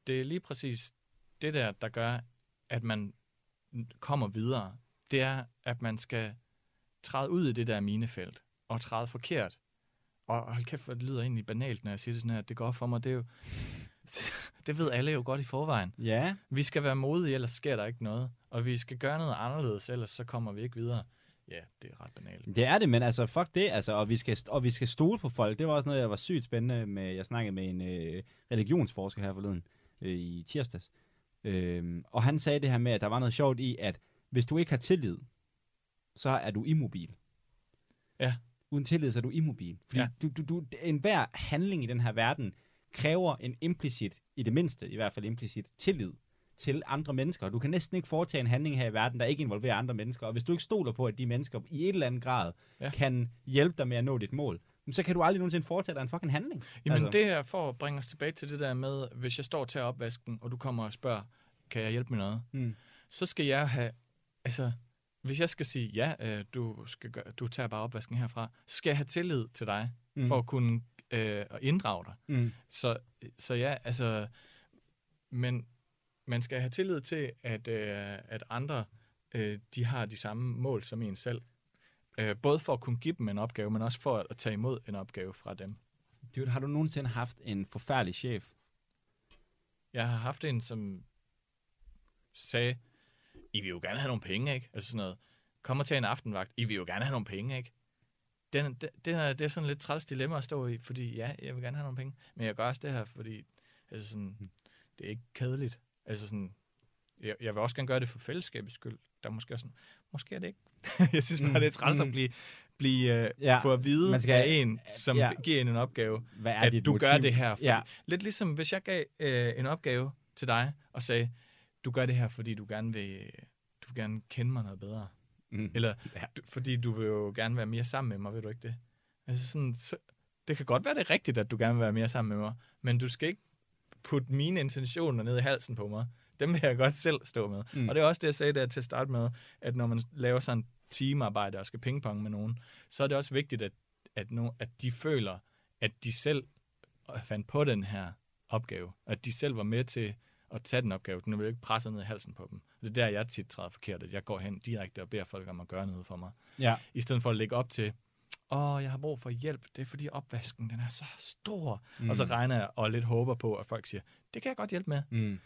Det er lige præcis det der, der gør, at man kommer videre det er, at man skal træde ud i det der minefelt, og træde forkert. Og hold kæft, det lyder egentlig banalt, når jeg siger det sådan her, det går for mig, det er jo... *laughs* Det ved alle jo godt i forvejen. Ja. Vi skal være modige, ellers sker der ikke noget. Og vi skal gøre noget anderledes, ellers så kommer vi ikke videre. Ja, det er ret banalt. Det er det, men altså fuck det, altså, og, vi skal, og vi skal stole på folk. Det var også noget, jeg var sygt spændende med. Jeg snakkede med en øh, religionsforsker her forleden øh, i tirsdags. Øh, og han sagde det her med, at der var noget sjovt i, at hvis du ikke har tillid, så er du immobil. Ja. Uden tillid, så er du immobil. Fordi ja. du, du, du, enhver handling i den her verden kræver en implicit, i det mindste i hvert fald implicit, tillid til andre mennesker. Du kan næsten ikke foretage en handling her i verden, der ikke involverer andre mennesker. Og hvis du ikke stoler på, at de mennesker i et eller andet grad ja. kan hjælpe dig med at nå dit mål, så kan du aldrig nogensinde foretage dig en fucking handling. Jamen altså. det her for at bringe os tilbage til det der med, hvis jeg står til opvasken, og du kommer og spørger, kan jeg hjælpe med noget? Hmm. Så skal jeg have altså, hvis jeg skal sige, ja, øh, du, skal gøre, du tager bare opvasken herfra, skal jeg have tillid til dig, mm. for at kunne øh, at inddrage dig. Mm. Så, så ja, altså, men man skal have tillid til, at, øh, at andre, øh, de har de samme mål som en selv. Øh, både for at kunne give dem en opgave, men også for at, at tage imod en opgave fra dem. Dude, har du nogensinde haft en forfærdelig chef? Jeg har haft en, som sagde, i vil jo gerne have nogle penge, ikke? Altså sådan noget, kom og tag en aftenvagt, I vil jo gerne have nogle penge, ikke? Den, den, den er, det er sådan lidt træls dilemma at stå i, fordi ja, jeg vil gerne have nogle penge, men jeg gør også det her, fordi altså sådan, mm. det er ikke kedeligt. Altså sådan, jeg, jeg vil også gerne gøre det for fællesskabets skyld. Der er måske også sådan, måske er det ikke. *laughs* jeg synes bare, mm. det er træls at mm. blive, blive øh, ja. få at vide Man skal, af en, som ja. giver en en opgave, Hvad er at du motiv? gør det her. Fordi, ja. Lidt ligesom hvis jeg gav øh, en opgave til dig og sagde, du gør det her, fordi du gerne vil, du vil gerne kende mig noget bedre. Mm. Eller ja. du, fordi du vil jo gerne være mere sammen med mig, ved du ikke det? Altså sådan, så, det kan godt være, det er rigtigt, at du gerne vil være mere sammen med mig, men du skal ikke putte mine intentioner ned i halsen på mig. Dem vil jeg godt selv stå med. Mm. Og det er også det, jeg sagde der til at starte med, at når man laver sådan teamarbejde og skal pingpong med nogen, så er det også vigtigt, at, at, no, at de føler, at de selv fandt på den her opgave, at de selv var med til at tage den opgave. Den vil vel ikke presse ned i halsen på dem. det er der, jeg tit træder forkert, at jeg går hen direkte og beder folk om at gøre noget for mig. Ja. I stedet for at lægge op til, åh, jeg har brug for hjælp, det er fordi opvasken, den er så stor. Mm. Og så mm. regner jeg og lidt håber på, at folk siger, det kan jeg godt hjælpe med. Mm.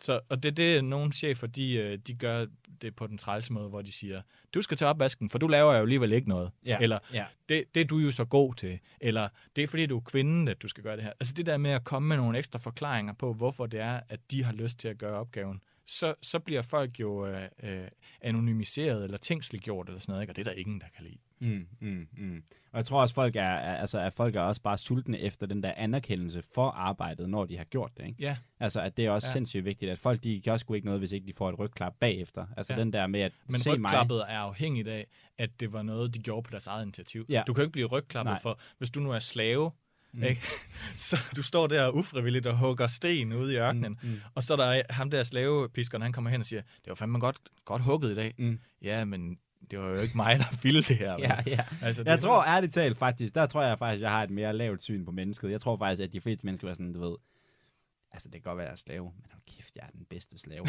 Så, og det er det, nogle chefer, de, øh, de gør det på den trælse måde, hvor de siger, du skal tage opvasken, for du laver jo alligevel ikke noget. Ja, eller, ja. Det, det er du jo så god til. Eller, det er fordi, du er kvinden, at du skal gøre det her. Altså det der med at komme med nogle ekstra forklaringer på, hvorfor det er, at de har lyst til at gøre opgaven, så, så bliver folk jo øh, øh, anonymiseret eller tænkselgjort eller sådan noget, ikke? og det er der ingen, der kan lide. Mm, mm, mm. Og jeg tror også, folk er, altså, at folk er også bare sultne efter den der anerkendelse for arbejdet, når de har gjort det. Ikke? Yeah. Altså, at det er også yeah. sindssygt vigtigt, at folk de kan også ikke noget, hvis ikke de får et rygklap bagefter. Altså yeah. den der med at Men se rygklappet mig. er afhængigt af, at det var noget, de gjorde på deres eget initiativ. Yeah. Du kan ikke blive rygklappet Nej. for, hvis du nu er slave, Mm. Ikke? *laughs* Så du står der ufrivilligt og hugger sten ude i mm, ørkenen, mm. Mm. og så er der ham der slavepiskeren, han kommer hen og siger, det var fandme godt, godt hugget i dag. Mm. Ja, men det var jo ikke mig, der ville det her. *laughs* ja, ja. Altså, det jeg tror ærligt talt faktisk, der tror jeg faktisk, jeg har et mere lavt syn på mennesket. Jeg tror faktisk, at de fleste mennesker er sådan, du ved, altså det kan godt være, at jeg er slave, men hold kæft, jeg er den bedste slave.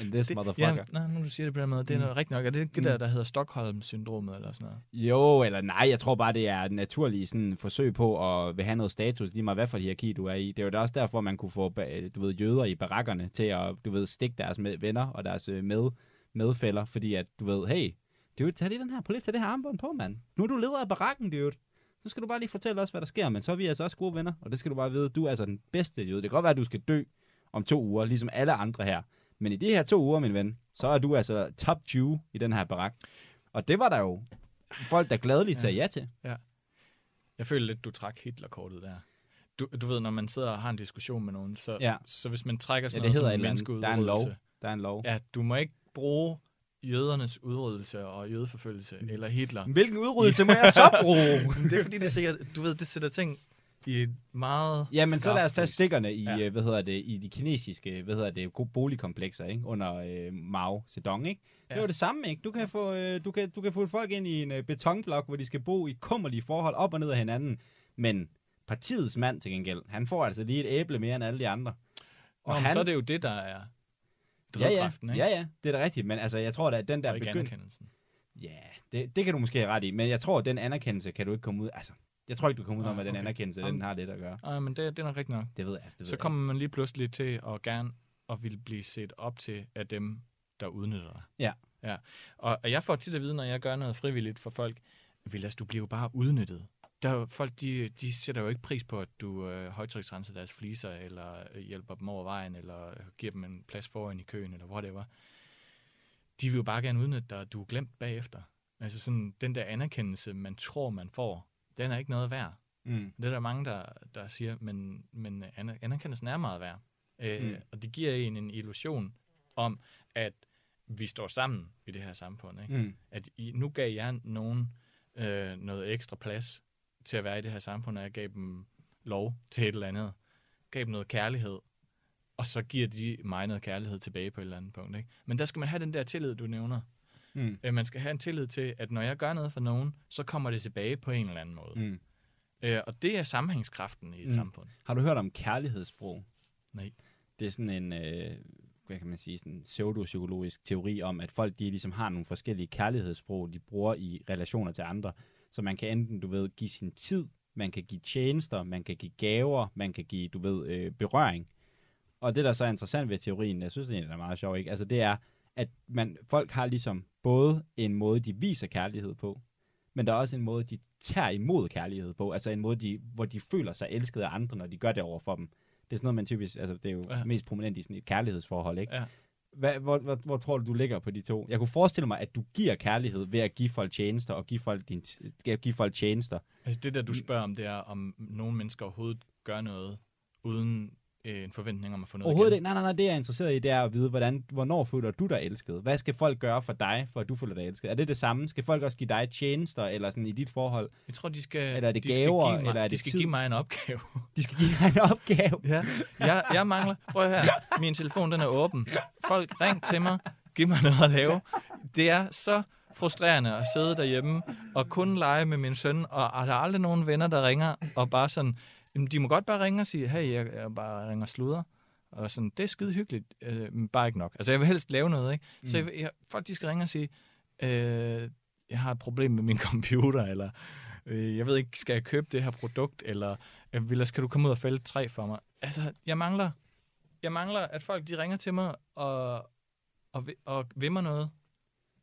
And *laughs* this det, motherfucker. Ja, nej, nu du siger det på den måde, det er mm. rigtigt nok. Er det ikke det der, mm. der hedder Stockholm-syndromet eller sådan noget? Jo, eller nej, jeg tror bare, det er et naturligt sådan, forsøg på at have noget status, lige meget hvad for et hierarki du er i. Det er jo også derfor, man kunne få du ved, jøder i barakkerne til at du ved, stikke deres med, venner og deres øh, med medfælder, fordi at, du ved, hey, dude, tag lige den her, prøv lige at tage det her armbånd på, mand. Nu er du leder af barakken, dude. Så skal du bare lige fortælle os, hvad der sker, men så er vi altså også gode venner, og det skal du bare vide. Du er altså den bedste jøde. Det kan godt være, at du skal dø om to uger, ligesom alle andre her. Men i de her to uger, min ven, så er du altså top 20 i den her barak. Og det var der jo folk, der gladeligt sagde ja, ja til. Ja. Jeg føler lidt, du trak Hitlerkortet der. Du, du ved, når man sidder og har en diskussion med nogen, så, ja. så hvis man trækker sådan ja, det noget hedder som menneske ud, der er en lov. Der er en lov. Ja, du må ikke bruge jødernes udryddelse og jødeforfølgelse, mm. eller Hitler. Hvilken udryddelse *laughs* må jeg så bruge? det er fordi, det siger, du ved, det sætter ting i et meget... Ja, men så lad os tage stikkerne i, ja. Øh, hvad hedder det, i de kinesiske, hvad hedder det, boligkomplekser, ikke? Under øh, Mao Zedong, ikke? Ja. Det var det samme, ikke? Du kan, få, øh, du, kan, du kan få folk ind i en øh, betonblok, hvor de skal bo i kummerlige forhold op og ned af hinanden. Men partiets mand til gengæld, han får altså lige et æble mere end alle de andre. Og Nå, han, så er det jo det, der er drivkraften, ja, ja. ikke? Ja, ja, det er da rigtigt, men altså, jeg tror da, at den der... Og begynd... anerkendelsen. Ja, det, det kan du måske have ret i, men jeg tror, at den anerkendelse kan du ikke komme ud... Altså, jeg tror ikke, du kan komme ud om, at den okay. anerkendelse, den har lidt at gøre. Nej, men det, det er nok rigtigt nok. Det ved jeg. Altså, det ved så kommer man lige pludselig til at gerne og vil blive set op til af dem, der udnytter dig. Ja. ja. Og, og jeg får tit at vide, når jeg gør noget frivilligt for folk, Vilas, du bliver jo bare udnyttet der folk, de, de sætter jo ikke pris på, at du øh, højtryksrenser deres fliser, eller øh, hjælper dem over vejen, eller øh, giver dem en plads foran i køen, eller whatever. De vil jo bare gerne udnytte dig, du er glemt bagefter. Altså sådan, den der anerkendelse, man tror, man får, den er ikke noget værd. Mm. Det er der mange, der, der siger, men, men anerkendelsen er meget værd. Øh, mm. Og det giver en en illusion om, at vi står sammen i det her samfund. Ikke? Mm. At I, nu gav jeg nogen øh, noget ekstra plads, til at være i det her samfund, og jeg gav dem lov til et eller andet. Gav dem noget kærlighed, og så giver de mig noget kærlighed tilbage på et eller andet punkt. Ikke? Men der skal man have den der tillid, du nævner. Mm. Øh, man skal have en tillid til, at når jeg gør noget for nogen, så kommer det tilbage på en eller anden måde. Mm. Øh, og det er sammenhængskraften i et mm. samfund. Har du hørt om kærlighedssprog? Nej. Det er sådan en, øh, hvad kan man sige, sådan en pseudopsykologisk teori om, at folk de ligesom har nogle forskellige kærlighedssprog, de bruger i relationer til andre. Så man kan enten, du ved, give sin tid, man kan give tjenester, man kan give gaver, man kan give, du ved, øh, berøring. Og det, der så er interessant ved teorien, jeg synes det er meget sjovt, ikke? Altså det er, at man, folk har ligesom både en måde, de viser kærlighed på, men der er også en måde, de tager imod kærlighed på. Altså en måde, de, hvor de føler sig elsket af andre, når de gør det over for dem. Det er sådan noget, man typisk, altså det er jo ja. mest prominent i sådan et kærlighedsforhold, ikke? Ja. Hvad, hvor, hvor, hvor tror du, du ligger på de to? Jeg kunne forestille mig, at du giver kærlighed ved at give folk tjenester, og give folk, din, give folk tjenester. Altså det der, du spørger om, det er, om nogle mennesker overhovedet gør noget, uden øh, en forventning om at få noget Overhovedet igen. Nej, nej, nej, det jeg er interesseret i, det er at vide, hvordan, hvornår føler du dig elsket? Hvad skal folk gøre for dig, for at du føler dig elsket? Er det det samme? Skal folk også give dig tjenester, eller sådan i dit forhold? Jeg tror, de skal, eller er det de gaver, skal give mig, eller er det de skal tid? give mig en opgave. *laughs* De skal give mig en opgave? ja, jeg, jeg mangler, prøv her, min telefon den er åben. Folk, ring til mig, giv mig noget at lave. Det er så frustrerende at sidde derhjemme og kun lege med min søn, og er der aldrig nogen venner, der ringer og bare sådan, Jamen, de må godt bare ringe og sige, hey, jeg, jeg bare ringer og sluder. Og sådan, det er skide hyggeligt, øh, men bare ikke nok. Altså, jeg vil helst lave noget, ikke? Mm. Så jeg, mm. jeg, folk, de skal ringe og sige, øh, jeg har et problem med min *laughs* computer, eller øh, jeg ved ikke, skal jeg købe det her produkt, eller øh, Villas, kan du komme ud og fælde træ for mig? Altså, jeg mangler, jeg mangler, at folk de ringer til mig og, og, og vimmer noget,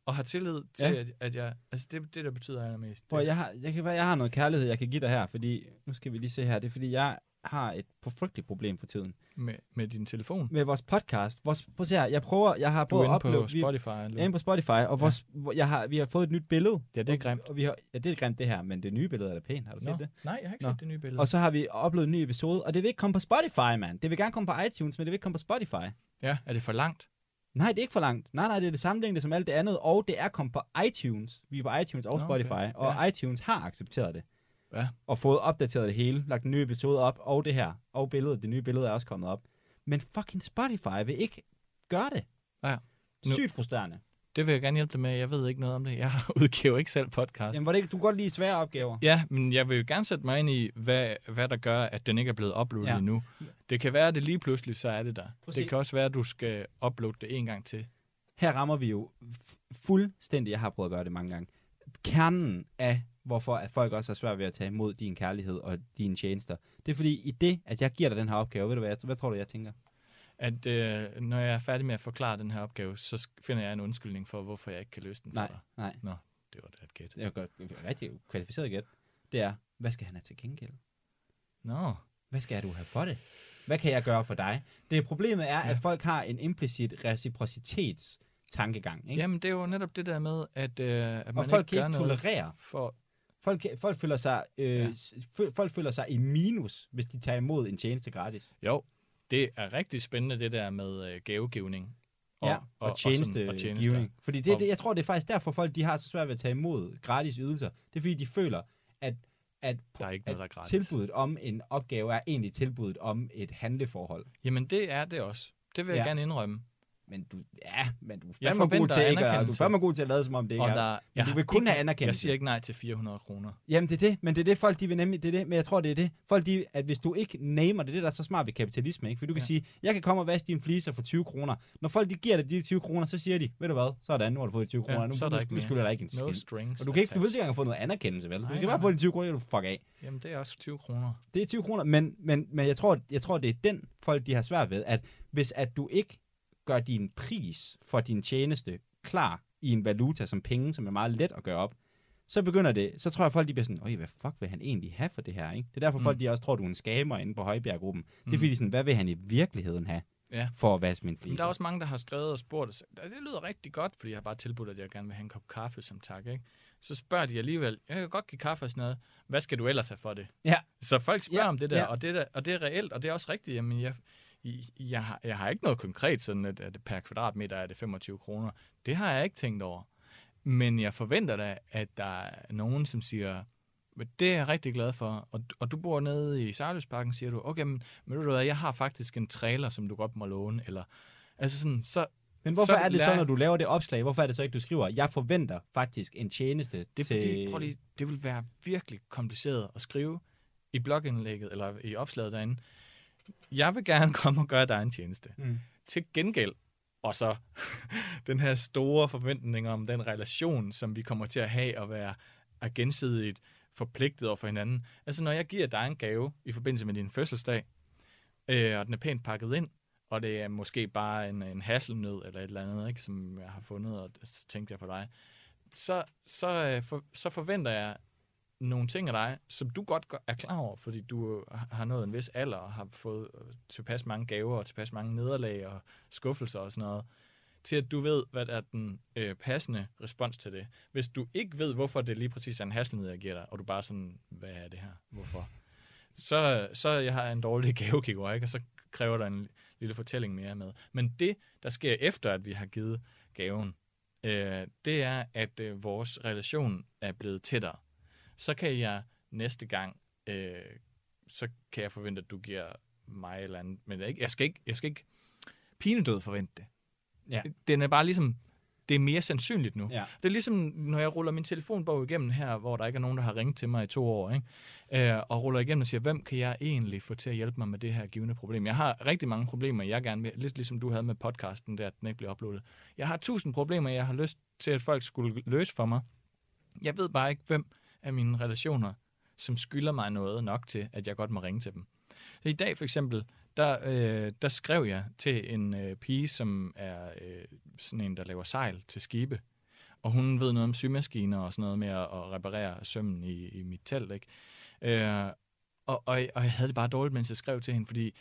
og har tillid til, ja. at, at jeg... Altså, det, det der betyder allermest. Prøv, jeg, har, jeg, kan, jeg har noget kærlighed, jeg kan give dig her, fordi... Nu skal vi lige se her. Det er, fordi jeg har et forfrygteligt problem for tiden. Med, med din telefon? Med vores podcast. Vores, prøv at se her, jeg prøver, jeg har prøvet at opleve... på Spotify? Vi, Jeg er på Spotify, og ja. vores, jeg har, vi har fået et nyt billede. Ja, det er grimt. Og, og vi har, ja, det er grimt det her, men det nye billede er da pænt. Har du Nå. set det? Nej, jeg har ikke Nå. set det nye billede. Og så har vi oplevet en ny episode, og det vil ikke komme på Spotify, mand. Det vil gerne komme på iTunes, men det vil ikke komme på Spotify. Ja, er det for langt? Nej, det er ikke for langt. Nej, nej, det er det samme længde som alt det andet, og det er kommet på iTunes. Vi er på iTunes og Spotify, okay. og ja. iTunes har accepteret det. Ja. Og fået opdateret det hele, lagt en ny episode op, og det her, og billedet, det nye billede er også kommet op. Men fucking Spotify vil ikke gøre det. Ja. Sygt frustrerende det vil jeg gerne hjælpe dig med. Jeg ved ikke noget om det. Jeg *laughs* udgiver ikke selv podcast. Jamen, var det ikke, du kan godt lide svære opgaver. Ja, men jeg vil jo gerne sætte mig ind i, hvad, hvad der gør, at den ikke er blevet uploadet ja. endnu. Det kan være, at det lige pludselig, så er det der. Det kan også være, at du skal uploade det en gang til. Her rammer vi jo fuldstændig, jeg har prøvet at gøre det mange gange, kernen af, hvorfor at folk også har svært ved at tage imod din kærlighed og dine tjenester. Det er fordi, i det, at jeg giver dig den her opgave, ved du hvad, hvad tror du, jeg tænker? at øh, når jeg er færdig med at forklare den her opgave, så finder jeg en undskyldning for, hvorfor jeg ikke kan løse den for nej, dig. Nej, Nå, det var da et gæt. Det var godt. Det rigtig kvalificeret gæt. Det er, hvad skal han have til gengæld? Nå. Hvad skal du have for det? Hvad kan jeg gøre for dig? Det problemet er, ja. at folk har en implicit reciprocitets tankegang. Ikke? Jamen, det er jo netop det der med, at, øh, at man og folk ikke, kan ikke tolerere. For... Folk, folk, føler sig, øh, ja. folk føler sig i minus, hvis de tager imod en tjeneste gratis. Jo, det er rigtig spændende, det der med øh, gavegivning. Og, ja, og, og, tjeneste, og, sådan, og tjenester. Fordi det, det, jeg tror, det er faktisk derfor, folk de har så svært ved at tage imod gratis ydelser. Det er fordi, de føler, at, at, der er ikke noget, der er tilbuddet om en opgave er egentlig tilbuddet om et handleforhold. Jamen, det er det også. Det vil jeg ja. gerne indrømme men du, ja, men du er fandme god til ikke at, du er god til at lade som om det ikke og der, er. Men du vil kun have anerkendelse. Jeg siger ikke nej til 400 kroner. Jamen det er det, men det er det folk, de vil nemlig, det er det, men jeg tror det er det. Folk de, at hvis du ikke namer det, det der så smart ved kapitalisme, ikke? For du kan ja. sige, jeg kan komme og vaske dine fliser for 20 kroner. Når folk de giver dig de 20 kroner, så siger de, ved du hvad, så er det andet, hvor du fået 20 kroner, ja, nu, så er der nu, ikke nu ikke en no strings Og du kan ikke, du vil ikke engang få noget anerkendelse, vel? Du nej, kan bare få de 20 kroner, du fuck af. Jamen det er også 20 kroner. Det er 20 kroner, men, men, men jeg, tror, jeg tror, det er den folk, de har svært ved, at hvis at du ikke gør din pris for din tjeneste klar i en valuta som penge, som er meget let at gøre op, så begynder det, så tror jeg, at folk de bliver sådan, hvad fuck vil han egentlig have for det her? Ikke? Det er derfor, mm. folk de også tror, du er en skamer inde på Højbjerggruppen. Mm. Det er mm. fordi, sådan, hvad vil han i virkeligheden have? Ja. for at vaske min fliser. Der er også mange, der har skrevet og spurgt, os, det lyder rigtig godt, fordi jeg har bare tilbudt, at jeg gerne vil have en kop kaffe som tak. Ikke? Så spørger de alligevel, jeg kan godt give kaffe og sådan noget, hvad skal du ellers have for det? Ja. Så folk spørger ja. om det der, ja. og det der, og det er reelt, og det er også rigtigt. Jamen, jeg, jeg har, jeg har ikke noget konkret sådan, at, at per kvadratmeter er det 25 kroner. Det har jeg ikke tænkt over. Men jeg forventer da, at der er nogen, som siger, det er jeg rigtig glad for, og, og du bor nede i Sarløsparken, siger du, okay, men, men du ved, jeg har faktisk en trailer, som du godt må låne, eller, altså sådan, så, men hvorfor så er det så, når du laver det opslag, hvorfor er det så ikke, du skriver, jeg forventer faktisk en tjeneste Det er til... fordi, prøv lige, det vil være virkelig kompliceret at skrive i blogindlægget, eller i opslaget derinde, jeg vil gerne *laughs* komme og gøre dig en tjeneste. Mm. Til gengæld, og så *laughs* den her store forventning om den relation, som vi kommer til at have og være er gensidigt forpligtet over for hinanden. Altså, når jeg giver dig en gave i forbindelse med din fødselsdag, øh, og den er pænt pakket ind, og det er måske bare en, en hasselnød eller et eller andet, ikke, som jeg har fundet, og så tænkte jeg på dig, så, så, øh, for, så forventer jeg, nogle ting af dig, som du godt er klar over, fordi du har nået en vis alder og har fået øh, tilpas mange gaver og tilpas mange nederlag og skuffelser og sådan noget, til at du ved, hvad er den øh, passende respons til det. Hvis du ikke ved, hvorfor det lige præcis er en hasselnød, jeg giver dig, og du bare sådan, hvad er det her? Hvorfor? Så, så jeg har en dårlig *laughs* gavekigger, ikke? og så kræver der en lille fortælling mere med. Men det, der sker efter, at vi har givet gaven, øh, det er, at øh, vores relation er blevet tættere så kan jeg næste gang, øh, så kan jeg forvente, at du giver mig eller andet. Men jeg, jeg skal ikke, jeg skal ikke pinedød forvente det. Ja. Den er bare ligesom, det er mere sandsynligt nu. Ja. Det er ligesom, når jeg ruller min telefonbog igennem her, hvor der ikke er nogen, der har ringet til mig i to år, ikke? Øh, og ruller igennem og siger, hvem kan jeg egentlig få til at hjælpe mig med det her givende problem? Jeg har rigtig mange problemer, jeg gerne vil, lidt ligesom du havde med podcasten der, at den ikke blev uploadet. Jeg har tusind problemer, jeg har lyst til, at folk skulle løse for mig. Jeg ved bare ikke, hvem af mine relationer, som skylder mig noget nok til, at jeg godt må ringe til dem. Så I dag for eksempel, der, øh, der skrev jeg til en øh, pige, som er øh, sådan en, der laver sejl til skibe. Og hun ved noget om symaskiner og sådan noget med at, at reparere sømmen i, i mit telt. Ikke? Øh, og, og, og jeg havde det bare dårligt, mens jeg skrev til hende, fordi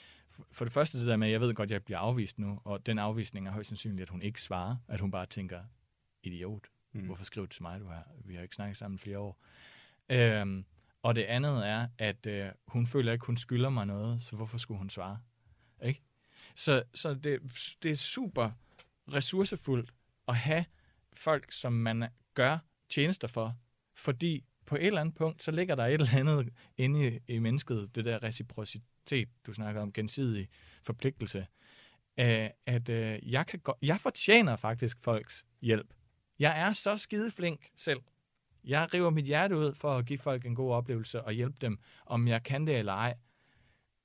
for det første det der med, at jeg ved godt, at jeg bliver afvist nu, og den afvisning er højst sandsynligt, at hun ikke svarer, at hun bare tænker, idiot, mm. hvorfor skriver du til mig, du her? vi har ikke snakket sammen flere år. Øhm, og det andet er, at øh, hun føler ikke, hun skylder mig noget, så hvorfor skulle hun svare? Ikke? Så, så det, det er super ressourcefuldt at have folk, som man gør tjenester for, fordi på et eller andet punkt, så ligger der et eller andet inde i, i mennesket, det der reciprocitet, du snakker om, gensidig forpligtelse, øh, at øh, jeg, kan go- jeg fortjener faktisk folks hjælp. Jeg er så skideflink selv, jeg river mit hjerte ud for at give folk en god oplevelse og hjælpe dem, om jeg kan det eller ej.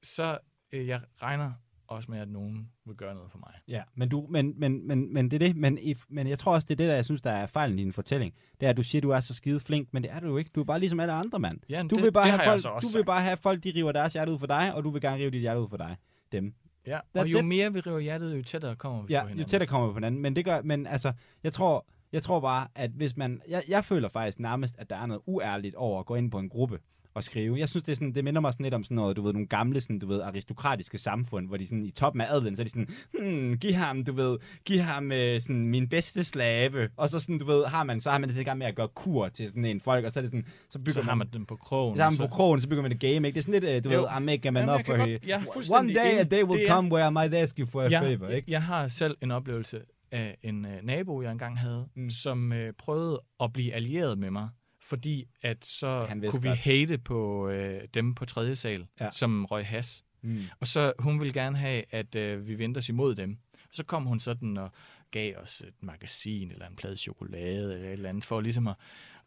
Så øh, jeg regner også med, at nogen vil gøre noget for mig. Ja, men, du, men, men, men, men det er det, men, if, men jeg tror også, det er det, der jeg synes, der er fejlen i din fortælling. Det er, at du siger, at du er så skide flink, men det er du jo ikke. Du er bare ligesom alle andre, mand. Ja, du det, vil bare det have folk, altså du vil bare have folk, de river deres hjerte ud for dig, og du vil gerne rive dit hjerte ud for dig. Dem. Ja, That's og jo it. mere vi river hjertet, jo tættere kommer vi ja, på hinanden. Ja, jo tættere kommer vi på hinanden. Men det gør, men altså, jeg tror, jeg tror bare, at hvis man... Jeg, jeg føler faktisk nærmest, at der er noget uærligt over at gå ind på en gruppe og skrive. Jeg synes, det, er sådan, det minder mig sådan lidt om sådan noget, du ved, nogle gamle, sådan, du ved, aristokratiske samfund, hvor de sådan i toppen af adlen, så er de sådan, hmm, giv ham, du ved, giv ham øh, sådan min bedste slave, og så sådan, du ved, har man, så har man det i gang med at gøre kur til sådan en folk, og så er det sådan, så bygger så man, har man den på krogen. Så har man på krogen, så bygger man det game, ikke? Det er sådan lidt, øh, du jo. ved, I'm making man up for godt, One day, a day will er, come where I might ask you for a jeg, favor, ikke? Jeg har selv en oplevelse af en øh, nabo, jeg engang havde, mm. som øh, prøvede at blive allieret med mig, fordi at så kunne godt. vi hate på øh, dem på tredje sal, ja. som røg has. Mm. Og så hun ville gerne have, at øh, vi vendte os imod dem. Og så kom hun sådan og gav os et magasin eller en plade chokolade eller et eller andet for ligesom at...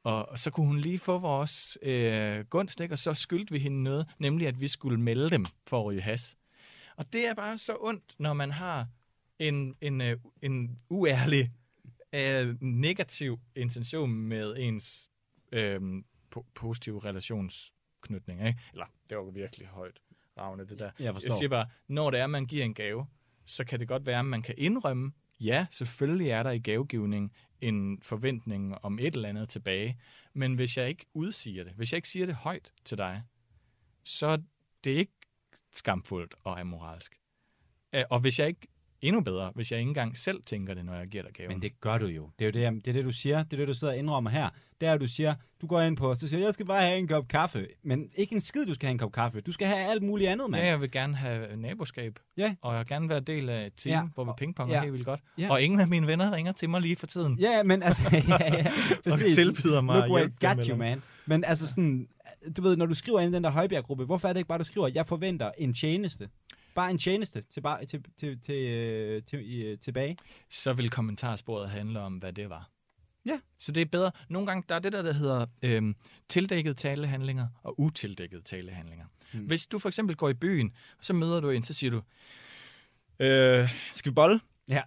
Og, og så kunne hun lige få vores øh, gunst, ikke? og så skyldte vi hende noget, nemlig at vi skulle melde dem for at ryge has. Og det er bare så ondt, når man har en, en, øh, en uærlig, øh, negativ intention med ens øh, po- positive relationsknytning. Ikke? Eller, det var virkelig højt ravne, det der. Jeg, forstår. jeg siger bare, når det er, man giver en gave, så kan det godt være, at man kan indrømme, ja, selvfølgelig er der i gavegivning en forventning om et eller andet tilbage, men hvis jeg ikke udsiger det, hvis jeg ikke siger det højt til dig, så det er det ikke skamfuldt og amoralsk. Øh, og hvis jeg ikke endnu bedre, hvis jeg ikke engang selv tænker det, når jeg giver dig gaven. Men det gør du jo. Det er jo det, det, er det du siger. Det er det, du sidder og indrømmer her. Det er, du siger, du går ind på os, og siger, jeg skal bare have en kop kaffe. Men ikke en skid, du skal have en kop kaffe. Du skal have alt muligt andet, mand. Ja, jeg vil gerne have naboskab. Ja. Og jeg vil gerne være del af et team, ja. hvor vi pingponger ja. helt vildt godt. Ja. Og ingen af mine venner ringer til mig lige for tiden. Ja, men altså... *laughs* ja, ja, præcis. og tilbyder mig Look at got you, man. Men altså sådan, du ved, når du skriver ind i den der højbjerggruppe, hvorfor er det ikke bare, du skriver, jeg forventer en tjeneste? Bare en tjeneste til, til, til, til, øh, til, til, øh, tilbage. Så vil kommentarsporet handle om, hvad det var. Ja. Så det er bedre. Nogle gange, der er det der, der hedder øhm, tildækkede talehandlinger og utildækkede talehandlinger. Mm. Hvis du for eksempel går i byen, og så møder du en, så siger du, øh, skal vi bolle? Ja.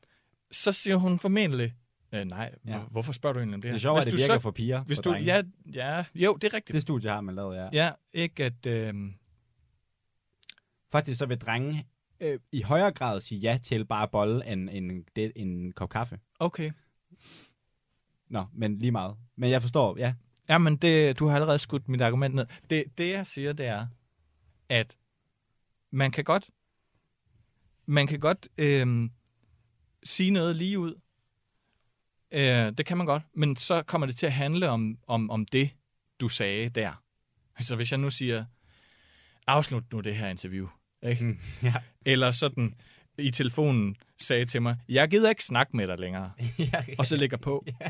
Så siger hun formentlig, øh, nej, ja. hvorfor spørger du egentlig om det her? Det er sjovt, at det virker så, for piger. Hvis for du, ja, ja, jo, det er rigtigt. Det studie har man lavet, ja. Ja, ikke at... Øh, Faktisk så vil drenge øh, i højere grad sige ja til bare bolle end, en, en, en kop kaffe. Okay. Nå, men lige meget. Men jeg forstår, ja. Ja, men det, du har allerede skudt mit argument ned. Det, det jeg siger, det er, at man kan godt, man kan godt øh, sige noget lige ud. Øh, det kan man godt, men så kommer det til at handle om, om, om det, du sagde der. Altså hvis jeg nu siger, afslut nu det her interview, ikke? Mm, *laughs* ja. Eller sådan i telefonen sagde til mig, jeg gider ikke snakke med dig længere. *laughs* ja, ja, og så lægger på. *laughs* Ja.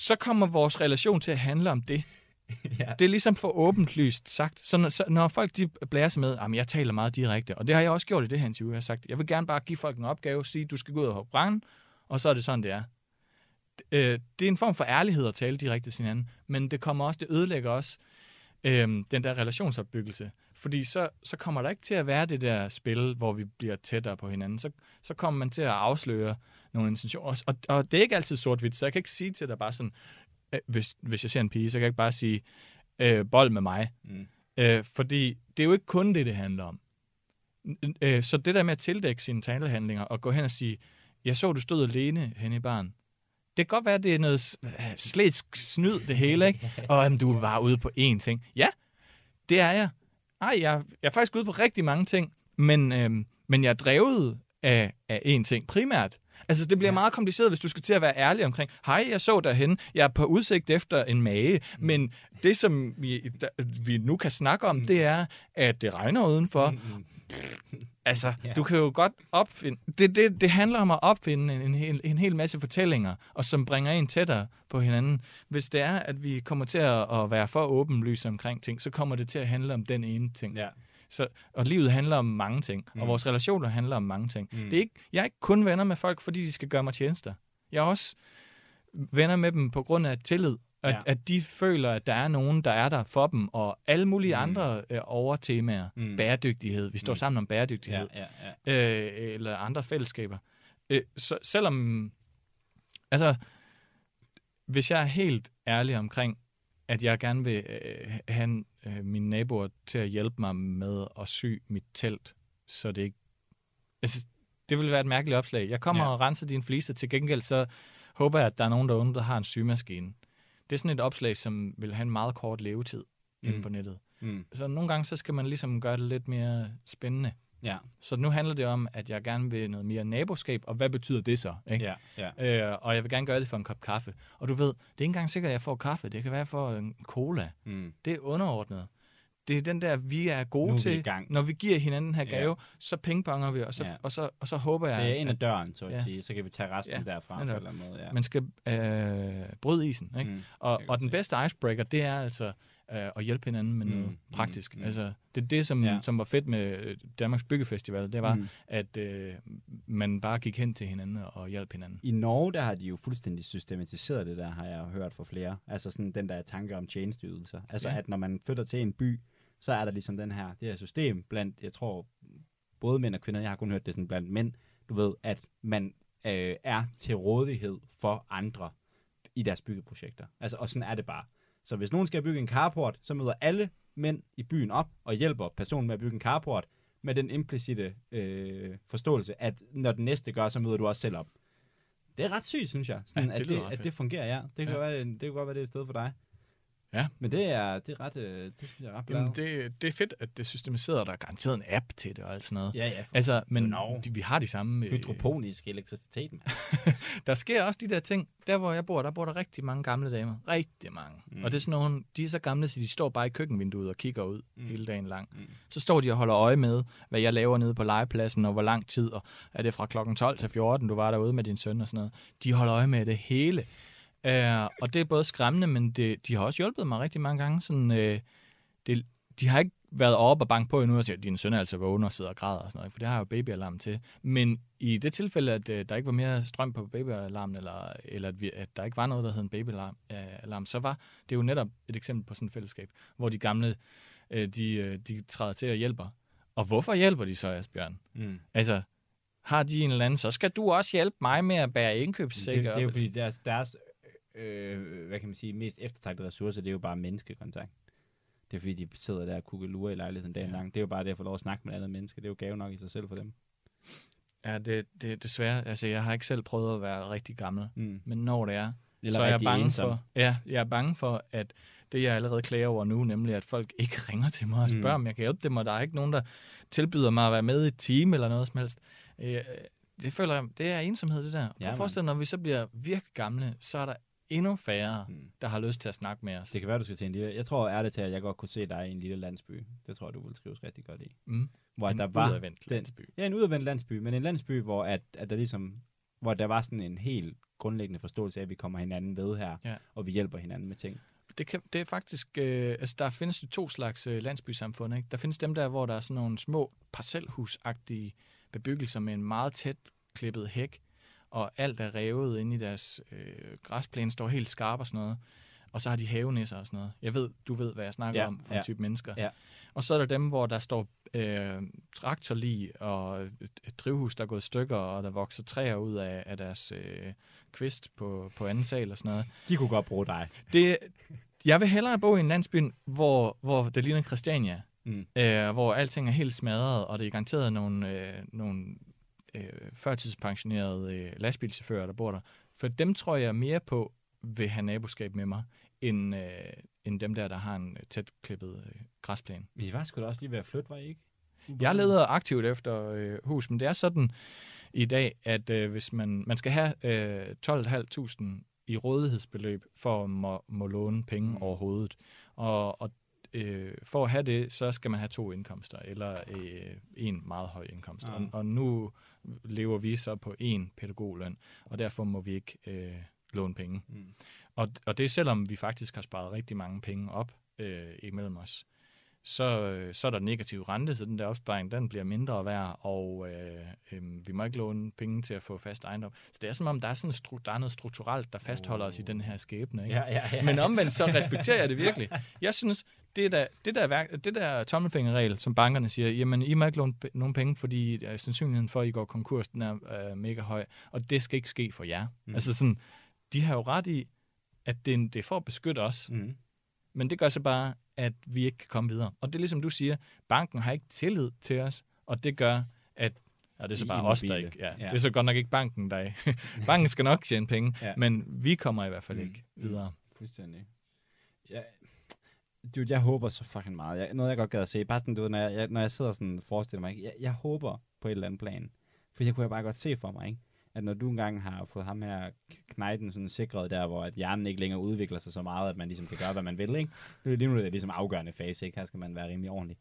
Så kommer vores relation til at handle om det. ja. Det er ligesom for åbent lyst sagt. Så når, så, når folk de blæser sig med, at jeg taler meget direkte, og det har jeg også gjort i det her interview, jeg har sagt, jeg vil gerne bare give folk en opgave, sige, du skal gå ud og hoppe branden, og så er det sådan, det er. Øh, det er en form for ærlighed at tale direkte til hinanden, men det kommer også, det ødelægger også øh, den der relationsopbyggelse. Fordi så, så kommer der ikke til at være det der spil, hvor vi bliver tættere på hinanden. Så, så kommer man til at afsløre nogle intentioner. Og, og det er ikke altid sort-hvidt, så jeg kan ikke sige til dig bare sådan, øh, hvis, hvis jeg ser en pige, så kan jeg ikke bare sige, øh, bold med mig. Mm. Øh, fordi det er jo ikke kun det, det handler om. Øh, så det der med at tildække sine talehandlinger og gå hen og sige, jeg så, du stod alene hen i barn. Det kan godt være, det er noget øh, slet snyd, det hele, ikke? Og jamen, du var ude på én ting. Ja, det er jeg. Nej, jeg, jeg er faktisk ude på rigtig mange ting, men, øhm, men jeg er drevet af, af én ting primært, Altså, det bliver ja. meget kompliceret, hvis du skal til at være ærlig omkring, hej, jeg så derhen, jeg er på udsigt efter en mage, mm. men det, som vi, da, vi nu kan snakke om, mm. det er, at det regner udenfor. Mm, mm. Altså, ja. du kan jo godt opfinde... Det, det, det handler om at opfinde en, en, hel, en hel masse fortællinger, og som bringer en tættere på hinanden. Hvis det er, at vi kommer til at, at være for åbenlyse omkring ting, så kommer det til at handle om den ene ting. Ja. Så, og livet handler om mange ting, mm. og vores relationer handler om mange ting. Mm. Det er ikke, jeg er ikke kun venner med folk, fordi de skal gøre mig tjenester. Jeg er også venner med dem på grund af tillid, at, ja. at de føler, at der er nogen, der er der for dem, og alle mulige mm. andre øh, overtemaer. Mm. Bæredygtighed. Vi står mm. sammen om bæredygtighed. Ja, ja, ja. Øh, eller andre fællesskaber. Øh, så selvom... Altså, hvis jeg er helt ærlig omkring, at jeg gerne vil øh, have øh, mine naboer til at hjælpe mig med at sy mit telt, så det ikke... Altså, det ville være et mærkeligt opslag. Jeg kommer ja. og renser dine fliser. Til gengæld så håber jeg, at der er nogen derunde, der har en symaskine. Det er sådan et opslag, som vil have en meget kort levetid mm. inde på nettet. Mm. Så nogle gange så skal man ligesom gøre det lidt mere spændende. Ja. Så nu handler det om, at jeg gerne vil noget mere naboskab, og hvad betyder det så? Ikke? Ja, ja. Øh, og jeg vil gerne gøre det for en kop kaffe. Og du ved, det er ikke engang sikkert, at jeg får kaffe. Det kan være, for en cola. Mm. Det er underordnet. Det er den der, vi er gode nu er til. gang. Når vi giver hinanden den her gave, ja. så pingponger vi, og så, ja. og, så, og så håber jeg... Det er ind ad døren, så at ja. sige. Så kan vi tage resten ja. derfra. Ja, eller måde, ja. Man skal øh, bryde isen. Ikke? Mm, og og den bedste icebreaker, det er altså øh, og hjælpe hinanden med mm, praktisk. Mm, mm, altså, det er det, som, ja. som var fedt med Danmarks Byggefestival, det var, mm. at øh, man bare gik hen til hinanden og hjalp hinanden. I Norge, der har de jo fuldstændig systematiseret det der, har jeg hørt fra flere. Altså sådan den der tanke om tjenestydelser. Altså ja. at når man flytter til en by, så er der ligesom den her, det her system blandt, jeg tror, både mænd og kvinder, jeg har kun hørt det sådan blandt mænd, du ved, at man øh, er til rådighed for andre i deres byggeprojekter. Altså, og sådan er det bare. Så hvis nogen skal bygge en carport, så møder alle mænd i byen op og hjælper personen med at bygge en carport med den implicite øh, forståelse, at når den næste gør, så møder du også selv op. Det er ret sygt, synes jeg, sådan, ja, det at, det, at det fungerer, ja. Det kan, ja. Være, det, det kan godt være, det er et sted for dig. Ja. Men det er, det er ret, øh, det synes jeg er ret Jamen, det, det er fedt, at det systemiserer, der er garanteret en app til det og alt sådan noget. Ja, ja. For altså, men no. de, vi har de samme... Øh, Hydroponisk øh, elektricitet, man. *laughs* der sker også de der ting. Der, hvor jeg bor, der bor der rigtig mange gamle damer. Rigtig mange. Mm. Og det er sådan nogle, de er så gamle, så de står bare i køkkenvinduet og kigger ud mm. hele dagen lang. Mm. Så står de og holder øje med, hvad jeg laver nede på legepladsen, og hvor lang tid, og er det fra klokken 12 til 14, du var derude med din søn og sådan noget. De holder øje med det hele. Øh, og det er både skræmmende, men det, de har også hjulpet mig rigtig mange gange. Sådan, øh, det, de har ikke været oppe og banke på endnu og siger, at din søn er altså vågen og sidder og græder og sådan noget, for det har jo babyalarm til. Men i det tilfælde, at øh, der ikke var mere strøm på babyalarmen, eller, eller at, vi, at der ikke var noget, der hed en babyalarm, øh, alarm, så var det jo netop et eksempel på sådan et fællesskab, hvor de gamle, øh, de, øh, de træder til og hjælper. Og hvorfor hjælper de så, Asbjørn? Mm. Altså, har de en eller anden, så skal du også hjælpe mig med at bære indkøbssikker. Det, det er jo fordi deres, deres øh, hvad kan man sige, mest eftertragtede ressource, det er jo bare menneskekontakt. Det er fordi, de sidder der og lure i lejligheden dagen ja. lang. Det er jo bare det at få lov at snakke med andre mennesker. Det er jo gave nok i sig selv for dem. Ja, det, det desværre. Altså, jeg har ikke selv prøvet at være rigtig gammel. Mm. Men når det er, Eller så er jeg bange ensom. for, ja, jeg er bange for, at det, jeg allerede klager over nu, nemlig at folk ikke *laughs* ringer til mig og mm. spørger, mm. om jeg kan hjælpe dem, og der er ikke nogen, der tilbyder mig at være med i et team eller noget som helst. Øh, det føler jeg, det er ensomhed, det der. Og ja, at forestille når vi så bliver virkelig gamle, så er der endnu færre, mm. der har lyst til at snakke med os. Det kan være, du skal til en lille... Jeg tror ærligt til, at jeg godt kunne se dig i en lille landsby. Det tror jeg, du ville trives rigtig godt i. Mm. Hvor en der var udadvendt den, landsby. Ja, en udadvendt landsby, men en landsby, hvor, at, at der ligesom, hvor der var sådan en helt grundlæggende forståelse af, at vi kommer hinanden ved her, ja. og vi hjælper hinanden med ting. Det, kan, det er faktisk, øh, altså der findes to slags øh, landsbysamfund. Ikke? Der findes dem der, hvor der er sådan nogle små parcelhusagtige bebyggelser med en meget tæt klippet hæk, og alt er revet inde i deres øh, græsplæne, står helt skarp og sådan noget. Og så har de havenisser og sådan noget. Jeg ved, du ved, hvad jeg snakker ja, om for ja, en type mennesker. Ja. Og så er der dem, hvor der står øh, lige, og et øh, drivhus, der er gået stykker, og der vokser træer ud af, af deres øh, kvist på, på anden sal og sådan noget. De kunne godt bruge dig. Det, jeg vil hellere bo i en landsby, hvor, hvor det ligner Christiania. Mm. Øh, hvor alting er helt smadret, og det er garanteret nogle, øh, nogle øh, førtidspensionerede øh, lastbilchauffører, der bor der. For dem tror jeg mere på, vil have naboskab med mig, end, øh, end dem der, der har en øh, tæt klippet øh, græsplæne. Vi var sgu da også lige ved at flytte, var I ikke? Jeg leder aktivt efter øh, hus, men det er sådan i dag, at øh, hvis man, man skal have øh, 12.500 i rådighedsbeløb for at må, må låne penge mm. overhovedet. Og, og øh, for at have det, så skal man have to indkomster, eller øh, en meget høj indkomst. Mm. Og, og nu lever vi så på én pædagogløn, og derfor må vi ikke øh, låne penge. Mm. Og, og det er selvom vi faktisk har sparet rigtig mange penge op øh, imellem os så, øh, så er der negativ rente, så den der opsparing, den bliver mindre værd, og øh, øh, vi må ikke låne penge til at få fast ejendom. Så det er som om, der er, sådan, der er noget strukturelt, der fastholder oh. os i den her skæbne. Ikke? Ja, ja, ja. Men omvendt, så respekterer jeg det virkelig. Jeg synes, det der, det der, værk, det der tommelfingerregel, som bankerne siger, jamen, I må ikke låne nogen penge, fordi øh, sandsynligheden for, at I går konkurs, den er øh, mega høj, og det skal ikke ske for jer. Mm. Altså sådan, de har jo ret i, at det, det er for at beskytte os, mm. men det gør så bare, at vi ikke kan komme videre. Og det er ligesom du siger, banken har ikke tillid til os, og det gør, at Ja, det er så bare os, der ikke... Ja, ja. Det er så godt nok ikke banken, der *laughs* Banken skal nok tjene penge, ja. men vi kommer i hvert fald mm. ikke mm. videre. Mm. Fuldstændig. Ja, dude, jeg håber så fucking meget. Jeg, noget, jeg godt gad at se. Bare sådan, du ved, når jeg, når jeg sidder og forestiller mig, jeg, jeg håber på et eller andet plan. For jeg kunne jeg bare godt se for mig, ikke? at når du engang har fået ham her knejten sådan sikret der, hvor at hjernen ikke længere udvikler sig så meget, at man ligesom kan gøre, hvad man vil, ikke? Det er lige nu det er ligesom afgørende fase, ikke? Her skal man være rimelig ordentlig.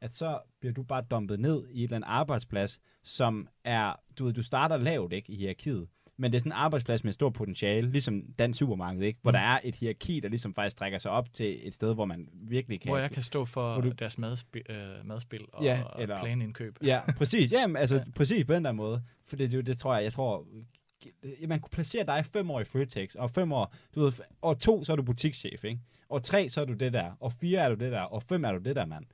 At så bliver du bare dumpet ned i et eller andet arbejdsplads, som er, du ved, du starter lavt, ikke, i hierarkiet, men det er sådan en arbejdsplads med stort potentiale, ligesom den supermarked, ikke? hvor mm. der er et hierarki, der ligesom faktisk trækker sig op til et sted, hvor man virkelig kan... Hvor jeg kan stå for du... deres madspi, øh, madspil og, ja, eller... og planindkøb. Ja, *laughs* præcis. Jamen, altså, ja. præcis på den der måde. For det, det, tror jeg, jeg tror, man kunne placere dig fem år i Føtex, og fem år, du ved, og to, så er du butikschef, ikke? Og tre, så er du det der, og fire er du det der, og fem er du det der, mand.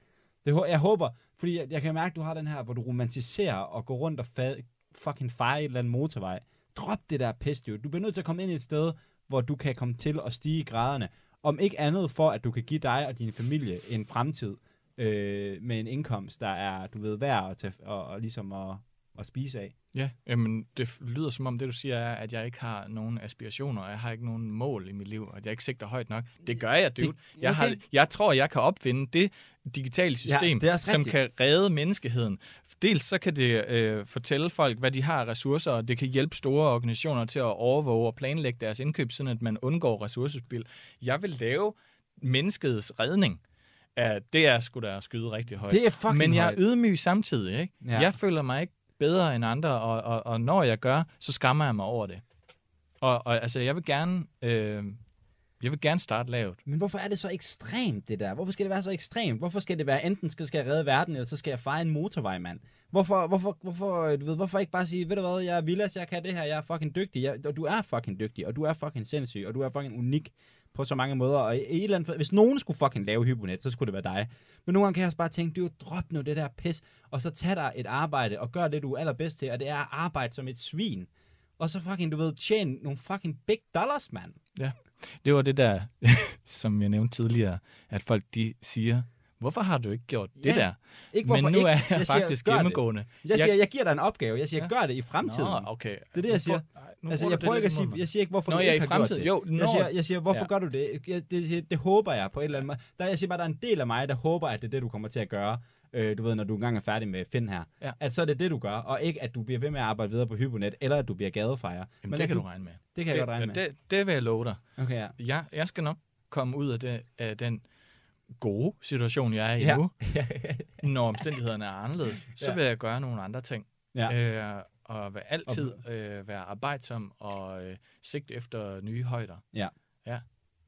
Det, jeg håber, fordi jeg, jeg kan mærke, at du har den her, hvor du romantiserer og går rundt og fad, fucking fejer et eller andet motorvej. Drop det der pest, dude. Du bliver nødt til at komme ind i et sted, hvor du kan komme til at stige i graderne. Om ikke andet for, at du kan give dig og din familie en fremtid øh, med en indkomst, der er, du ved, værd at, tage, og, og ligesom at, at spise af. Ja, jamen, det lyder som om det, du siger, er, at jeg ikke har nogen aspirationer, og jeg har ikke nogen mål i mit liv, og at jeg ikke sigter højt nok. Det gør jeg, dude. Det, okay. jeg, har, jeg tror, jeg kan opfinde det digitale system, ja, som kan redde menneskeheden Dels så kan det øh, fortælle folk, hvad de har af ressourcer, og det kan hjælpe store organisationer til at overvåge og planlægge deres indkøb, sådan at man undgår ressourcespil. Jeg vil lave menneskets redning. Ja, det er sgu da at skyde rigtig højt. Det er fucking Men jeg er ydmyg samtidig. Ikke? Ja. Jeg føler mig ikke bedre end andre, og, og, og når jeg gør, så skammer jeg mig over det. Og, og altså, jeg vil gerne øh, jeg vil gerne starte lavt. Men hvorfor er det så ekstremt, det der? Hvorfor skal det være så ekstremt? Hvorfor skal det være, enten skal, skal jeg redde verden, eller så skal jeg fejre en motorvej, mand? Hvorfor, hvorfor, hvorfor, du ved, hvorfor ikke bare sige, ved du hvad, jeg er Villas, jeg kan det her, jeg er fucking dygtig, jeg, og du er fucking dygtig, og du er fucking sindssyg, og du er fucking unik på så mange måder. Og et eller andet, hvis nogen skulle fucking lave hyponet, så skulle det være dig. Men nogle gange kan jeg også bare tænke, du drop nu det der pis, og så tag dig et arbejde og gør det, du er allerbedst til, og det er at arbejde som et svin. Og så fucking, du ved, tjene nogle fucking big dollars, mand. Ja. Det var det der, *laughs* som jeg nævnte tidligere, at folk de siger, hvorfor har du ikke gjort ja, det der? Ikke hvorfor, Men nu ikke. er jeg, jeg siger, faktisk gennemgående. Jeg, jeg siger, jeg giver dig en opgave. Jeg siger, ja. gør det i fremtiden. Nå, okay. Det er det, jeg siger. nu altså, jeg prøver ikke at sige, jeg siger ikke, hvorfor Nå, du ikke ja, i har fremtiden. gjort det. Jo, når... jeg, siger, jeg siger, hvorfor ja. gør du det? Jeg, det, det? Det håber jeg på et eller andet måde. Der, jeg siger bare, der er en del af mig, der håber, at det er det, du kommer til at gøre øh, du ved, når du engang er færdig med Finn her, ja. at så er det det, du gør, og ikke at du bliver ved med at arbejde videre på Hyponet, eller at du bliver gadefejer. Jamen Men det kan du, du regne med. Det kan det, jeg godt regne med. Det, det vil jeg love dig. Okay, ja. jeg, jeg skal nok komme ud af, det, af den gode situation, jeg er i ja. nu, *laughs* når omstændighederne er anderledes, så ja. vil jeg gøre nogle andre ting. Ja. Øh, og vil altid øh, være arbejdsom og øh, sigte efter nye højder. Ja.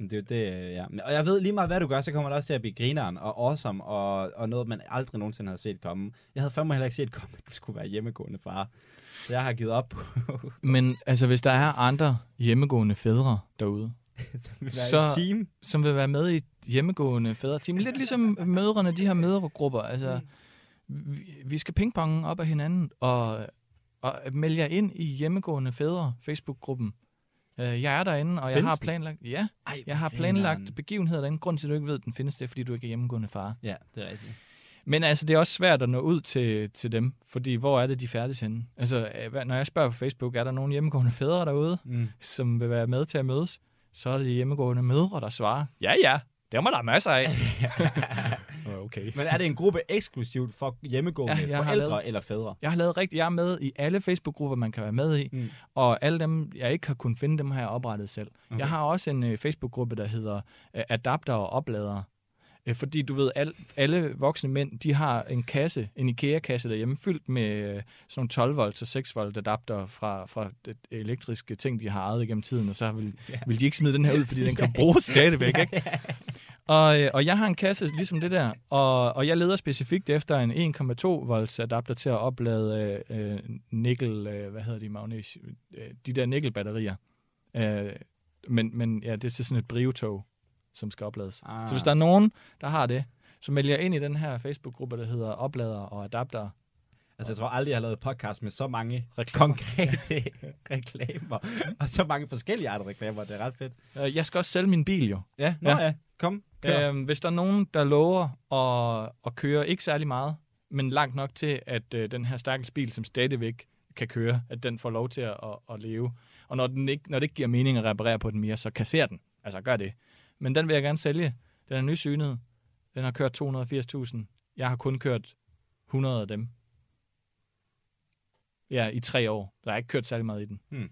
Det er jo det, øh, ja. Og jeg ved lige meget, hvad du gør, så kommer det også til at blive grineren og awesome, og, og noget, man aldrig nogensinde havde set komme. Jeg havde fandme heller ikke set komme, at du skulle være hjemmegående far. Så jeg har givet op. *laughs* Men altså, hvis der er andre hjemmegående fædre derude, *laughs* som vil være så, team. som vil være med i hjemmegående fædre-team. Lidt ligesom mødrene, de her mødregrupper. Altså, mm. vi, vi skal pingpongen op af hinanden og, og melde jer ind i hjemmegående fædre Facebook-gruppen. Øh, jeg er derinde, og jeg har planlagt, ja, Ej, jeg har planlagt hinanden. begivenheder derinde. Grunden til, at du ikke ved, at den findes, det er, fordi du ikke er hjemmegående far. Ja, det er rigtigt. Men altså, det er også svært at nå ud til, til dem, fordi hvor er det, de færdes henne? Altså, øh, når jeg spørger på Facebook, er der nogen hjemmegående fædre derude, mm. som vil være med til at mødes? Så er det de hjemmegående mødre, der svarer, ja ja, det man der masser af. *laughs* okay. Men er det en gruppe eksklusivt for hjemmegående ja, forældre lavet, eller fædre? Jeg har lavet rigtigt. Jeg er med i alle Facebook-grupper, man kan være med i. Mm. Og alle dem, jeg ikke har kunnet finde, dem har jeg oprettet selv. Okay. Jeg har også en uh, Facebook-gruppe, der hedder uh, Adapter og Oplader. Øh, fordi du ved, al, alle voksne mænd, de har en kasse, en IKEA-kasse derhjemme, fyldt med øh, sådan 12 volt og 6 volt adapter fra, fra elektriske ting, de har ejet gennem tiden, og så vil, ja. vil de ikke smide den her ud, fordi den kan *laughs* bruges stadigvæk, ikke? Og, øh, og jeg har en kasse ligesom det der, og, og jeg leder specifikt efter en 1,2 volts adapter til at oplade øh, nikkel, øh, hvad hedder de, magnesium, øh, de der nikkelbatterier. Øh, men, men ja, det er sådan et brivetog som skal oplades. Ah. Så hvis der er nogen, der har det, så meld jer ind i den her Facebook-gruppe, der hedder Oplader og Adapter. Altså, jeg tror aldrig, jeg har lavet podcast med så mange *laughs* reklamer. konkrete reklamer, og så mange forskellige arter reklamer. Det er ret fedt. Øh, jeg skal også sælge min bil, jo. Ja, nå ja. ja. Kom, kør. Øhm, hvis der er nogen, der lover at, at køre ikke særlig meget, men langt nok til, at øh, den her stakkels bil, som stadigvæk kan køre, at den får lov til at, at, at leve. Og når, den ikke, når det ikke giver mening at reparere på den mere, så kasser den. Altså, gør det men den vil jeg gerne sælge. Den er nysynet. Den har kørt 280.000. Jeg har kun kørt 100 af dem. Ja, i tre år. Der jeg ikke kørt særlig meget i den. Hmm.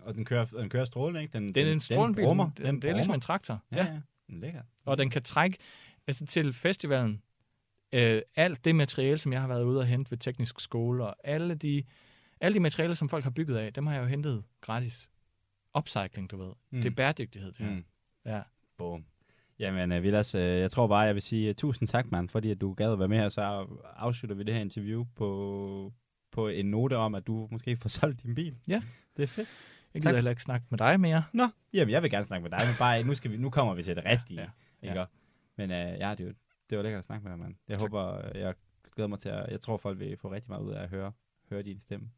Og den kører, den kører strålende, ikke? Den, den, den er en strålebil. Den, den, den, den det er ligesom en traktor. Ja, ja. ja. Den lækker. Og den kan trække altså til festivalen. Øh, alt det materiale, som jeg har været ude og hente ved teknisk skole, og alle de, alle de materialer, som folk har bygget af, dem har jeg jo hentet gratis. Upcycling, du ved. Mm. Det er bæredygtighed, det her. Mm. Ja. Boom. Jamen, uh, øh, Vilas, uh, øh, jeg tror bare, jeg vil sige uh, tusind tak, mand, fordi at du gad at være med her, så afslutter vi det her interview på, på en note om, at du måske får *laughs* solgt din bil. Ja. Det er fedt. Jeg gider tak. heller ikke snakke med dig mere. Nå, jamen, jeg vil gerne snakke med dig, men bare, nu, skal vi, nu kommer vi til det rigtige. Ja, ja. Ikke? Ja. Men uh, ja, det, jo, det var lækkert at snakke med dig, mand. Jeg tak. håber, jeg glæder mig til at, jeg tror folk vil få rigtig meget ud af at høre, høre din stemme.